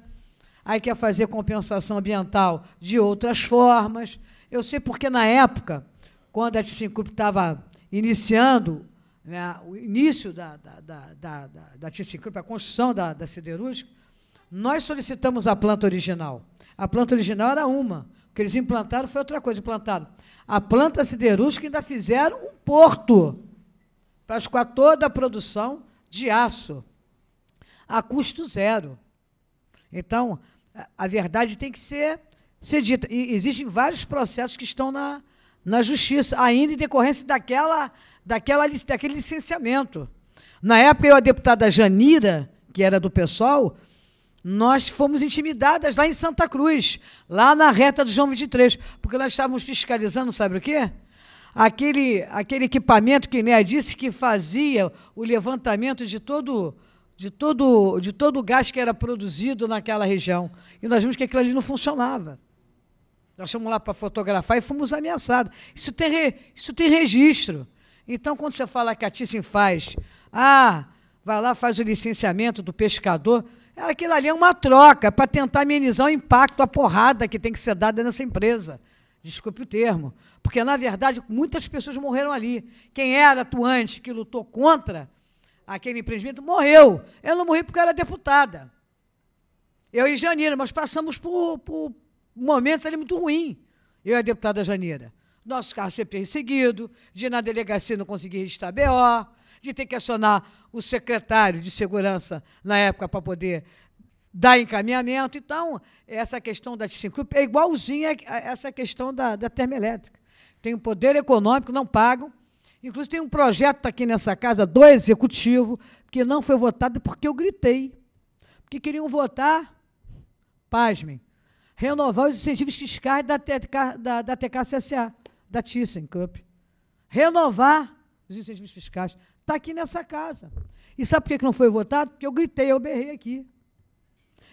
aí quer fazer compensação ambiental de outras formas. Eu sei porque, na época, quando a ThyssenKrupp estava iniciando né, o início da, da, da, da, da ThyssenKrupp, a construção da, da siderúrgica, nós solicitamos a planta original. A planta original era uma. O que eles implantaram foi outra coisa. Implantaram a planta siderúrgica ainda fizeram um porto para escoar toda a produção de aço a custo zero. Então, a verdade tem que ser, ser dita. E existem vários processos que estão na, na justiça, ainda em decorrência daquela, daquela, daquele licenciamento. Na época, eu, a deputada Janira, que era do PSOL, nós fomos intimidadas lá em Santa Cruz, lá na reta do João 23, porque nós estávamos fiscalizando, sabe o quê? Aquele, aquele equipamento que Né disse que fazia o levantamento de todo de todo de todo o gás que era produzido naquela região. E nós vimos que aquilo ali não funcionava. Nós fomos lá para fotografar e fomos ameaçados. Isso tem, re, isso tem registro. Então, quando você fala que a Thyssen faz, ah, vai lá, faz o licenciamento do pescador, Aquilo ali é uma troca para tentar amenizar o impacto, a porrada que tem que ser dada nessa empresa. Desculpe o termo. Porque, na verdade, muitas pessoas morreram ali. Quem era atuante, que lutou contra aquele empreendimento, morreu. Eu não morri porque eu era deputada. Eu e Janira, nós passamos por, por momentos ali muito ruins. Eu e a deputada Janira. Nossos carros ser perseguidos, de ir na delegacia não conseguir registrar BO, de ter que acionar o secretário de segurança na época para poder dar encaminhamento. Então, essa questão da ThyssenKrupp é igualzinha a essa questão da, da termoelétrica. Tem um poder econômico, não pagam. Inclusive, tem um projeto aqui nessa casa do Executivo que não foi votado porque eu gritei. Porque queriam votar, pasmem, renovar os incentivos fiscais da, TK, da, da TKCSA, da ThyssenKrupp. Renovar os incentivos fiscais está aqui nessa casa. E sabe por que não foi votado? Porque eu gritei, eu berrei aqui.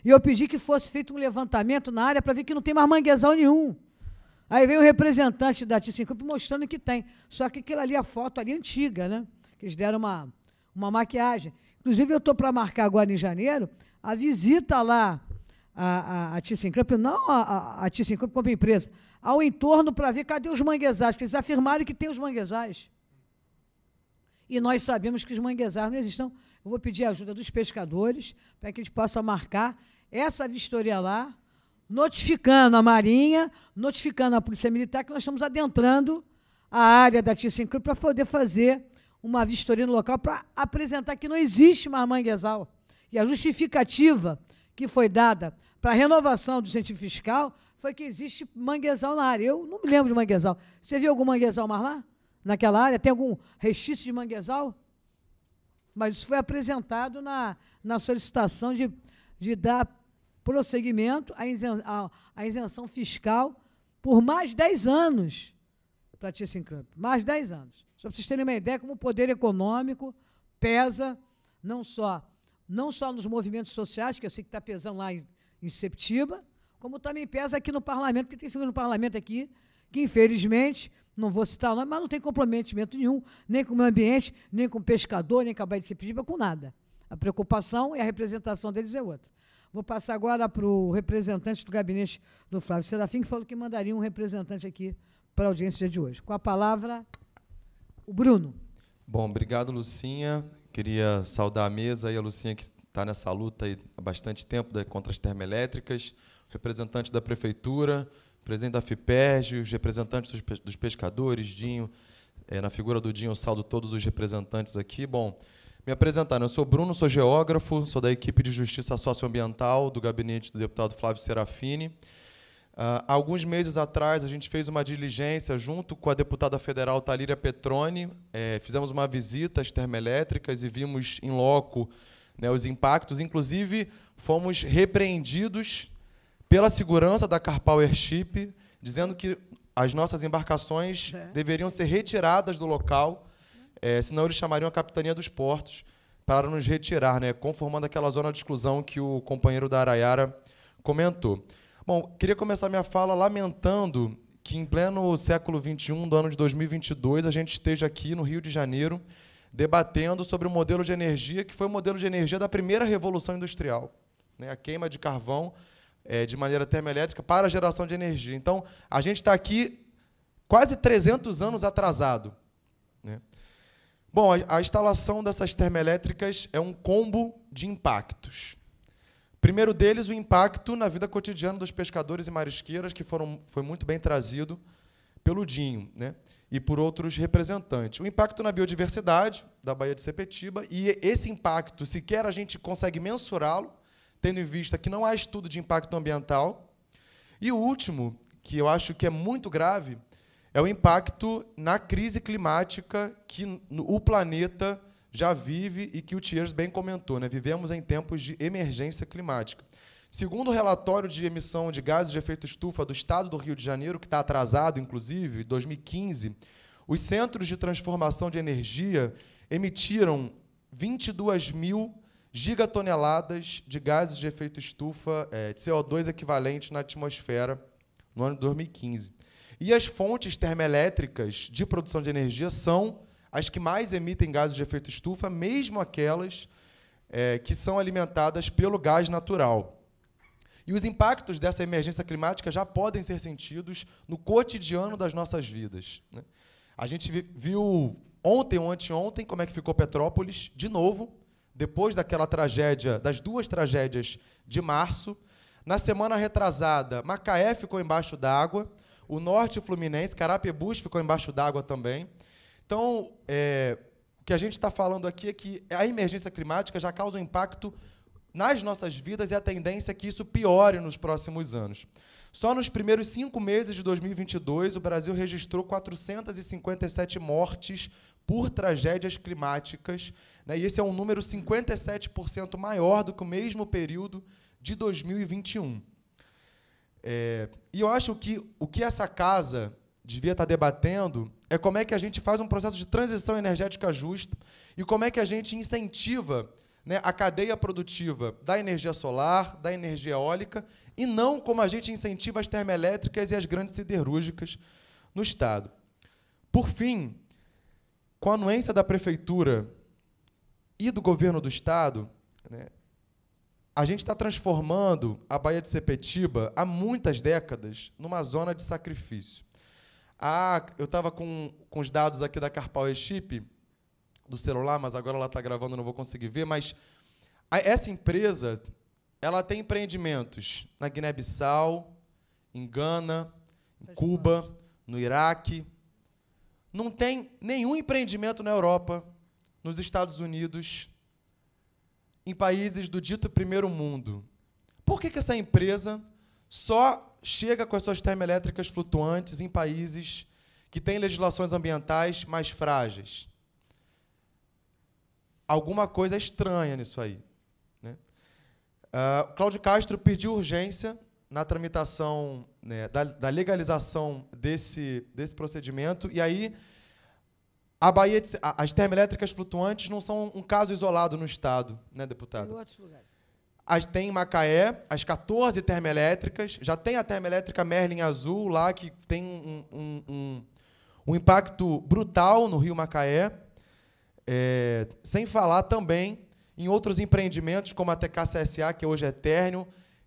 E eu pedi que fosse feito um levantamento na área para ver que não tem mais manguezal nenhum. Aí veio o representante da t mostrando que tem. Só que aquela ali, a foto ali antiga, né? Que eles deram uma, uma maquiagem. Inclusive, eu estou para marcar agora em janeiro a visita lá a, a, a não a, a, a como empresa, ao entorno para ver cadê os manguezais, que eles afirmaram que tem os manguezais e nós sabemos que os manguezais não existem. eu vou pedir a ajuda dos pescadores para que eles possam marcar essa vistoria lá, notificando a Marinha, notificando a Polícia Militar que nós estamos adentrando a área da ThyssenKrupp para poder fazer uma vistoria no local para apresentar que não existe mais manguezal. E a justificativa que foi dada para a renovação do incentivo fiscal foi que existe manguezal na área. Eu não me lembro de manguezal. Você viu algum manguezal mais lá? naquela área? Tem algum restício de manguezal? Mas isso foi apresentado na, na solicitação de, de dar prosseguimento à isenção, à isenção fiscal por mais 10 anos para ThyssenKrupp. Mais 10 anos. Só para vocês terem uma ideia como o poder econômico pesa não só, não só nos movimentos sociais, que eu sei que está pesando lá em, em Septiba, como também pesa aqui no parlamento, porque tem figura no parlamento aqui que, infelizmente, não vou citar o nome, mas não tem comprometimento nenhum, nem com o meio ambiente, nem com o pescador, nem com a Baía de Sepitiba, com nada. A preocupação e a representação deles é outra. Vou passar agora para o representante do gabinete do Flávio Serafim, que falou que mandaria um representante aqui para a audiência de hoje. Com a palavra, o
Bruno. Bom, obrigado, Lucinha. Queria saudar a mesa e a Lucinha, que está nessa luta há bastante tempo contra as termoelétricas, representante da Prefeitura, presidente da FIPERG, os representantes dos pescadores, Dinho, é, na figura do Dinho eu saldo todos os representantes aqui. Bom, me apresentar, eu sou Bruno, sou geógrafo, sou da equipe de Justiça Socioambiental do gabinete do deputado Flávio Serafini. Uh, alguns meses atrás, a gente fez uma diligência junto com a deputada federal Talíria Petroni. É, eh, fizemos uma visita às termoelétricas e vimos em loco né, os impactos. Inclusive, fomos repreendidos pela segurança da Carpal Ship, dizendo que as nossas embarcações é. deveriam ser retiradas do local, é, senão eles chamariam a capitania dos portos para nos retirar, né, conformando aquela zona de exclusão que o companheiro da Arayara comentou. Bom, queria começar minha fala lamentando que em pleno século XXI, do ano de 2022, a gente esteja aqui no Rio de Janeiro debatendo sobre o um modelo de energia que foi o modelo de energia da primeira revolução industrial. Né? A queima de carvão é, de maneira termoelétrica para a geração de energia. Então, a gente está aqui quase 300 anos atrasado. Né? Bom, a, a instalação dessas termoelétricas é um combo de impactos. Primeiro deles, o impacto na vida cotidiana dos pescadores e marisqueiras, que foram, foi muito bem trazido pelo Dinho né? e por outros representantes. O impacto na biodiversidade da Baía de Sepetiba, e esse impacto sequer a gente consegue mensurá-lo, tendo em vista que não há estudo de impacto ambiental. E o último, que eu acho que é muito grave, é o impacto na crise climática que o planeta já vive e que o Thiers bem comentou. Né? Vivemos em tempos de emergência climática. Segundo o relatório de emissão de gases de efeito estufa do estado do Rio de Janeiro, que está atrasado, inclusive, 2015, os centros de transformação de energia emitiram 22 mil gigatoneladas de gases de efeito estufa, é, de CO2 equivalente na atmosfera no ano de 2015. E as fontes termoelétricas de produção de energia são as que mais emitem gases de efeito estufa, mesmo aquelas é, que são alimentadas pelo gás natural. E os impactos dessa emergência climática já podem ser sentidos no cotidiano das nossas vidas. Né? A gente viu ontem ou anteontem como é que ficou Petrópolis, de novo, depois daquela tragédia, das duas tragédias de março. Na semana retrasada, Macaé ficou embaixo d'água, o norte fluminense, Carapebus ficou embaixo d'água também. Então, é, o que a gente está falando aqui é que a emergência climática já causa um impacto nas nossas vidas e a tendência é que isso piore nos próximos anos. Só nos primeiros cinco meses de 2022, o Brasil registrou 457 mortes por tragédias climáticas. Né? E esse é um número 57% maior do que o mesmo período de 2021. É, e eu acho que o que essa casa devia estar tá debatendo é como é que a gente faz um processo de transição energética justa e como é que a gente incentiva né, a cadeia produtiva da energia solar, da energia eólica, e não como a gente incentiva as termoelétricas e as grandes siderúrgicas no Estado. Por fim, com a anuência da prefeitura e do governo do estado, né, a gente está transformando a Baía de Sepetiba há muitas décadas numa zona de sacrifício. Ah, eu estava com, com os dados aqui da Carpal Chip do celular, mas agora ela está gravando, não vou conseguir ver. Mas a, essa empresa, ela tem empreendimentos na Guiné-Bissau, em Gana, em Cuba, no Iraque, não tem nenhum empreendimento na Europa, nos Estados Unidos, em países do dito primeiro mundo. Por que, que essa empresa só chega com as suas termoelétricas flutuantes em países que têm legislações ambientais mais frágeis? Alguma coisa estranha nisso aí. Né? Uh, Cláudio Castro pediu urgência na tramitação né, da, da, legalização desse, desse procedimento. E aí, a Bahia, de, a, as termoelétricas flutuantes não são um caso isolado no Estado, né, deputado? Em outros lugares. As, tem em Macaé as 14 termoelétricas, já tem a termoelétrica Merlin Azul lá, que tem um, um, um, um impacto brutal no Rio Macaé, é, sem falar também em outros empreendimentos, como a TKCSA, que hoje é Térnio,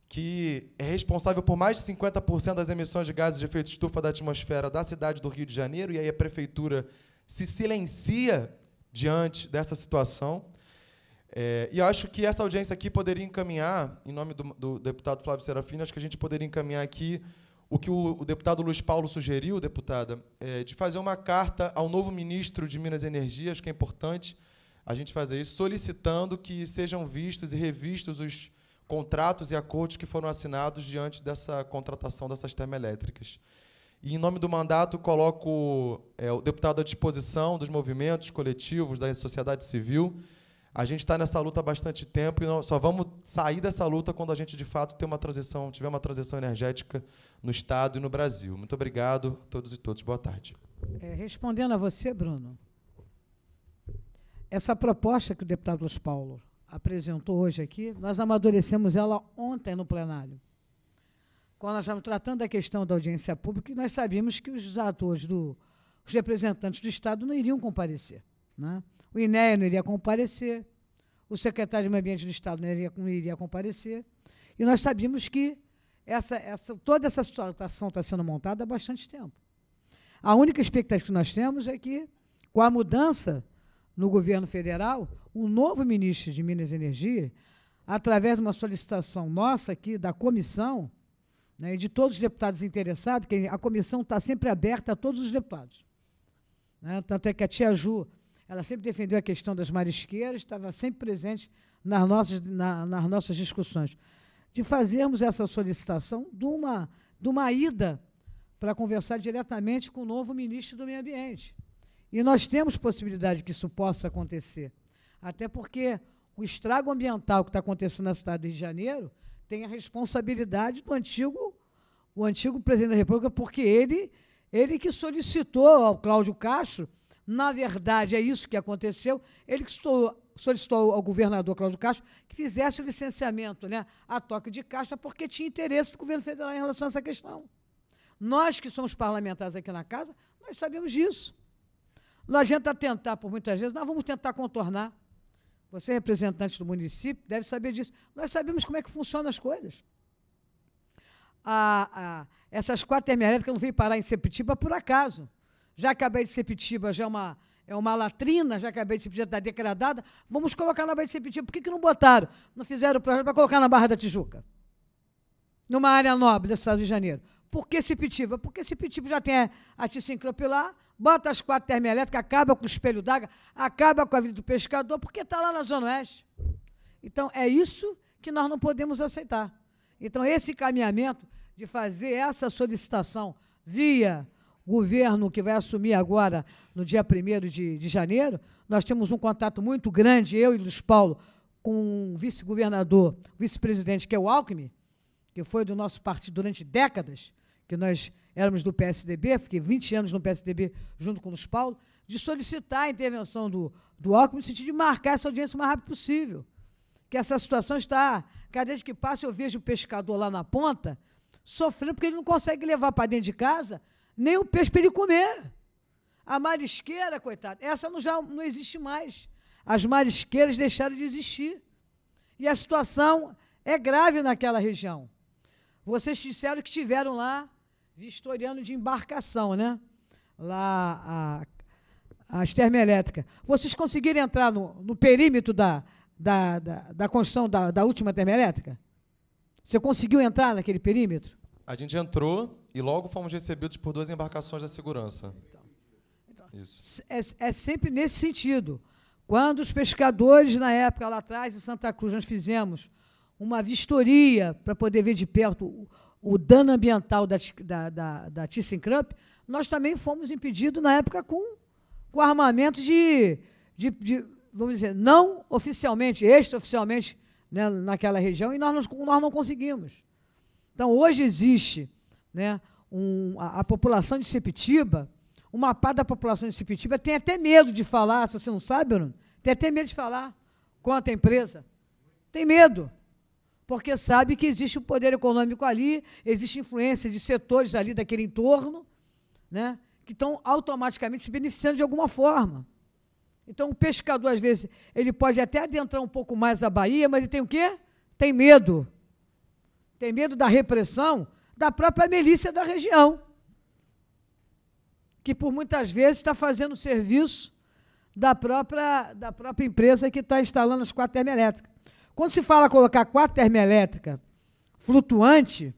que é responsável por mais de 50% das emissões de gases de efeito estufa da atmosfera da cidade do Rio de Janeiro, e aí a prefeitura se silencia diante dessa situação. É, e acho que essa audiência aqui poderia encaminhar, em nome do, do, deputado Flávio Serafino, acho que a gente poderia encaminhar aqui o que o, o deputado Luiz Paulo sugeriu, deputada, é, de fazer uma carta ao novo ministro de Minas e Energia, acho que é importante a gente fazer isso, solicitando que sejam vistos e revistos os contratos e acordos que foram assinados diante dessa contratação dessas termoelétricas. E, em nome do mandato, coloco é, o deputado à disposição dos movimentos coletivos, da sociedade civil. A gente está nessa luta há bastante tempo e só vamos sair dessa luta quando a gente, de fato, ter uma transição, tiver uma transição energética no Estado e no Brasil. Muito obrigado a todos e todas. Boa tarde.
É, respondendo a você, Bruno, essa proposta que o deputado Luiz Paulo apresentou hoje aqui, nós amadurecemos ela ontem no plenário. Quando nós estávamos tratando da questão da audiência pública, nós sabíamos que os atores, do, os representantes do Estado não iriam comparecer. Né? O INEA não iria comparecer, o secretário de Meio Ambiente do Estado não iria, não iria comparecer. E nós sabíamos que essa, essa, toda essa situação está sendo montada há bastante tempo. A única expectativa que nós temos é que, com a mudança no governo federal, o novo ministro de Minas e Energia, através de uma solicitação nossa aqui, da comissão, né, e de todos os deputados interessados, que a comissão está sempre aberta a todos os deputados. Né? Tanto é que a tia Ju, ela sempre defendeu a questão das marisqueiras, estava sempre presente nas nossas, na, nas nossas discussões. De fazermos essa solicitação de uma, de uma ida para conversar diretamente com o novo ministro do Meio Ambiente. E nós temos possibilidade que isso possa acontecer. Até porque o estrago ambiental que está acontecendo na cidade do Rio de Janeiro tem a responsabilidade do antigo, o antigo presidente da República, porque ele, ele que solicitou ao Cláudio Castro, na verdade é isso que aconteceu, ele que solicitou ao governador Cláudio Castro que fizesse o licenciamento né, a toque de caixa, porque tinha interesse do governo federal em relação a essa questão. Nós que somos parlamentares aqui na casa, nós sabemos disso. Não adianta tentar, por muitas vezes, nós vamos tentar contornar. Você, é representante do município, deve saber disso. Nós sabemos como é que funcionam as coisas. A, a, essas quatro eu não veio parar em Sepetiba por acaso. Já acabei de Sepetiba, já é uma, é uma latrina, já acabei de Sepetiba, está degradada. Vamos colocar na Baía de Sepetiba. Por que, que não botaram? Não fizeram o projeto para colocar na Barra da Tijuca? Numa área nobre da cidade de Janeiro. Por que Sepitiba? Porque Sepitiba já tem a, a bota as quatro termoelétricas, acaba com o espelho d'água, acaba com a vida do pescador, porque está lá na Zona Oeste. Então, é isso que nós não podemos aceitar. Então, esse caminhamento de fazer essa solicitação via governo que vai assumir agora, no dia 1 de, de janeiro, nós temos um contato muito grande, eu e Luiz Paulo, com o vice-governador, vice-presidente, que é o Alckmin, que foi do nosso partido durante décadas, que nós éramos do PSDB, fiquei 20 anos no PSDB junto com o Luiz Paulo, de solicitar a intervenção do, do Alckmin no sentido de marcar essa audiência o mais rápido possível. Que essa situação está. Cada vez que passa, eu vejo o pescador lá na ponta sofrendo porque ele não consegue levar para dentro de casa nem o peixe para ele comer. A marisqueira, coitada, essa não, já não existe mais. As marisqueiras deixaram de existir. E a situação é grave naquela região. Vocês disseram que estiveram lá Vistoriando de embarcação, né? Lá a, termelétricas. Vocês conseguiram entrar no, no perímetro da, da, da, da construção da, da última termoelétrica? Você conseguiu entrar naquele perímetro?
A gente entrou e logo fomos recebidos por duas embarcações da segurança. Então, então.
Isso. É, é, sempre nesse sentido. Quando os pescadores, na época lá atrás, em Santa Cruz, nós fizemos uma vistoria para poder ver de perto o dano ambiental da, da, da, da ThyssenKrupp, nós também fomos impedidos na época com, com armamento de, de, de vamos dizer, não oficialmente, extraoficialmente, né, naquela região, e nós não, nós não conseguimos. Então, hoje existe né, um, a, a, população de Sepitiba, uma parte da população de Sepitiba tem até medo de falar, se você não sabe, Bruno, tem até medo de falar contra a empresa. Tem medo porque sabe que existe o um poder econômico ali, existe influência de setores ali daquele entorno, né, que estão automaticamente se beneficiando de alguma forma. Então, o pescador, às vezes, ele pode até adentrar um pouco mais a Bahia, mas ele tem o quê? Tem medo. Tem medo da repressão da própria milícia da região, que por muitas vezes está fazendo serviço da própria, da própria empresa que está instalando as quatro termoelétricas. Quando se fala colocar quatro termoelétricas flutuante,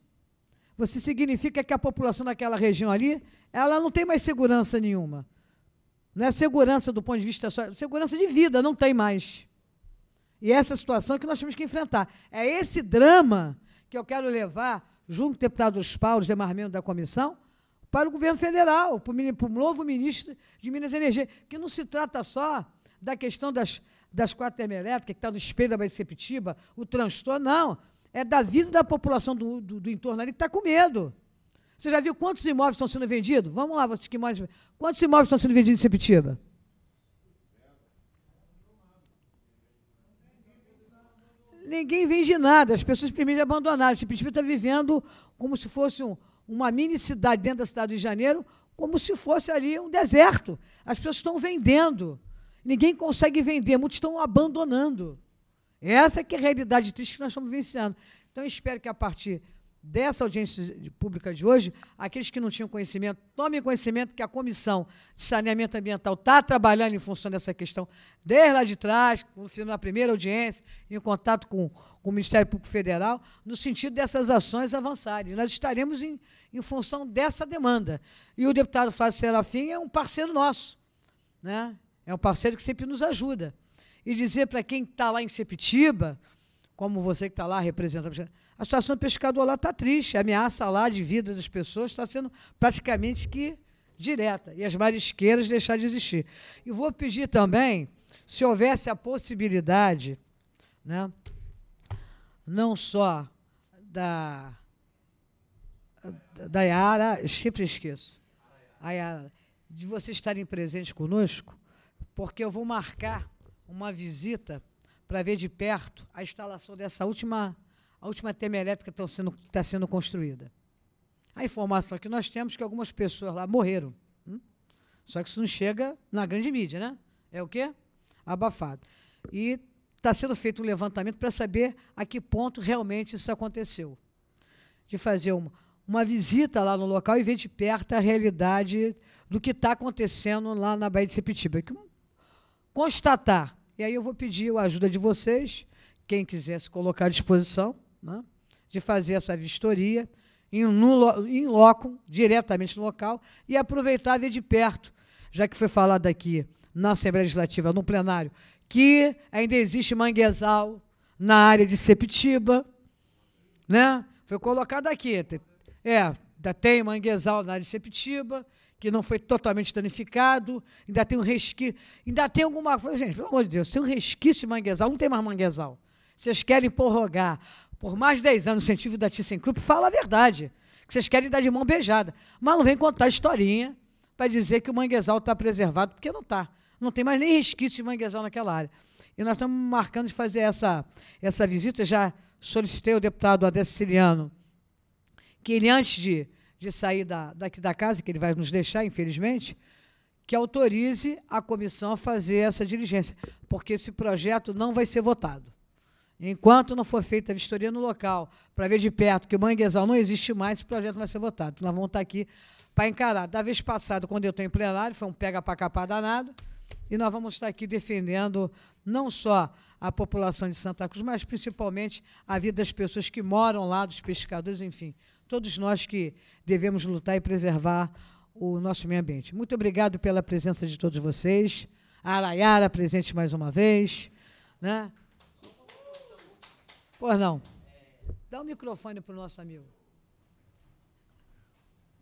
você significa que a população daquela região ali, ela não tem mais segurança nenhuma. Não é segurança do ponto de vista só, segurança de vida, não tem mais. E é essa situação que nós temos que enfrentar. É esse drama que eu quero levar, junto com o deputado dos Paulos, demarmento da comissão, para o governo federal, para o, novo ministro de Minas e Energia, que não se trata só da questão das das quatro termoelétricas, que está no espelho da Baía Sepitiba, o transtorno, não. É da vida da população do, do, do entorno ali que está com medo. Você já viu quantos imóveis estão sendo vendidos? Vamos lá, vocês que mais. Quantos imóveis estão sendo vendidos em Sepitiba? Ninguém vende nada, as pessoas primeiro abandonaram. Sepitiba está vivendo como se fosse um, uma mini cidade dentro da cidade do de Janeiro, como se fosse ali um deserto. As pessoas estão vendendo. Ninguém consegue vender, muitos estão abandonando. Essa é que é a realidade triste que nós estamos vivenciando. Então, espero que a partir dessa audiência pública de hoje, aqueles que não tinham conhecimento, tomem conhecimento que a Comissão de Saneamento Ambiental está trabalhando em função dessa questão desde lá de trás, na primeira audiência, em contato com, com o Ministério Público Federal, no sentido dessas ações avançarem. Nós estaremos em, em função dessa demanda. E o deputado Flávio Serafim é um parceiro nosso. Né? É um parceiro que sempre nos ajuda. E dizer para quem está lá em Sepitiba, como você que está lá representando, a situação do pescador lá está triste, a ameaça lá de vida das pessoas está sendo praticamente que direta. E as marisqueiras deixar de existir. E vou pedir também, se houvesse a possibilidade, né, não só da da Yara, sempre esqueço, a Yara, de vocês estarem presentes conosco, porque eu vou marcar uma visita para ver de perto a instalação dessa última, a última termoelétrica que está sendo, tá sendo construída. A informação que nós temos é que algumas pessoas lá morreram. Hum? Só que isso não chega na grande mídia, né? É o quê? Abafado. E está sendo feito um levantamento para saber a que ponto realmente isso aconteceu. De fazer uma, uma visita lá no local e ver de perto a realidade do que está acontecendo lá na Baía de Sepitiba, que constatar, e aí eu vou pedir a ajuda de vocês, quem quiser se colocar à disposição, né, de fazer essa vistoria em, no, em loco, diretamente no local, e aproveitar ver de perto, já que foi falado aqui na Assembleia Legislativa, no plenário, que ainda existe manguezal na área de Sepitiba, né? Foi colocado aqui. É, tem manguezal na área de Sepitiba, que não foi totalmente danificado, ainda tem um resquício, ainda tem alguma coisa. Gente, pelo amor de Deus, tem um resquício de manguezal, não tem mais manguezal. Vocês querem prorrogar por mais de 10 anos o incentivo da ThyssenKrupp, fala a verdade, que vocês querem dar de mão beijada. Mas não vem contar historinha para dizer que o manguezal está preservado, porque não está. Não tem mais nem resquício de manguezal naquela área. E nós estamos marcando de fazer essa, essa visita. Já solicitei ao deputado Adé que ele, antes de de sair da, daqui da casa, que ele vai nos deixar, infelizmente, que autorize a comissão a fazer essa diligência, porque esse projeto não vai ser votado. Enquanto não for feita a vistoria no local, para ver de perto que o manguezal não existe mais, esse projeto não vai ser votado. Então, nós vamos estar tá aqui para encarar. Da vez passada, quando eu estou em plenário, foi um pega para capar danado, e nós vamos estar tá aqui defendendo não só a população de Santa Cruz, mas principalmente a vida das pessoas que moram lá, dos pescadores, enfim, todos nós que devemos lutar e preservar o nosso meio ambiente. Muito obrigado pela presença de todos vocês. A Arayara presente mais uma vez. Né? Por não. Dá o um microfone para o nosso amigo.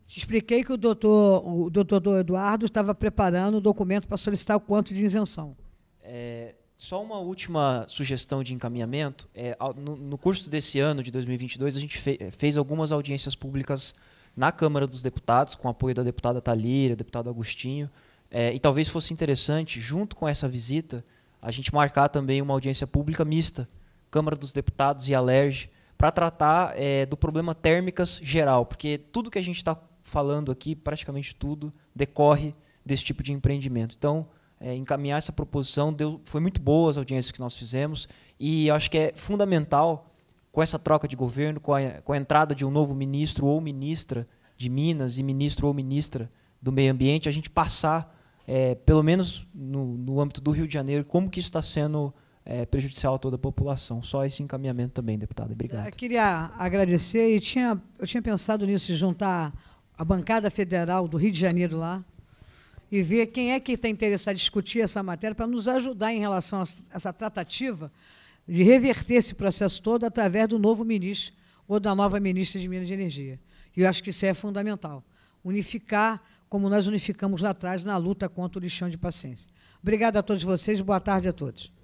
Te expliquei que o doutor, o doutor Eduardo estava preparando o documento para solicitar o quanto de isenção.
É, só uma última sugestão de encaminhamento. É, no, no curso desse ano, de 2022, a gente fe, é, fez algumas audiências públicas na Câmara dos Deputados, com apoio da deputada Talira, deputado Agostinho. É, e talvez fosse interessante, junto com essa visita, a gente marcar também uma audiência pública mista, Câmara dos Deputados e Alerj, para tratar é, do problema térmicas geral, porque tudo que a gente está falando aqui, praticamente tudo, decorre desse tipo de empreendimento. Então, é, encaminhar essa proposição. Deu, foi muito boa as audiências que nós fizemos e acho que é fundamental com essa troca de governo, com a, com a entrada de um novo ministro ou ministra de Minas e ministro ou ministra do meio ambiente, a gente passar, é, pelo menos no, no, âmbito do Rio de Janeiro, como que isso está sendo é, prejudicial a toda a população. Só esse encaminhamento também, deputado Obrigado. Eu
queria agradecer e tinha, eu tinha pensado nisso, de juntar a bancada federal do Rio de Janeiro lá, e ver quem é que está interessado em discutir essa matéria para nos ajudar em relação a essa tratativa de reverter esse processo todo através do novo ministro ou da nova ministra de Minas e Energia. E eu acho que isso é fundamental. Unificar, como nós unificamos lá atrás, na luta contra o lixão de paciência. Obrigado a todos vocês, boa tarde a todos.